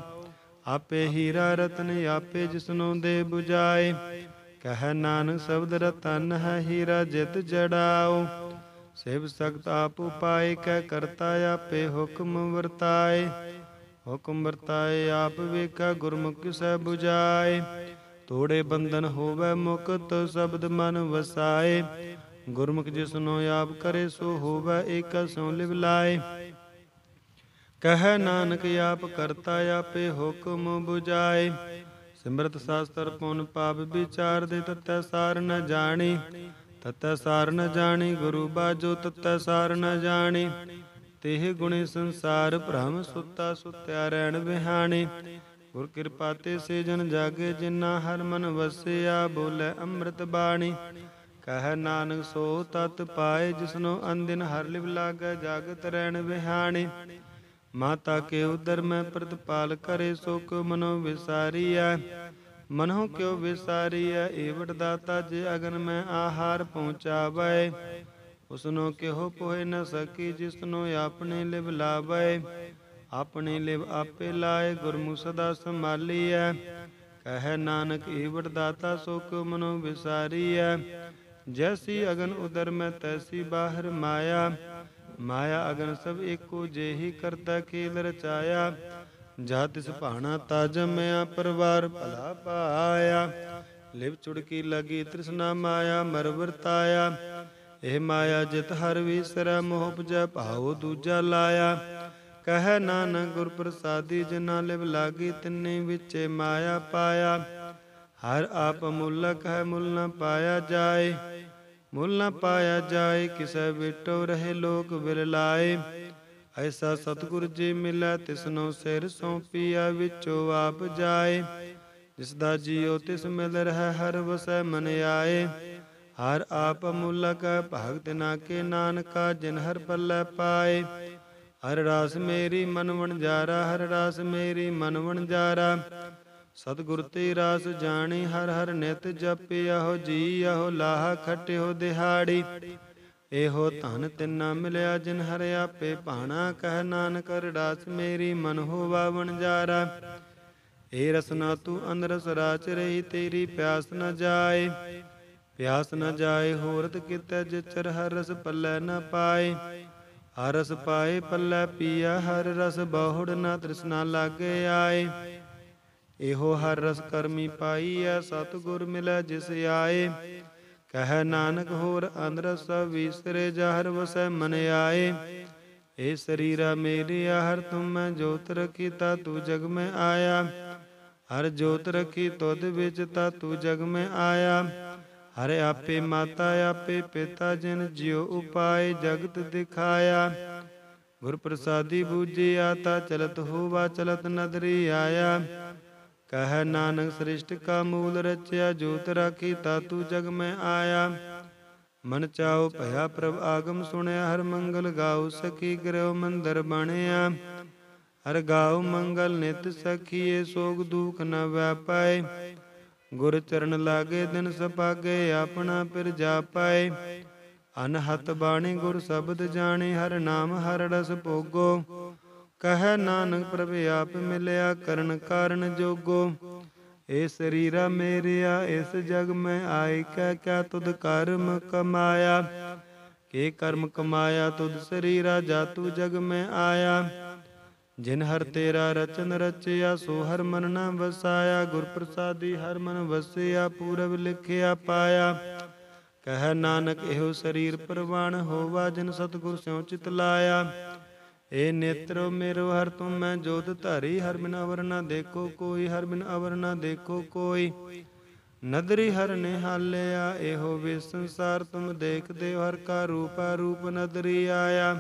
ਆਪੇ ਹੀਰਾ ਰਤਨ ਆਪੇ ਜਿਸਨੂੰ ਦੇ 부ਜਾਏ ਕਹਿ ਨਾਨਕ ਸ਼ਬਦ ਰਤਨ ਹੈ ਹੀਰਾ ਜਿਤ ਜੜਾਓ ਸੇਵ ਸਕਤ ਆਪ ਉਪਾਏ ਕਹਿ ਕਰਤਾ ਆਪੇ ਹੁਕਮ ਵਰਤਾਏ ਹੁਕਮ ਵਰਤਾਏ ਆਪ ਵੇਖਾ ਗੁਰਮੁਖ ਸਹਿ 부ਜਾਏ ਤੋੜੇ ਬੰਧਨ ਹੋਵੇ ਮੁਕਤ ਸ਼ਬਦ ਮਨ ਵਸਾਏ ਗੁਰਮੁਖ ਜਿਸਨੂੰ ਆਪ ਕਰੇ ਸੋ ਹੋਵੇ ਏਕਾ ਸੋ ਲਿਵ ਲਾਏ ਕਹੈ ਨਾਨਕ ਆਪ ਕਰਤਾ ਆਪੇ ਹੁਕਮ 부ਜਾਏ ਸਿਮਰਤ ਸਾਸਤਰ ਪੁਨ ਪਾਪ ਵਿਚਾਰ ਦੇ ਤਤੈ ਸਾਰ ਨ ਜਾਣੀ ਤਤੈ ਸਾਰ ਨ ਜਾਣੀ ਗੁਰੂ ਬਾਜੋ ਤਤੈ ਸਾਰ ਨ ਜਾਣੀ ਤੇਹ ਗੁਣੇ ਸੰਸਾਰ ਭ੍ਰਮ ਸੁੱਤਾ ਸੁੱਤਿਆ ਰਹਿਣ ਵਿਹਾਣੀ ਗੁਰ ਕਿਰਪਾ ਤੇ ਸੇ ਜਨ ਜਾਗੇ ਜਿਨਾ ਹਰ ਮਨ ਵਸਿਆ ਬੋਲੇ ਅੰਮ੍ਰਿਤ ਬਾਣੀ ਕਹ ਨਾਨਕ ਸੋ ਤਤ ਪਾਏ ਜਿਸਨੋ ਅੰਦਿਨ ਹਰ ਲਿਵ ਲਾਗੈ ਜਾਗਤ ਰਹਿਣ ਵਿਹਾਣੀ ਮਾਤਾ ਕੇ ਉਦਰ ਮੈਂ ਪ੍ਰਤਪਾਲ ਕਰੇ ਸੋ ਮਨੋ ਵਿਸਾਰੀਐ ਮਨੋ ਕਿਉ ਵਿਸਾਰੀਐ ਏਵਟ ਦਾਤਾ ਜੇ ਅਗਨ ਮੈਂ ਆਹਾਰ ਪਹੁੰਚਾਵੇ ਉਸਨੋ ਕਿਹੋ ਪੋਏ ਨ ਸਕੀ ਜਿਸਨੋ ਆਪਣੇ ਲਿਵ ਲਾਵੇ ਆਪਣੇ ਲਿਵ ਆਪੇ ਲਾਏ ਗੁਰਮੁਖ ਸਦਾ ਸੰਭਾਲੀਐ ਕਹਿ ਨਾਨਕ ਏਵਟ ਦਾਤਾ ਸੋ ਮਨੋ ਵਿਸਾਰੀਐ ਜੈਸੀ ਅਗਨ ਉਦਰ ਮੈਂ ਤੈਸੀ ਬਾਹਰ ਮਾਇਆ ਮਾਇਆ ਅਗਨ ਸਭ ਏਕੋ ਜੇਹੀ ਕਰਤਾ ਖੇਲ ਰਚਾਇਆ ਜਾ ਤਿਸ ਭਾਣਾ ਤਾ ਜਮਿਆ ਪਰਵਾਰ ਭਲਾ ਪਾਇਆ ਲਿਵ ਚੁੜਕੀ ਲਗੀ ਤ੍ਰਿਸ਼ਨਾ ਮਾਇਆ ਮਰ ਵਰਤਾਇਆ ਇਹ ਮਾਇਆ ਜਿਤ ਹਰ ਵਿਸਰੈ ਮੋਹ ਉਪਜੈ ਭਾਉ ਦੂਜਾ ਲਾਇਆ ਕਹ ਨਾਨਕ ਗੁਰ ਪ੍ਰਸਾਦੀ ਜਿਨਾ ਲਿਵ ਲਾਗੀ ਤਿੰਨੇ ਵਿੱਚੇ ਮਾਇਆ ਪਾਇਆ ਹਰ ਆਪ ਮੁੱਲਕ ਹੈ ਮੁੱਲ ਨ ਪਾਇਆ ਜਾਏ ਮੁੱਲ ਨਾ ਪਾਇਆ ਜਾਏ ਕਿਸੈ ਵਿਟੋ ਰਹੇ ਲੋਕ ਲਾਏ ਐਸਾ ਸਤਿਗੁਰ ਜੀ ਮਿਲੈ ਤਿਸਨੋ ਸਿਰ ਸੌਪੀਆ ਵਿੱਚੋ ਆਪ ਜਾਏ ਜਿਸ ਦਾ ਜੀਉ ਤਿਸ ਮਿਲ ਰਹਿ ਹਰ ਵਸੈ ਮਨ ਆਏ ਹਰ ਆਪ ਮੁਲਕ ਭਗਤ ਨਾ ਕੇ ਨਾਨਕਾ ਜਿਨ ਹਰ ਪੱਲੇ ਪਾਏ ਹਰ ਰਾਸ ਮੇਰੀ ਮਨ ਵਣਜਾਰਾ ਹਰ ਰਾਸ ਮੇਰੀ ਮਨ ਵਣਜਾਰਾ ਸਤਿਗੁਰ ਤੇ ਰਾਸ ਜਾਣੇ ਹਰ ਹਰ ਨਿਤ ਜਪੇ ਆਹੋ ਜੀ ਆਹੋ ਲਾਹ ਖਟਿਓ ਦਿਹਾੜੀ ਇਹੋ ਧਨ ਤਿੰਨਾ ਮਿਲਿਆ ਜਿਨ ਹਰ ਆਪੇ ਭਾਣਾ ਕਹਿ ਨਾਨਕ ਰਡਾਸ ਮੇਰੀ ਮਨ ਹੋਵਾ ਵਣਜਾਰਾ ਏ ਰਸਨਾ ਤੂੰ ਅਨਰਸ ਰਾਚ ਰਹੀ ਤੇਰੀ ਪਿਆਸ ਨ ਜਾਏ ਪਿਆਸ ਨ ਜਾਏ ਹੋਰਤ ਜਿ ਚਰ ਹਰ ਰਸ ਪੱਲੇ ਨ ਪਾਏ ਹਰ ਰਸ ਪਾਏ ਪੱਲੇ ਪੀਆ ਹਰ ਰਸ ਬਹੁੜ ਨ ਤ੍ਰਿਸ਼ਨਾ ਲਾਗੇ ਆਏ ਇਹੋ ਹਰ ਰਸ ਕਰਮੀ ਪਾਈ ਐ ਸਤਿਗੁਰ ਮਿਲੈ ਜਿਸ ਆਏ ਕਹਿ ਨਾਨਕ ਹੋਰ ਅੰਦਰ ਸਭ ਵਿਸਰੇ ਜਹਰ ਵਸੈ ਮਨ ਆਏ ਏ ਸਰੀਰਾ ਮੇਰੀ ਹਰ ਤੁਮ ਮੈਂ ਜੋਤ ਰਖੀ ਤਾ ਤੂ ਜਗ ਮੈਂ ਆਇਆ ਹਰ ਜੋਤ ਰਖੀ ਤੁਦ ਵਿੱਚ ਤਾ ਤੂ ਜਗ ਮੈਂ ਆਇਆ ਹਰ ਆਪੇ ਮਾਤਾ ਆਪੇ ਪਿਤਾ ਜਿਨ ਜਿਉ ਉਪਾਏ ਜਗਤ ਦਿਖਾਇਆ ਗੁਰ ਪ੍ਰਸਾਦੀ ਬੂਝਿਆ ਤਾ ਚਲਤ ਹੋਵਾ ਚਲਤ ਨਦਰੀ ਆਇਆ ਕਹਿ ਨਾਨਕ ਸ੍ਰਿਸ਼ਟ ਕਾ ਮੂਲ ਰਚਿਆ ਜੋਤ ਰਾਖੀ ਤਾਤੂ ਜਗ ਮੈਂ ਆਇਆ ਮਨ ਚਾਉ ਭਇਆ ਪ੍ਰਭ ਆਗਮ ਸੁਣਿਆ ਹਰ ਮੰਗਲ ਗਾਉ ਸਖੀ ਗ੍ਰਹਿ ਮੰਦਰ ਬਣਿਆ ਹਰ ਗਾਉ ਮੰਗਲ ਨਿਤ ਸਖੀਏ ਸੋਗ ਦੁਖ ਨ ਵੈਪਾਏ ਗੁਰ ਚਰਨ ਲਾਗੇ ਦਿਨ ਸਪਾਗੇ ਆਪਣਾ ਪਿਰ ਜਾ ਅਨਹਤ ਬਾਣੀ ਗੁਰ ਸ਼ਬਦ ਜਾਣੇ ਹਰ ਨਾਮ ਹਰ ਰਸ ਭੋਗੋ ਕਹੈ ਨਾਨਕ ਪ੍ਰਭ ਆਪ ਮਿਲਿਆ ਕਰਨ ਕਾਰਨ ਜੋਗੋ ਏ ਸਰੀਰਾ ਮੇਰਿਆ ਇਸ ਜਗ ਮੈਂ ਆਇ ਕੈ ਕਿਆ ਤੁਧ ਕਰਮ ਕਮਾਇਆ ਕੇ ਕਰਮ ਕਮਾਇਆ ਤੁਧ ਸਰੀਰਾ ਤੂ ਜਗ ਮੈਂ ਆਇਆ ਜਿਨ ਹਰ ਤੇਰਾ ਰਚਨ ਰਚਿਆ ਸੋ ਹਰ ਮਨ ਨਾ ਵਸਾਇਆ ਗੁਰ ਪ੍ਰਸਾਦੀ ਹਰ ਮਨ ਵਸਿਆ ਪੂਰਬ ਲਿਖਿਆ ਪਾਇਆ ਕਹਿ ਨਾਨਕ ਇਹੋ ਸਰੀਰ ਪ੍ਰਵਾਨ ਹੋਵਾ ਜਿਨ ਸਤਗੁਰ ਸਿਉ ਚਿਤ ਲਾਇਆ ਏ ਨੇਤਰੋ ਮੇਰੋ ਹਰ ਤੁਮ ਮੈਂ ਜੋਤ ਧਾਰੀ ਹਰ ਬਿਨ ਅਵਰ ਨਾ ਦੇਖੋ ਕੋਈ ਹਰ ਬਿਨ ਅਵਰ ਨਾ ਦੇਖੋ ਕੋਈ ਨਦਰੀ ਹਰ ਨਿਹਾਲਿਆ ਇਹੋ ਵੇ ਸੰਸਾਰ ਤੁਮ ਦੇਖਦੇ ਹਰ ਕਾ ਰੂਪ ਰੂਪ ਨਦਰੀ ਆਇਆ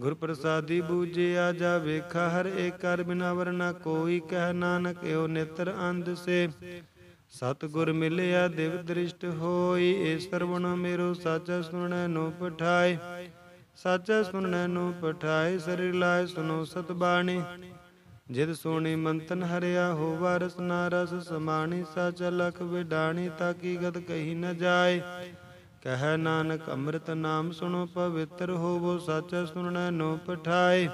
ਗੁਰ ਪ੍ਰਸਾਦੀ ਬੂਝਿਆ ਜਾ ਵੇਖਾ ਹਰ ਏਕ ਕਰ ਬਿਨ ਅਵਰ ਨਾ ਕੋਈ ਕਹਿ ਨਾਨਕ ਇਹੋ ਨੇਤਰ ਅੰਧ ਸੇ ਸਤ ਗੁਰ ਮਿਲਿਆ ਦਿਵ ਦ੍ਰਿਸ਼ਟ ਹੋਈ ਏ ਸਰਵਣ ਮੇਰੋ ਸਾਚਾ ਸੁਣੈ ਨੋ ਪਠਾਏ ਸਾਚੈ ਨੂੰ ਪਠਾਏ ਸਰੀ ਲਾਇ ਸੁਨੋ ਸਤ ਬਾਣੀ ਜਿਦ ਸੋਣੀ ਮੰਤਨ ਹਰਿਆ ਹੋਵਾ ਨਾ ਰਸ ਸਮਾਣੀ ਸਾਚ ਲਖ ਵਿਡਾਣੀ ਤਾਂ ਕੀ ਗਤ ਕਹੀ ਨ ਜਾਏ ਕਹਿ ਨਾਨਕ ਅੰਮ੍ਰਿਤ ਨਾਮ ਸੁਣੋ ਪਵਿੱਤਰ ਹੋਵੋ ਸੱਚ ਸੁਣਨੈ ਨੂੰ ਪਠਾਏ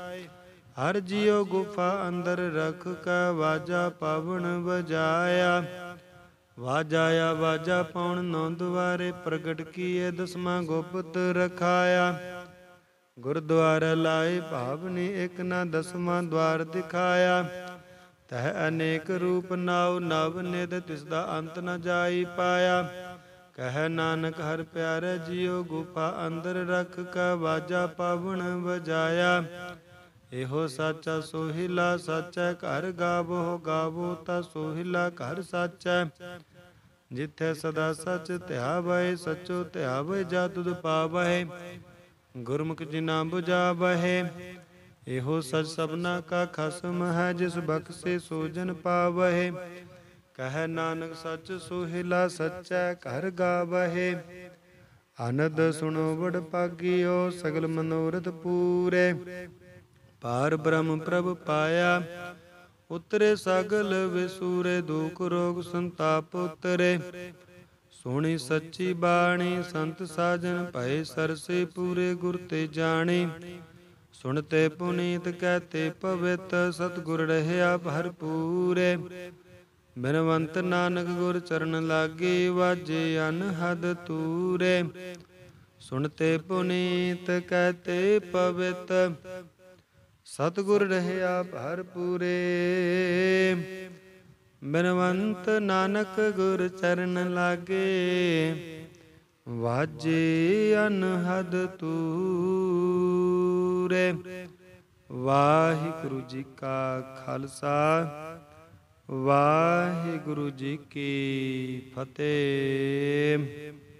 ਹਰ ਜਿਉ ਗੁਫਾ ਅੰਦਰ ਰਖ ਕਾ ਵਾਜਾ ਪਵਨ ਵਜਾਇਆ ਆ ਵਾਜਾ ਪਉਣ ਨੌ ਦੁਆਰੇ ਪ੍ਰਗਟ ਕੀਏ ਦਸਮਾ ਗੁਪਤ ਰਖਾਇਆ ਗੁਰਦੁਆਰ ਲਾਏ ਭਾਵਨੇ ਇੱਕ ਨਾ ਦਸਵਾਂ ਦਵਾਰ ਦਿਖਾਇਆ ਤਹ ਅਨੇਕ ਰੂਪ ਨਾਉ ਨਵ ਨਿਦ ਤਿਸ ਦਾ ਅੰਤ ਨ ਜਾਈ ਪਾਇਆ ਕਹਿ ਨਾਨਕ ਹਰ ਪਿਆਰੇ ਜਿਉ ਗੁਫਾ ਅੰਦਰ ਰਖ ਕਾ ਵਾਜਾ ਪਾਵਣ ਵਜਾਇਆ ਇਹੋ ਸੱਚਾ ਸੋਹਿਲਾ ਸੱਚਾ ਘਰ ਗਾਵੋ ਗਾਵੋ ਤਾ ਸੋਹਿਲਾ ਘਰ ਸੱਚਾ ਜਿੱਥੇ ਸਦਾ ਸੱਚ ਧਿਆਵੈ ਸਚੋ ਧਿਆਵੈ ਜਾ ਤੁਧ ਪਾਵੈ ਗੁਰਮੁਖ ਜਿਨਾ 부ਜਾ ਬਹਿ ਇਹੋ ਸਜ ਸਬਨਾ ਕਾ ਖਸਮ ਹੈ ਜਿਸ ਬਖਸ਼ੇ ਸੋ ਜਨ ਪਾਵਹਿ ਕਹਿ ਨਾਨਕ ਸੱਚ ਸੁਹਿਲਾ ਸੱਚੈ ਘਰ ਗਾਵਹਿ ਅਨੰਦ ਸੁਣੋ ਵਡ ਪਾਗਿਓ ਸਗਲ ਮਨੋਰਥ ਪੂਰੇ ਪਾਰ ਬ੍ਰਹਮ ਪ੍ਰਭ ਪਾਇਆ ਉਤਰੇ ਸਗਲ ਵਿਸੂਰੇ ਦੁਖ ਰੋਗ ਸੰਤਾਪ ਉਤਰੇ ਸੋਹਣੀ ਸੱਚੀ ਬਾਣੀ ਸੰਤ ਸਾਜਨ ਭਏ ਸਰਸੇ ਪੂਰੇ ਗੁਰ ਤੇ ਜਾਣੇ ਸੁਣਤੇ ਪੁਨੀਤ ਕਹਤੇ ਪਵਿੱਤ ਸਤਗੁਰ ਰਹਿਆ ਭਰਪੂਰੇ ਬਿਨਵੰਤ ਨਾਨਕ ਗੁਰ ਚਰਨ ਲਾਗੇ ਵਾਜੇ ਅਨਹਦ ਤੂਰੇ ਸੁਣਤੇ ਪੁਨੀਤ ਕਹਤੇ ਪਵਿੱਤ ਸਤਗੁਰ ਰਹਿਆ ਭਰਪੂਰੇ ਬਨਵੰਤ ਨਾਨਕ ਗੁਰ ਚਰਨ ਲਾਗੇ ਵਾਜੇ ਅਨਹਦ ਤੂਰੇ ਵਾਹਿਗੁਰੂ ਜੀ ਕਾ ਖਾਲਸਾ ਵਾਹਿਗੁਰੂ ਜੀ ਕੀ ਫਤਿਹ